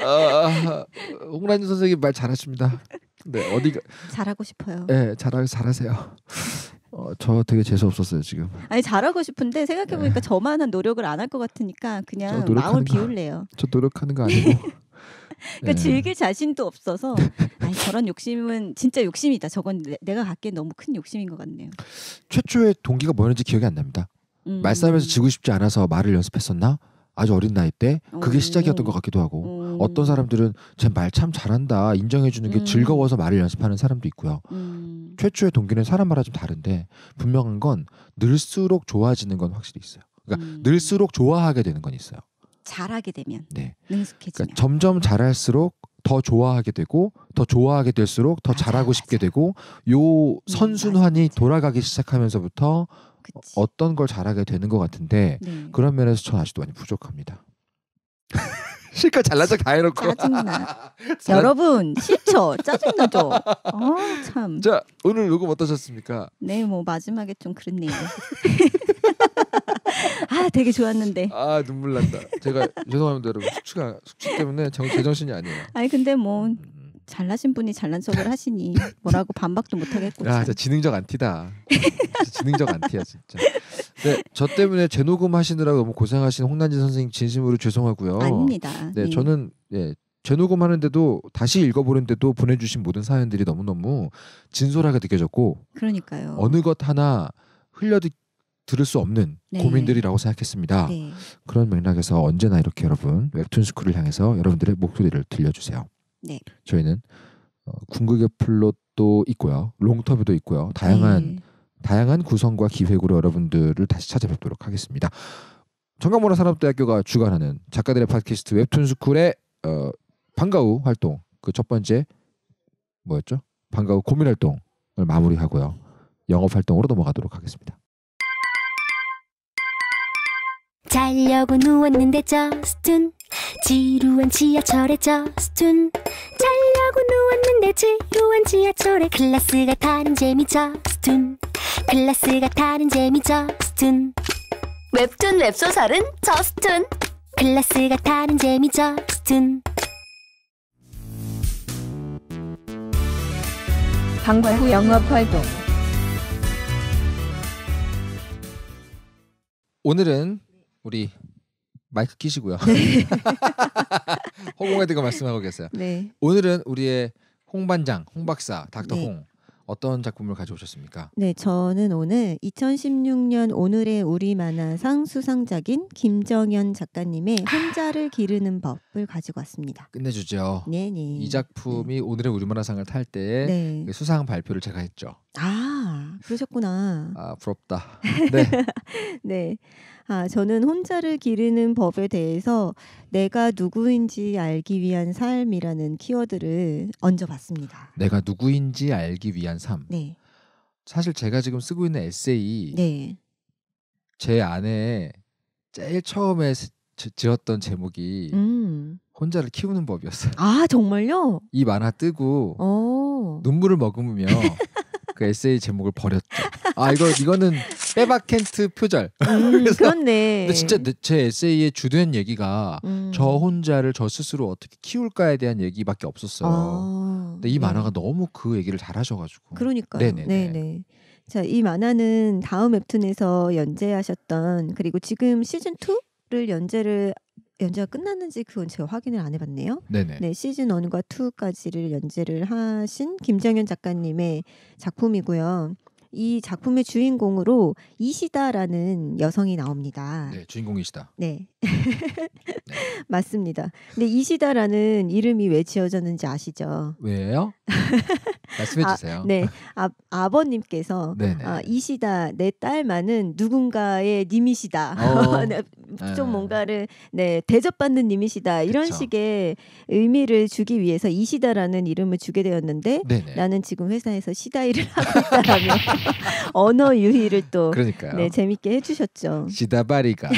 아, 아, 홍란희 선생님 말 잘하십니다. 네 어디가 잘하고 싶어요. 네 잘하 잘하세요. 어, 저 되게 재수 없었어요 지금. 아니 잘하고 싶은데 생각해 보니까 네. 저만한 노력을 안 할 것 같으니까 그냥 마음을 비울래요. 저 노력하는 거 아니고. 그러니까 네. 즐길 자신도 없어서 아니, 저런 욕심은 진짜 욕심이다. 저건 내, 가 갖기엔 너무 큰 욕심인 것 같네요. 최초의 동기가 뭐였는지 기억이 안 납니다. 음. 말싸움에서 지고 싶지 않아서 말을 연습했었나? 아주 어린 나이 때 그게 시작이었던 것 같기도 하고 오. 어떤 사람들은 제 말 참 잘한다 인정해주는 게 음. 즐거워서 말을 연습하는 사람도 있고요. 음. 최초의 동기는 사람마다 좀 다른데 분명한 건 늘수록 좋아지는 건 확실히 있어요. 그러니까 음. 늘수록 좋아하게 되는 건 있어요. 잘하게 되면 네. 능숙해지면 그러니까 점점 잘할수록 더 좋아하게 되고 더 좋아하게 될수록 더 맞아, 잘하고 맞아. 싶게 되고 요 음, 선순환이 맞아, 돌아가기 시작하면서부터 그치. 어, 어떤 걸 잘하게 되는 것 같은데 네. 그런 면에서 저는 아직도 많이 부족합니다. 실컷 잘라서다 해놓고. 짜증나. 여러분 싫죠. 짜증나죠. 어 참. 자 오늘 녹음 어떠셨습니까? 네 뭐 마지막에 좀 그랬네요. 아 되게 좋았는데. 아 눈물 난다. 제가 죄송합니다 여러분 숙취가 숙취 때문에 정 제정신이 아니에요. 아니 근데 뭐 음. 잘나신 분이 잘난 척을 하시니 뭐라고 반박도 못 하겠고. 야, 진짜 지능적 안티다. 진짜 지능적 안티야 진짜. 네, 저 때문에 재녹음 하시느라고 너무 고생하신 홍난지 선생님 진심으로 죄송하고요. 아닙니다. 네, 네. 저는 예. 재녹음 하는데도 다시 읽어보는데도 보내주신 모든 사연들이 너무너무 진솔하게 느껴졌고 그러니까요 어느 것 하나 흘려 들을 수 없는 네. 고민들이라고 생각했습니다. 네. 그런 맥락에서 언제나 이렇게 여러분 웹툰 스쿨을 향해서 여러분들의 목소리를 들려주세요. 네. 저희는 어, 궁극의 플롯도 있고요, 롱터뷰도 있고요, 다양한 네. 다양한 구성과 기획으로 여러분들을 다시 찾아뵙도록 하겠습니다. 정강문화 산업대학교가 주관하는 작가들의 팟캐스트 웹툰 스쿨의 어, 방과후 활동 그 첫 번째 뭐였죠? 방과후 고민 활동을 마무리하고요, 영업 활동으로 넘어가도록 하겠습니다. 자려고 누웠는데 저스툰 지루한 지하철에 저스툰 자려고 누웠는데 지루한 지하철에 클래스가 타는 재미 저스툰 클래스가 타는 재미 저스툰 웹툰 웹소설은 저스툰 클래스가 타는 재미 저스툰 방과 후 영업 활동 오늘은 우리 마이크 키시고요. 네. 허공에다가 말씀하고 계세요. 네. 오늘은 우리의 홍반장, 홍박사, 닥터 네. 홍 어떤 작품을 가져오셨습니까? 네, 저는 오늘 2016년 오늘의 우리 만화상 수상작인 김정현 작가님의 아. 혼자를 기르는 법을 가지고 왔습니다. 끝내주죠. 네, 네. 이 작품이 네. 오늘의 우리 만화상을 탈때 네. 그 수상 발표를 제가 했죠. 아. 그러셨구나. 아 부럽다. 네. 네. 아 저는 혼자를 기르는 법에 대해서 내가 누구인지 알기 위한 삶이라는 키워드를 얹어봤습니다. 내가 누구인지 알기 위한 삶. 네. 사실 제가 지금 쓰고 있는 에세이. 네. 제 아내의 제일 처음에 지었던 제목이 음. 혼자를 키우는 법이었어요. 아 정말요? 이 만화 뜨고 오. 어. 눈물을 머금으며 그 에세이 제목을 버렸죠. 아 이거 이거는 빼박 켄트 표절. 음, 그렇네. 근데 진짜 제 에세이의 주된 얘기가 음. 저 혼자를 저 스스로 어떻게 키울까에 대한 얘기밖에 없었어요. 아, 근데 이 만화가 네. 너무 그 얘기를 잘하셔가지고. 그러니까. 네네. 네네. 자, 이 만화는 다음 웹툰에서 연재하셨던 그리고 지금 시즌 2를 연재를 연재가 끝났는지 그건 제가 확인을 안 해봤네요. 네네. 네 시즌 1과 2까지를 연재를 하신 김정현 작가님의 작품이고요. 이 작품의 주인공으로 이시다라는 여성이 나옵니다. 네, 주인공이시다. 네, 네. 맞습니다. 근데 이시다라는 이름이 왜 지어졌는지 아시죠? 왜요? 말씀해 아, 주세요. 아, 네, 아, 아버님께서 아, 이시다 내 딸만은 누군가의 님이시다. 어. 네, 좀 네. 뭔가를 네 대접받는 님이시다 이런 그쵸. 식의 의미를 주기 위해서 이시다라는 이름을 주게 되었는데 네네. 나는 지금 회사에서 시다 일을 하고 있다라며 언어 유희를 또 그러니까요. 네 재밌게 해주셨죠. 시다바리가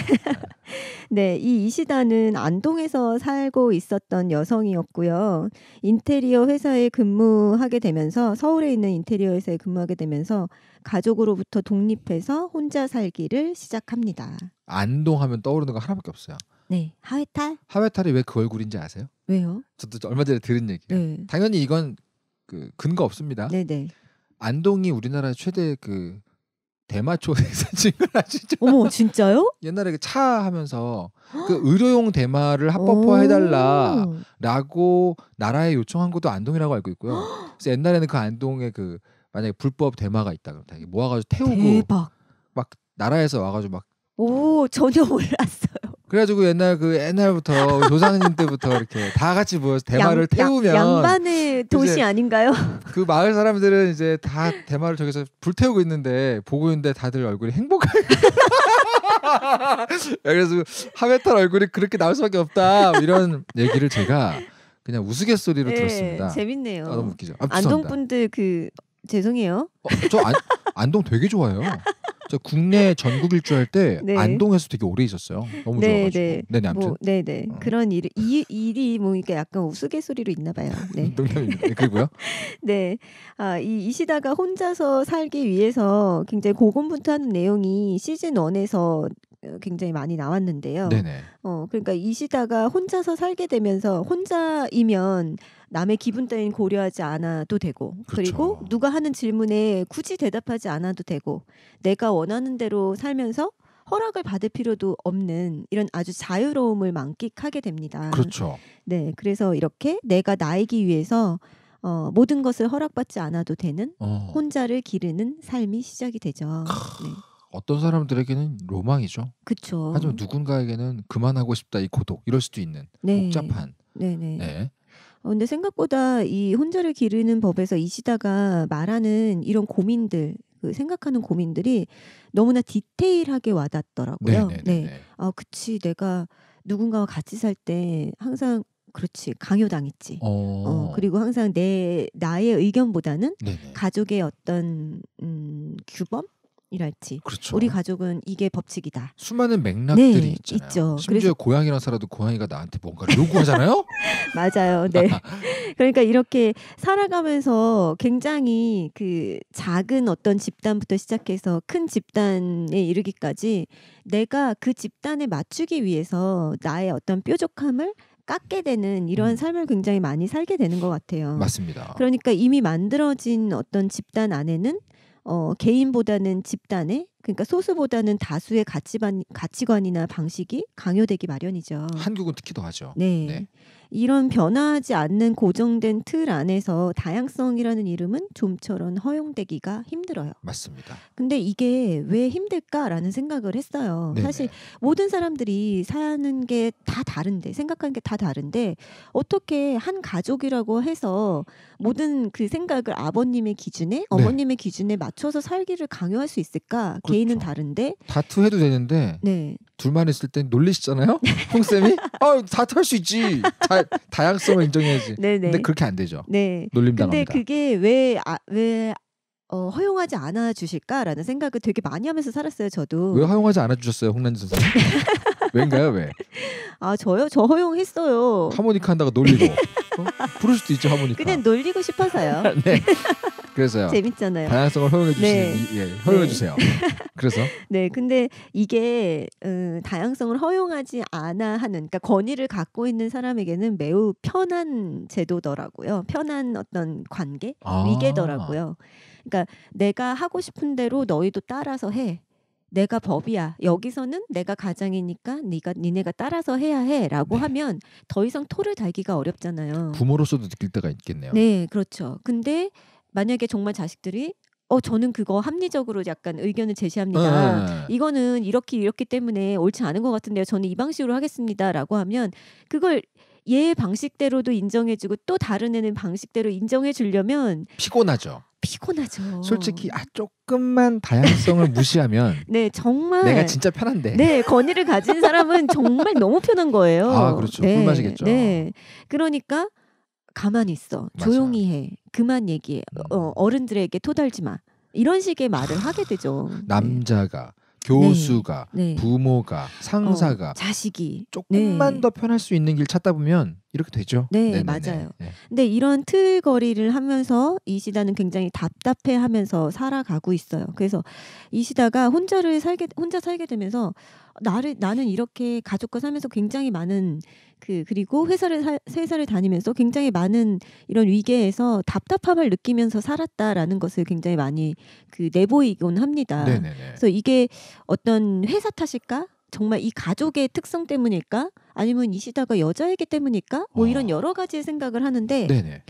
네, 이 이시다는 안동에서 살고 있었던 여성이었고요. 인테리어 회사에 근무하게 되면서 서울에 있는 인테리어 회사에 근무하게 되면서 가족으로부터 독립해서 혼자 살기를 시작합니다. 안동하면 떠오르는 거 하나밖에 없어요. 네, 하회탈. 하회탈이 왜 그 얼굴인지 아세요? 왜요? 저도 얼마 전에 들은 얘기예요. 네. 당연히 이건 그 근거 없습니다. 네네. 안동이 우리나라 최대 그 대마초에서 찍을 라시죠 어머 진짜요? 옛날에 그 차 하면서 그 의료용 대마를 합법화 해달라라고 나라에 요청한 것도 안동이라고 알고 있고요. 그래서 옛날에는 그 안동에 그 만약에 불법 대마가 있다 그러면 모아가지고 태우고 대박. 막 나라에서 와가지고 막 오 전혀 몰랐어. 그래가지고 옛날 그 옛날부터 조상님 때부터 이렇게 다 같이 모여서 대마를 양, 태우면 양, 양반의 도시 아닌가요? 그 마을 사람들은 이제 다 대마를 저기서 불태우고 있는데 보고 있는데 다들 얼굴이 행복해. 그래서 하메탈 얼굴이 그렇게 나올 수밖에 없다 뭐 이런 얘기를 제가 그냥 우스갯소리로 네, 들었습니다. 재밌네요. 아, 너무 웃기죠. 아, 안동 분들 그 죄송해요. 어, 저 안, 안동 되게 좋아요. 저 국내 전국 일주할 때 네. 안동에서 되게 오래 있었어요. 너무 네, 좋아가지고. 네. 네네 뭐, 네네 네. 어. 그런 일, 이, 일이 뭐 이게 약간 우스갯소리로 있나봐요. 네. 농담입 네, 그리고요. 네. 아, 이 이시다가 혼자서 살기 위해서 굉장히 고군분투하는 내용이 시즌 원에서 어, 굉장히 많이 나왔는데요. 네네. 어, 그러니까 이시다가 혼자서 살게 되면서 혼자이면 남의 기분 따윈 고려하지 않아도 되고 그렇 그리고 그렇죠. 누가 하는 질문에 굳이 대답하지 않아도 되고 내가 원하는 대로 살면서 허락을 받을 필요도 없는 이런 아주 자유로움을 만끽하게 됩니다. 그렇죠. 네, 그래서 이렇게 내가 나이기 위해서 어, 모든 것을 허락받지 않아도 되는 어. 혼자를 기르는 삶이 시작이 되죠. 네. 어떤 사람들에게는 로망이죠. 그렇죠. 하지만 누군가에게는 그만하고 싶다 이 고독 이럴 수도 있는 네. 복잡한. 네네. 네. 어, 근데 생각보다 이 혼자를 기르는 법에서 이시다가 말하는 이런 고민들 그 생각하는 고민들이 너무나 디테일하게 와닿더라고요. 네네네. 네, 네, 네. 아 그치 내가 누군가와 같이 살 때 항상 그렇지 강요당했지. 어. 어. 그리고 항상 내 나의 의견보다는 네네. 네. 가족의 어떤 음, 규범 이랄지 그렇죠. 우리 가족은 이게 법칙이다. 수많은 맥락들이 네, 있잖아요. 있죠. 심지어 그래서... 고양이랑 살아도 고양이가 나한테 뭔가를 요구하잖아요. 맞아요. 네. 그러니까 이렇게 살아가면서 굉장히 그 작은 어떤 집단부터 시작해서 큰 집단에 이르기까지 내가 그 집단에 맞추기 위해서 나의 어떤 뾰족함을 깎게 되는 이러한 음. 삶을 굉장히 많이 살게 되는 것 같아요. 맞습니다. 그러니까 이미 만들어진 어떤 집단 안에는 어, 개인보다는 집단의 그러니까 소수보다는 다수의 가치관, 가치관이나 방식이 강요되기 마련이죠. 한국은 특히 더하죠. 네. 네. 이런 변화하지 않는 고정된 틀 안에서 다양성이라는 이름은 좀처럼 허용되기가 힘들어요. 맞습니다. 근데 이게 왜 힘들까라는 생각을 했어요. 네네. 사실 모든 사람들이 사는 게 다 다른데 생각하는 게 다 다른데 어떻게 한 가족이라고 해서 모든 그 생각을 아버님의 기준에 네. 어머님의 네. 기준에 맞춰서 살기를 강요할 수 있을까? 그렇죠. 개인은 그렇죠. 다른데 다투해도 되는데 네. 둘만 있을 땐 놀리시잖아요. 홍 쌤이 아 다투할 수 있지. 다, 다양성을 인정해야지. 네네. 네. 근데 그렇게 안 되죠. 네. 놀림당합니다. 근데 그게 왜 아, 왜 어, 허용하지 않아 주실까라는 생각을 되게 많이 하면서 살았어요. 저도 왜 허용하지 않아 주셨어요, 홍란지 선생님? 왜인가요 왜? 아 저요, 저 허용했어요. 하모니카 한다고 놀리고 어? 부를 수도 있죠, 하모니카. 그냥 놀리고 싶어서요. 네. 그래서요. 재밌잖아요. 다양성을 허용해 주시 네. 예, 허용해 네. 주세요. 그래서 네, 근데 이게 음, 다양성을 허용하지 않아 하는 그러니까 권위를 갖고 있는 사람에게는 매우 편한 제도더라고요. 편한 어떤 관계 아. 위계더라고요. 그러니까 내가 하고 싶은 대로 너희도 따라서 해. 내가 법이야. 여기서는 내가 가장이니까 네가 니네가 따라서 해야 해라고 네. 하면 더 이상 토를 달기가 어렵잖아요. 부모로서도 느낄 때가 있겠네요. 네, 그렇죠. 근데 만약에 정말 자식들이 어 저는 그거 합리적으로 약간 의견을 제시합니다. 네. 이거는 이렇게 이렇기 때문에 옳지 않은 것 같은데요. 저는 이 방식으로 하겠습니다라고 하면 그걸 얘 방식대로도 인정해주고 또 다른 애는 방식대로 인정해주려면 피곤하죠. 피곤하죠. 솔직히 아 조금만 다양성을 무시하면 네 정말 내가 진짜 편한데 네 권위를 가진 사람은 정말 너무 편한 거예요. 아 그렇죠. 네, 굶마시겠죠. 네 그러니까. 가만히 있어. 맞아. 조용히 해. 그만 얘기해. 음. 어, 어른들에게 토달지 마. 이런 식의 말을 하게 되죠. 아, 네. 남자가 네. 교수가 네. 부모가 어, 상사가 어, 자식이 조금만 네. 더 편할 수 있는 길 찾다 보면 이렇게 되죠. 네, 네네네. 맞아요. 네. 근데 이런 틀거리를 하면서 이시다는 굉장히 답답해하면서 살아가고 있어요. 그래서 이시다가 혼자를 살게 혼자 살게 되면서 나를 나는 이렇게 가족과 살면서 굉장히 많은 그 그리고 회사를 사, 회사를 다니면서 굉장히 많은 이런 위계에서 답답함을 느끼면서 살았다라는 것을 굉장히 많이 그 내보이곤 합니다. 네네네. 그래서 이게 어떤 회사 탓일까? 정말 이 가족의 특성 때문일까? 아니면 이 시다가 여자이기 때문일까? 뭐 이런 아. 여러 가지 생각을 하는데 네네.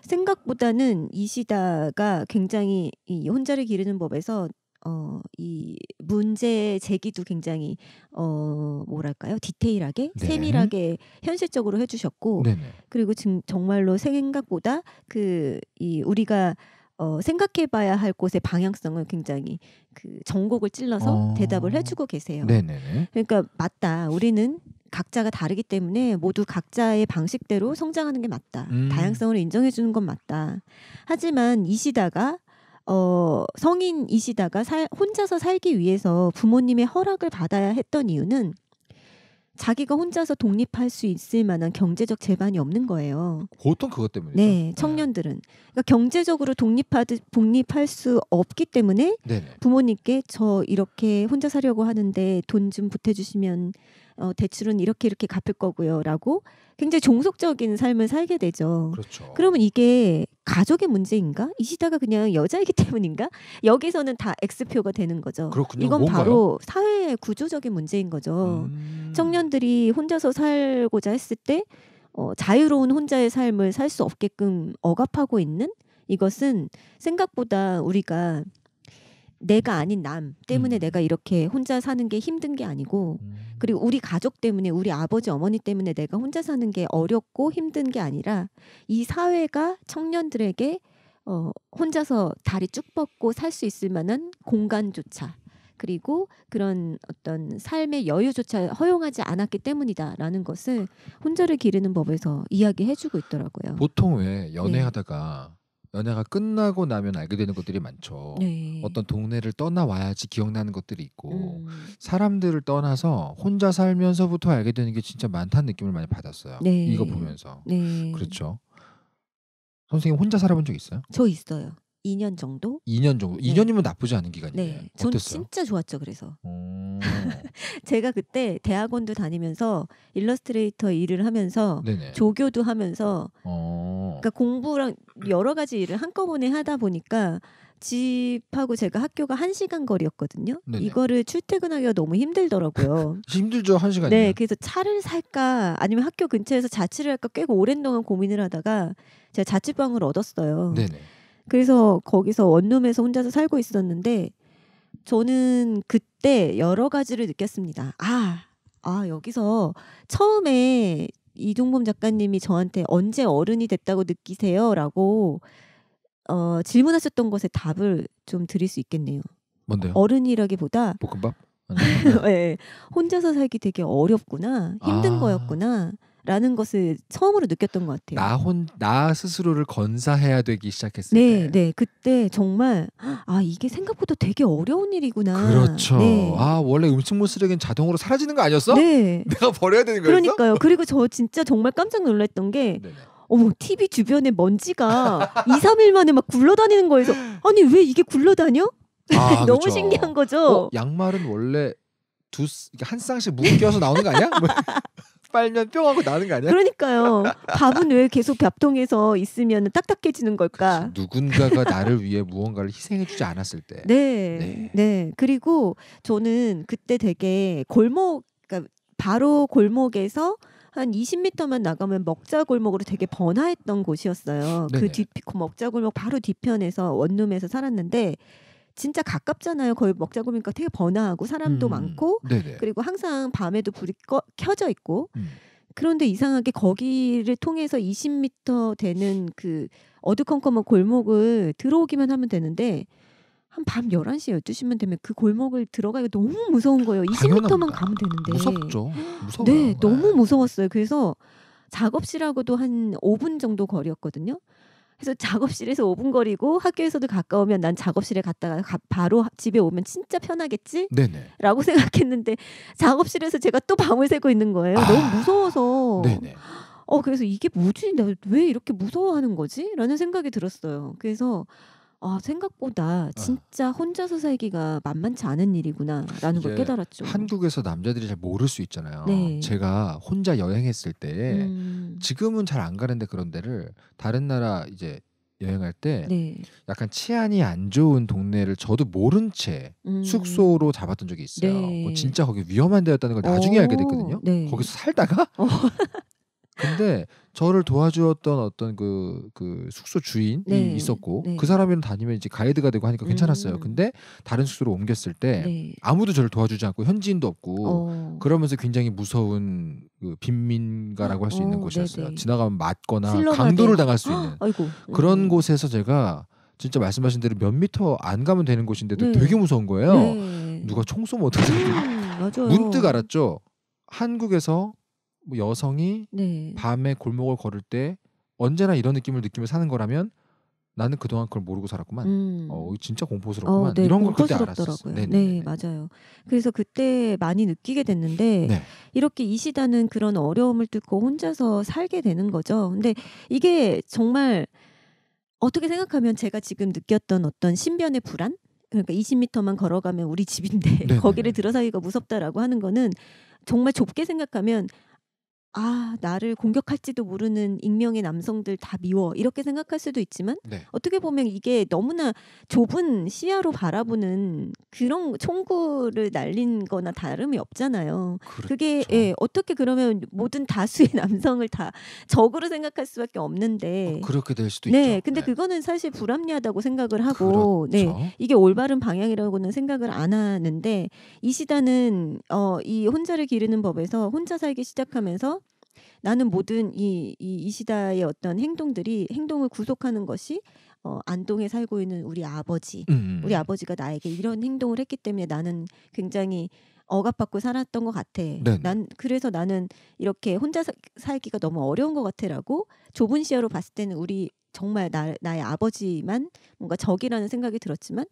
생각보다는 이 시다가 굉장히 이 혼자를 기르는 법에서 어, 이 문제 제기도 굉장히 어, 뭐랄까요? 디테일하게, 네. 세밀하게 현실적으로 해 주셨고 네네. 그리고 지금 정말로 생각보다 그 이 우리가 어, 생각해 봐야 할 곳의 방향성을 굉장히 그정곡을 찔러서 어... 대답을 해 주고 계세요. 네네. 그러니까 맞다. 우리는 각자가 다르기 때문에 모두 각자의 방식대로 성장하는 게 맞다. 음. 다양성을 인정해 주는 건 맞다. 하지만 이 시다가 어, 성인이시다가 살, 혼자서 살기 위해서 부모님의 허락을 받아야 했던 이유는 자기가 혼자서 독립할 수 있을 만한 경제적 재반이 없는 거예요. 보통 그것 때문이죠. 네, 네. 청년들은 그러니까 경제적으로 독립하 독립할 수 없기 때문에 네네. 부모님께 저 이렇게 혼자 살려고 하는데 돈 좀 보태주시면 어, 대출은 이렇게 이렇게 갚을 거고요라고 굉장히 종속적인 삶을 살게 되죠. 그렇죠. 그러면 이게 가족의 문제인가? 이 시대가 그냥 여자이기 때문인가? 여기서는 다 X표가 되는 거죠. 그렇군요. 이건 뭔가요? 바로 사회의 구조적인 문제인 거죠. 음... 청년들이 혼자서 살고자 했을 때 어, 자유로운 혼자의 삶을 살 수 없게끔 억압하고 있는 이것은 생각보다 우리가 내가 아닌 남 때문에 음. 내가 이렇게 혼자 사는 게 힘든 게 아니고 음. 그리고 우리 가족 때문에 우리 아버지 어머니 때문에 내가 혼자 사는 게 어렵고 힘든 게 아니라 이 사회가 청년들에게 어, 혼자서 다리 쭉 뻗고 살 수 있을 만한 공간조차 그리고 그런 어떤 삶의 여유조차 허용하지 않았기 때문이다라는 것을 혼자를 기르는 법에서 이야기해주고 있더라고요. 보통 왜 네. 연애하다가 연애가 끝나고 나면 알게 되는 것들이 많죠. 네. 어떤 동네를 떠나와야지 기억나는 것들이 있고 음. 사람들을 떠나서 혼자 살면서부터 알게 되는 게 진짜 많다는 느낌을 많이 받았어요. 네. 이거 보면서. 네. 그렇죠. 선생님 혼자 살아본 적 있어요? 저 있어요. 2년 정도? 2년 정도. 네. 2년이면 나쁘지 않은 기간이네요. 네. 어땠어요? 진짜 좋았죠. 그래서 어. 제가 그때 대학원도 다니면서 일러스트레이터 일을 하면서 네네. 조교도 하면서 어. 그러니까 공부랑 여러 가지 일을 한꺼번에 하다 보니까 집하고 제가 학교가 한 시간 거리였거든요. 네네. 이거를 출퇴근하기가 너무 힘들더라고요. 힘들죠 한 시간. 네, 그래서 차를 살까 아니면 학교 근처에서 자취를 할까 꽤 오랜 동안 고민을 하다가 제가 자취방을 얻었어요. 네네. 그래서 거기서 원룸에서 혼자서 살고 있었는데 저는 그때 여러 가지를 느꼈습니다. 아, 아 여기서 처음에 이종범 작가님이 저한테 언제 어른이 됐다고 느끼세요라고 어, 질문하셨던 것에 답을 좀 드릴 수 있겠네요. 뭔데요? 어른이라기보다 볶음밥? 네, 혼자서 살기 되게 어렵구나 힘든 아~ 거였구나 라는 것을 처음으로 느꼈던 것 같아요. 나 혼, 나 스스로를 건사해야 되기 시작했을 네, 때. 네, 그때 정말 아 이게 생각보다 되게 어려운 일이구나. 그렇죠. 네. 아 원래 음식물 쓰레기는 자동으로 사라지는 거 아니었어? 네. 내가 버려야 되는 거 그러니까요. 그리고 저 진짜 정말 깜짝 놀랐던 게. 네네. 네. 어머 TV 주변에 먼지가 2, 3일 만에 막 굴러다니는 거에서 아니 왜 이게 굴러다녀? 아, 너무 그쵸. 그렇죠. 신기한 거죠. 어, 양말은 원래 두 한 쌍씩 묶여서 나오는 거 아니야? 뭐 빨면 뿅하고 나는 거 아니야? 그러니까요. 밥은 왜 계속 밥통에서 있으면 딱딱해지는 걸까? 누군가가 나를 위해 무언가를 희생해주지 않았을 때. 네, 네. 네. 그리고 저는 그때 되게 골목, 그러니까 바로 골목에서 한 20m만 나가면 먹자 골목으로 되게 번화했던 곳이었어요. 그 네네. 그 뒤, 먹자 골목 바로 뒤편에서 원룸에서 살았는데 진짜 가깝잖아요. 거의 먹자 고니까 되게 번화하고 사람도 음. 많고 네네. 그리고 항상 밤에도 불이 꺼, 켜져 있고 음. 그런데 이상하게 거기를 통해서 20m 되는 그 어두컴컴한 골목을 들어오기만 하면 되는데 한 밤 11시, 12시면 되면 그 골목을 들어가기가 너무 무서운 거예요. 20m만 가면 되는데. 무섭죠. 무서워요. 네, 네, 너무 무서웠어요. 그래서 작업실하고도 한 5분 정도 거리였거든요. 그래서 작업실에서 5분 거리고 학교에서도 가까우면 난 작업실에 갔다가 가, 바로 집에 오면 진짜 편하겠지? 네네. 라고 생각했는데 작업실에서 제가 또 밤을 새고 있는 거예요. 아. 너무 무서워서. 네네. 어 그래서 이게 뭐지? 나왜 이렇게 무서워하는 거지? 라는 생각이 들었어요. 그래서 아 생각보다 아. 진짜 혼자서 살기가 만만치 않은 일이구나라는 걸 깨달았죠. 한국에서 남자들이 잘 모를 수 있잖아요. 네. 제가 혼자 여행했을 때 음. 지금은 잘 안 가는데 그런 데를 다른 나라 이제 여행할 때 네. 약간 치안이 안 좋은 동네를 저도 모른 채 음. 숙소로 잡았던 적이 있어요. 네. 어, 진짜 거기 위험한 데였다는 걸 나중에 오. 알게 됐거든요. 네. 거기서 살다가 어. 근데 저를 도와주었던 어떤 그, 그 숙소 주인이 네. 있었고 네. 그 사람이랑 다니면 이제 가이드가 되고 하니까 괜찮았어요. 음. 근데 다른 숙소로 옮겼을 때 네. 아무도 저를 도와주지 않고 현지인도 없고 어. 그러면서 굉장히 무서운 그 빈민가라고 할수 어, 있는 곳이었어요. 네네. 지나가면 맞거나 강도를 당할 수 있는 아, 아이고. 그런 음. 곳에서 제가 진짜 말씀하신 대로 몇 미터 안 가면 되는 곳인데도 네. 되게 무서운 거예요. 네. 누가 총 쏘면 어떻게 음, 문득 알았죠. 한국에서 뭐 여성이 네. 밤에 골목을 걸을 때 언제나 이런 느낌을 느끼며 사는 거라면 나는 그동안 그걸 모르고 살았구만. 음. 어, 진짜 공포스럽구만. 어, 네, 이런 걸 그때 알았었어요. 네, 네, 네, 네, 맞아요. 그래서 그때 많이 느끼게 됐는데 네. 이렇게 이시다는 그런 어려움을 뚫고 혼자서 살게 되는 거죠. 근데 이게 정말 어떻게 생각하면 제가 지금 느꼈던 어떤 신변의 불안? 그러니까 20m만 걸어가면 우리 집인데 거기를 들어서기가 무섭다라고 하는 거는 정말 좁게 생각하면 아, 나를 공격할지도 모르는 익명의 남성들 다 미워. 이렇게 생각할 수도 있지만 네. 어떻게 보면 이게 너무나 좁은 시야로 바라보는 그런 총구를 날린 거나 다름이 없잖아요. 그렇죠. 그게 예, 어떻게 그러면 모든 다수의 남성을 다 적으로 생각할 수밖에 없는데 어, 그렇게 될 수도 네, 있죠. 근데 네. 그거는 사실 불합리하다고 생각을 하고 네, 그렇죠. 네. 이게 올바른 방향이라고는 생각을 안 하는데 이 시다는 어, 이 혼자를 기르는 법에서 혼자 살기 시작하면서 나는 모든 이, 이, 이 시다의 어떤 행동들이 행동을 구속하는 것이 어, 안동에 살고 있는 우리 아버지, 음. 음 우리 음. 아버지가 나에게 이런 행동을 했기 때문에 나는 굉장히 억압받고 살았던 것 같아. 네네. 난 그래서 나는 이렇게 혼자 사, 살기가 너무 어려운 것 같아라고 좁은 시야로 봤을 때는 우리 정말 나, 나의 아버지만 뭔가 적이라는 생각이 들었지만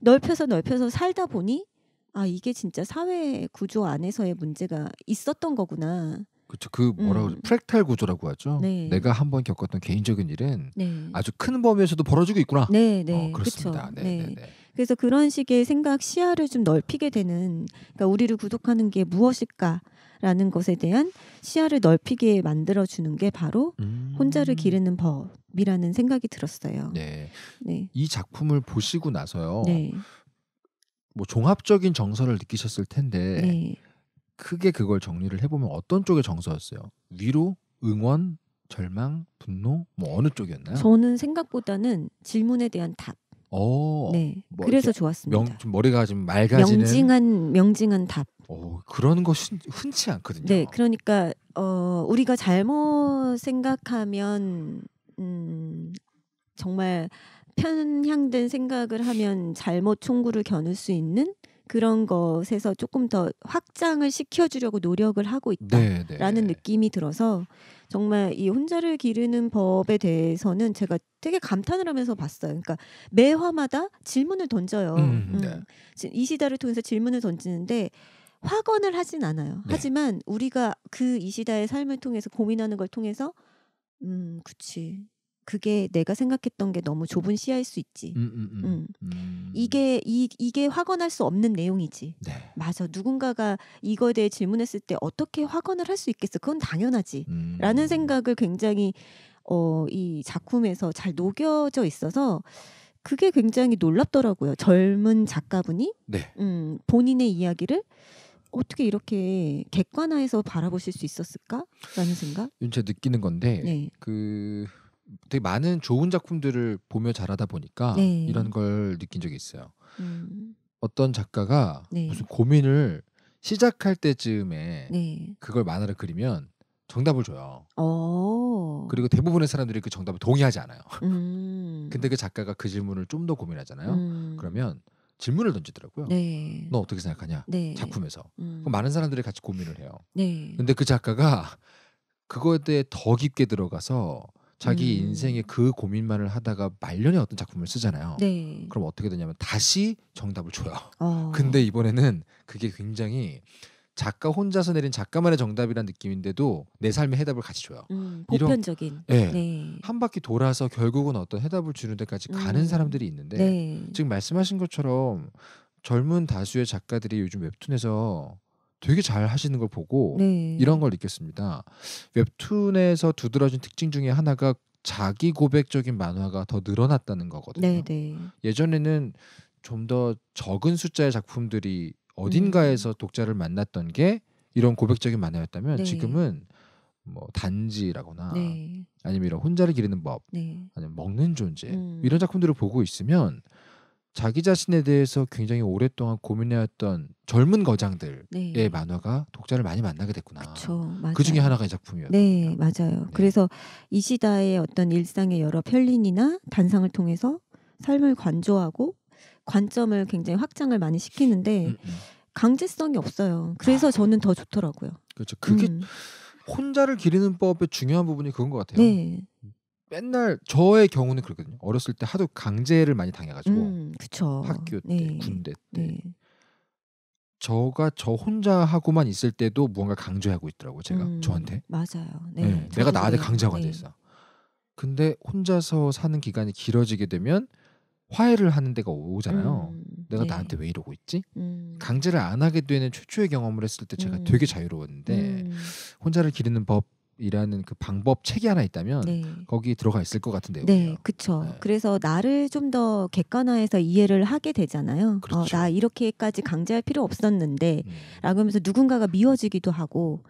넓혀서 넓혀서 살다 보니 아 이게 진짜 사회 구조 안에서의 문제가 있었던 거구나. 그렇죠. 그 뭐라고 음. 프랙탈 구조라고 하죠. 네. 내가 한 번 겪었던 개인적인 일은 네. 아주 큰 범위에서도 벌어지고 있구나. 네, 네, 어, 그렇습니다. 네, 네, 네. 네, 그래서 그런 식의 생각 시야를 좀 넓히게 되는, 그러니까 우리를 구독하는 게 무엇일까라는 것에 대한 시야를 넓히게 만들어 주는 게 바로 음. 혼자를 기르는 법이라는 생각이 들었어요. 네, 네. 이 작품을 보시고 나서요. 네. 뭐 종합적인 정서를 느끼셨을 텐데. 크게 그걸 정리를 해보면 어떤 쪽의 정서였어요? 위로, 응원, 절망, 분노, 뭐 어느 쪽이었나요? 저는 생각보다는 질문에 대한 답. 어, 네, 뭐 그래서 좋았습니다. 명, 좀 머리가 좀 맑아지는 명징한 명징한 답. 어, 그런 것이 흔치 않거든요. 네, 그러니까 어, 우리가 잘못 생각하면 음, 정말 편향된 생각을 하면 잘못 총구를 겨눌 수 있는 그런 것에서 조금 더 확장을 시켜주려고 노력을 하고 있다라는 네, 네, 네. 느낌이 들어서 정말 이 혼자를 기르는 법에 대해서는 제가 되게 감탄을 하면서 봤어요. 그러니까 매 화마다 질문을 던져요. 음, 네. 음. 이 시다를 통해서 질문을 던지는데 확언을 하진 않아요. 네. 하지만 우리가 그 이시다의 삶을 통해서 고민하는 걸 통해서 음, 그치. 그게 내가 생각했던 게 너무 좁은 시야일 수 있지. 음, 음, 음. 음. 이게 이, 이게 확언할 수 없는 내용이지. 네. 맞아. 누군가가 이거에 대해 질문했을 때 어떻게 확언을 할 수 있겠어? 그건 당연하지.라는 음. 생각을 굉장히 어, 이 작품에서 잘 녹여져 있어서 그게 굉장히 놀랍더라고요. 젊은 작가분이 네. 음, 본인의 이야기를 어떻게 이렇게 객관화해서 바라보실 수 있었을까라는 생각? 윤채 느끼는 건데 네. 그 되게 많은 좋은 작품들을 보며 자라다 보니까 네. 이런 걸 느낀 적이 있어요. 음. 어떤 작가가 네. 무슨 고민을 시작할 때쯤에 네. 그걸 만화를 그리면 정답을 줘요. 오. 어. 그리고 대부분의 사람들이 그 정답을 동의하지 않아요. 음. 근데 그 작가가 그 질문을 좀 더 고민하잖아요. 음. 그러면 질문을 던지더라고요. 네. 너 어떻게 생각하냐? 네. 작품에서. 음. 많은 사람들이 같이 고민을 해요. 네. 근데 그 작가가 그거에 대해 더 깊게 들어가서 자기 음. 인생의 그 고민만을 하다가 말년에 어떤 작품을 쓰잖아요. 네. 그럼 어떻게 되냐면 다시 정답을 줘요. 어. 근데 이번에는 그게 굉장히 작가 혼자서 내린 작가만의 정답이란 느낌인데도 내 삶의 해답을 같이 줘요. 음, 보편적인. 이런, 예. 네, 네. 한 바퀴 돌아서 결국은 어떤 해답을 주는 데까지 음. 가는 사람들이 있는데 네. 지금 말씀하신 것처럼 젊은 다수의 작가들이 요즘 웹툰에서 되게 잘 하시는 걸 보고 네. 이런 걸 느꼈습니다. 웹툰에서 두드러진 특징 중에 하나가 자기 고백적인 만화가 더 늘어났다는 거거든요. 네네. 네. 예전에는 좀 더 적은 숫자의 작품들이 어딘가에서 음. 독자를 만났던 게 이런 고백적인 만화였다면 네. 지금은 뭐 단지라거나 네. 아니면 이런 혼자를 기르는 법 네. 아니면 먹는 존재 음. 이런 작품들을 보고 있으면 자기 자신에 대해서 굉장히 오랫동안 고민해왔던 젊은 거장들의 네. 만화가 독자를 많이 만나게 됐구나. 그 중에 하나가 이 작품이었어요. 네, 맞아요. 네. 그래서 이 시다의 어떤 일상의 여러 편린이나 단상을 통해서 삶을 관조하고 관점을 굉장히 확장을 많이 시키는데 음, 음. 강제성이 없어요. 그래서 아, 저는 더 좋더라고요. 그렇죠. 그게 음. 혼자를 기르는 법의 중요한 부분이 그건것 같아요. 네. 맨날 저의 경우는 그렇거든요. 어렸을 때 하도 강제를 많이 당해가지고 음, 학교 때, 네. 군대 때 네. 저가 저 혼자 하고만 있을 때도 무언가 강조하고 있더라고요. 제가 음, 저한테 맞아요. 네, 네 내가 나한테 강제하고 그렇죠. 네. 있어. 근데 혼자서 사는 기간이 길어지게 되면 화해를 하는 데가 오잖아요. 음, 내가 네. 나한테 왜 이러고 있지? 음. 강제를 안 하게 되는 최초의 경험을 했을 때 제가 음. 되게 자유로웠는데 음. 혼자를 기르는 법 일하는 그 방법 책이 하나 있다면 네. 거기 들어가 있을 것 같은데요. 네, 그렇죠. 네. 그래서 나를 좀 더 객관화해서 이해를 하게 되잖아요. 어, 그렇죠. 어, 나 이렇게까지 강제할 필요 없었는데라고 음. 하면서 누군가가 미워지기도 하고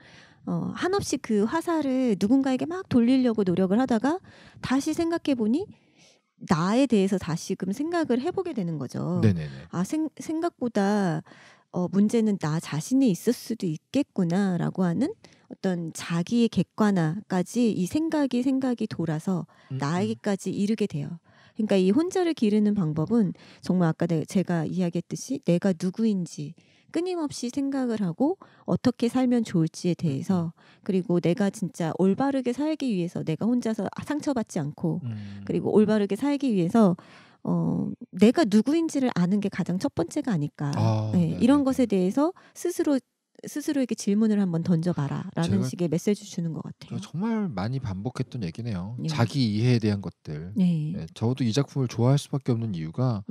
어, 한없이 그 화살을 누군가에게 막 돌리려고 노력을 하다가 다시 생각해 보니 나에 대해서 다시금 생각을 해보게 되는 거죠. 네네네. 아 생, 생각보다 어, 문제는 나 자신이 있을 수도 있겠구나라고 하는 어떤 자기의 객관화까지 이 생각이 생각이 돌아서 음, 음. 나에게까지 이르게 돼요. 그러니까 이 혼자를 기르는 방법은 정말 아까 제가 이야기했듯이 내가 누구인지 끊임없이 생각을 하고 어떻게 살면 좋을지에 대해서 그리고 내가 진짜 올바르게 살기 위해서 내가 혼자서 상처받지 않고 음. 그리고 올바르게 살기 위해서 어, 내가 누구인지를 아는 게 가장 첫 번째가 아닐까. 아, 네, 네 이런 네, 네. 것에 대해서 스스로 스스로에게 질문을 한번 던져봐라라는 식의 메시지 주는 것 같아요. 정말 많이 반복했던 얘기네요. 네. 자기 이해에 대한 것들. 네. 네, 저도 이 작품을 좋아할 수밖에 없는 이유가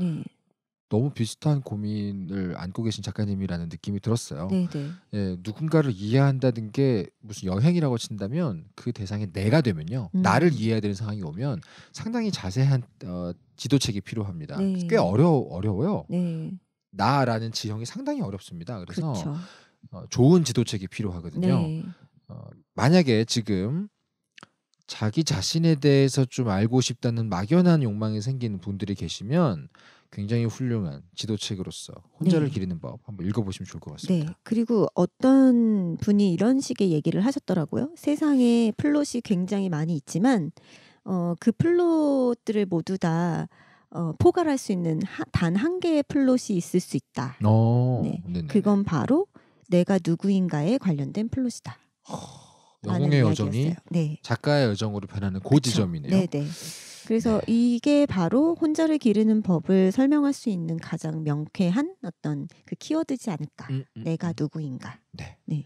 너무 비슷한 고민을 안고 계신 작가님이라는 느낌이 들었어요. 네, 네. 예, 누군가를 이해한다는 게 무슨 여행이라고 친다면 그 대상이 내가 되면요, 음. 나를 이해해야 되는 상황이 오면 상당히 자세한 어, 지도책이 필요합니다. 네. 꽤 어려 어려워요. 네. 나라는 지형이 상당히 어렵습니다. 그래서 그렇죠. 어, 좋은 지도책이 필요하거든요. 네. 어, 만약에 지금 자기 자신에 대해서 좀 알고 싶다는 막연한 욕망이 생기는 분들이 계시면 굉장히 훌륭한 지도책으로서 혼자를 네. 기리는 법 한번 읽어보시면 좋을 것 네. 같습니다. 네. 그리고 어떤 분이 이런 식의 얘기를 하셨더라고요. 세상에 플롯이 굉장히 많이 있지만 어, 그 플롯들을 모두 다 어, 포괄할 수 있는 단 한 개의 플롯이 있을 수 있다. 오, 어, 네. 그건 바로 내가 누구인가에 관련된 플롯이다. 허, 영웅의 여정이 네. 작가의 여정으로 변하는 고지점이네요. 그 그래서 이게 바로 혼자를 기르는 법을 설명할 수 있는 가장 명쾌한 어떤 그 키워드지 않을까. 음, 음, 내가 음. 누구인가. 네. 네.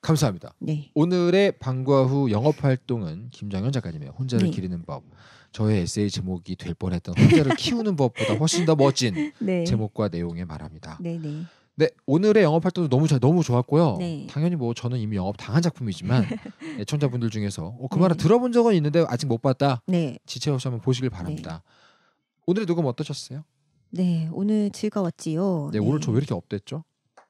감사합니다. 네. 오늘의 방과 후 영업 활동은 김장현 작가님의 혼자를 네. 기르는 법. 저의 에세이 제목이 될 뻔했던 혼자를 키우는 법보다 훨씬 더 멋진 네. 제목과 내용에 말합니다. 네 네. 네 오늘의 영업 활동도 너무 잘 너무 좋았고요. 네. 당연히 뭐 저는 이미 영업 당한 작품이지만 애청자분들 중에서 어, 그 말을 네. 들어본 적은 있는데 아직 못 봤다. 네. 지체 없이 한번 보시길 네. 바랍니다. 오늘의 녹음 어떠셨어요? 네 오늘 즐거웠지요. 네, 오늘 저왜 네. 이렇게 업됐죠?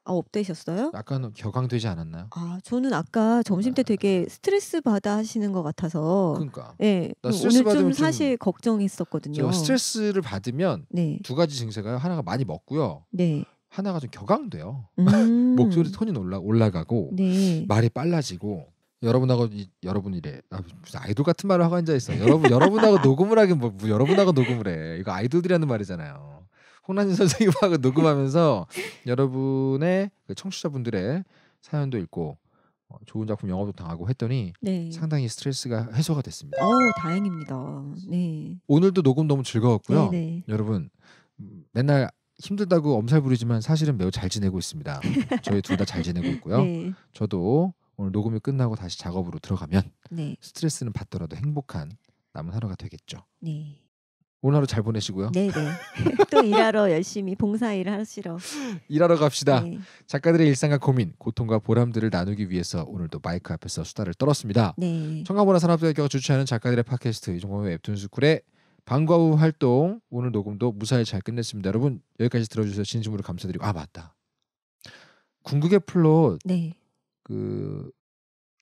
아 업되셨어요? 약간 격앙되지 않았나요? 아 저는 아까 점심 때 아. 되게 스트레스 받아 하시는 것 같아서 그러니까 네, 그 오늘 좀 사실 좀 걱정했었거든요. 스트레스를 받으면 네. 두 가지 증세가요. 하나가 많이 먹고요. 네. 하나가 좀 격앙돼요. 음. 목소리 톤이 올라 올라가고 네. 말이 빨라지고 여러분하고 이, 여러분이래 아, 아이돌 같은 말을 하고 앉아 있어. 여러분 여러분하고 녹음을 하긴 뭐, 뭐 여러분하고 녹음을 해. 이거 아이돌이라는 말이잖아요. 홍란진 선생님하고 녹음하면서 여러분의 그 청취자분들의 사연도 읽고 어, 좋은 작품 영업도 당하고 했더니 네. 상당히 스트레스가 해소가 됐습니다. 어 다행입니다. 네. 오늘도 녹음 너무 즐거웠고요. 네네. 네. 여러분 맨날 힘들다고 엄살 부리지만 사실은 매우 잘 지내고 있습니다. 저희 둘 다 잘 지내고 있고요. 네. 저도 오늘 녹음이 끝나고 다시 작업으로 들어가면 네. 스트레스는 받더라도 행복한 남은 하루가 되겠죠. 네. 오늘 하루 잘 보내시고요. 네, 네. 또 일하러 열심히 봉사일 하시러 일하러 갑시다. 네. 작가들의 일상과 고민, 고통과 보람들을 나누기 위해서 오늘도 마이크 앞에서 수다를 떨었습니다. 네. 청가보나 산업대학교가 주최하는 작가들의 팟캐스트 이종범의 웹툰 스쿨의 방과 후 활동 오늘 녹음도 무사히 잘 끝냈습니다. 여러분 여기까지 들어주셔서 진심으로 감사드리고 아 맞다. 궁극의 플로 네. 그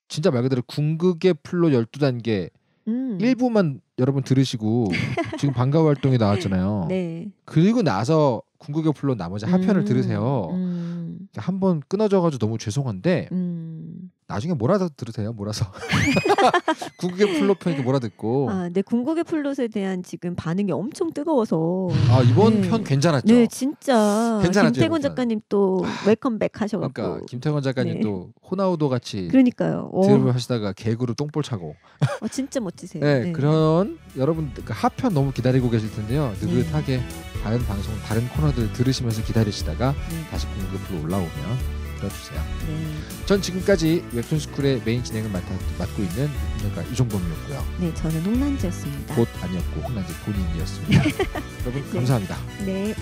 진짜 말 그대로 궁극의 플롯 12단계 음. 일부만 여러분 들으시고 지금 방과 후 활동이 나왔잖아요. 네. 그리고 나서 궁극의 플롯 나머지 음. 하편을 들으세요. 음. 한번 끊어져가지고 너무 죄송한데 음. 나중에 몰아서 들으세요. 몰아서 궁극의 플롯 이렇게 몰아듣고. 아, 네, 궁극의 플롯에 대한 지금 반응이 엄청 뜨거워서. 아 이번 네. 편 괜찮았죠. 네, 진짜. 괜찮았죠. 김태권 작가님 또 웰컴백 아, 하셔갖고. 그러니까 김태권 작가님 네. 또 호나우도 같이. 그러니까요. 드립을 하시다가 개그로 똥볼 차고. 아, 진짜 멋지세요. 네, 네, 그런 여러분 하편 그러니까 너무 기다리고 계실 텐데요. 느긋하게 네. 다른 방송, 다른 코너들 들으시면서 기다리시다가 네. 다시 궁극의 플롯 올라오면. 들어주세요. 네. 전 지금까지 웹툰스쿨의 메인 진행을 맡아, 맡고 있는 작가 이종범이었고요. 네, 저는 홍란지였습니다. 곧 아니었고 홍란지 본인이었습니다. 여러분 감사합니다. 네.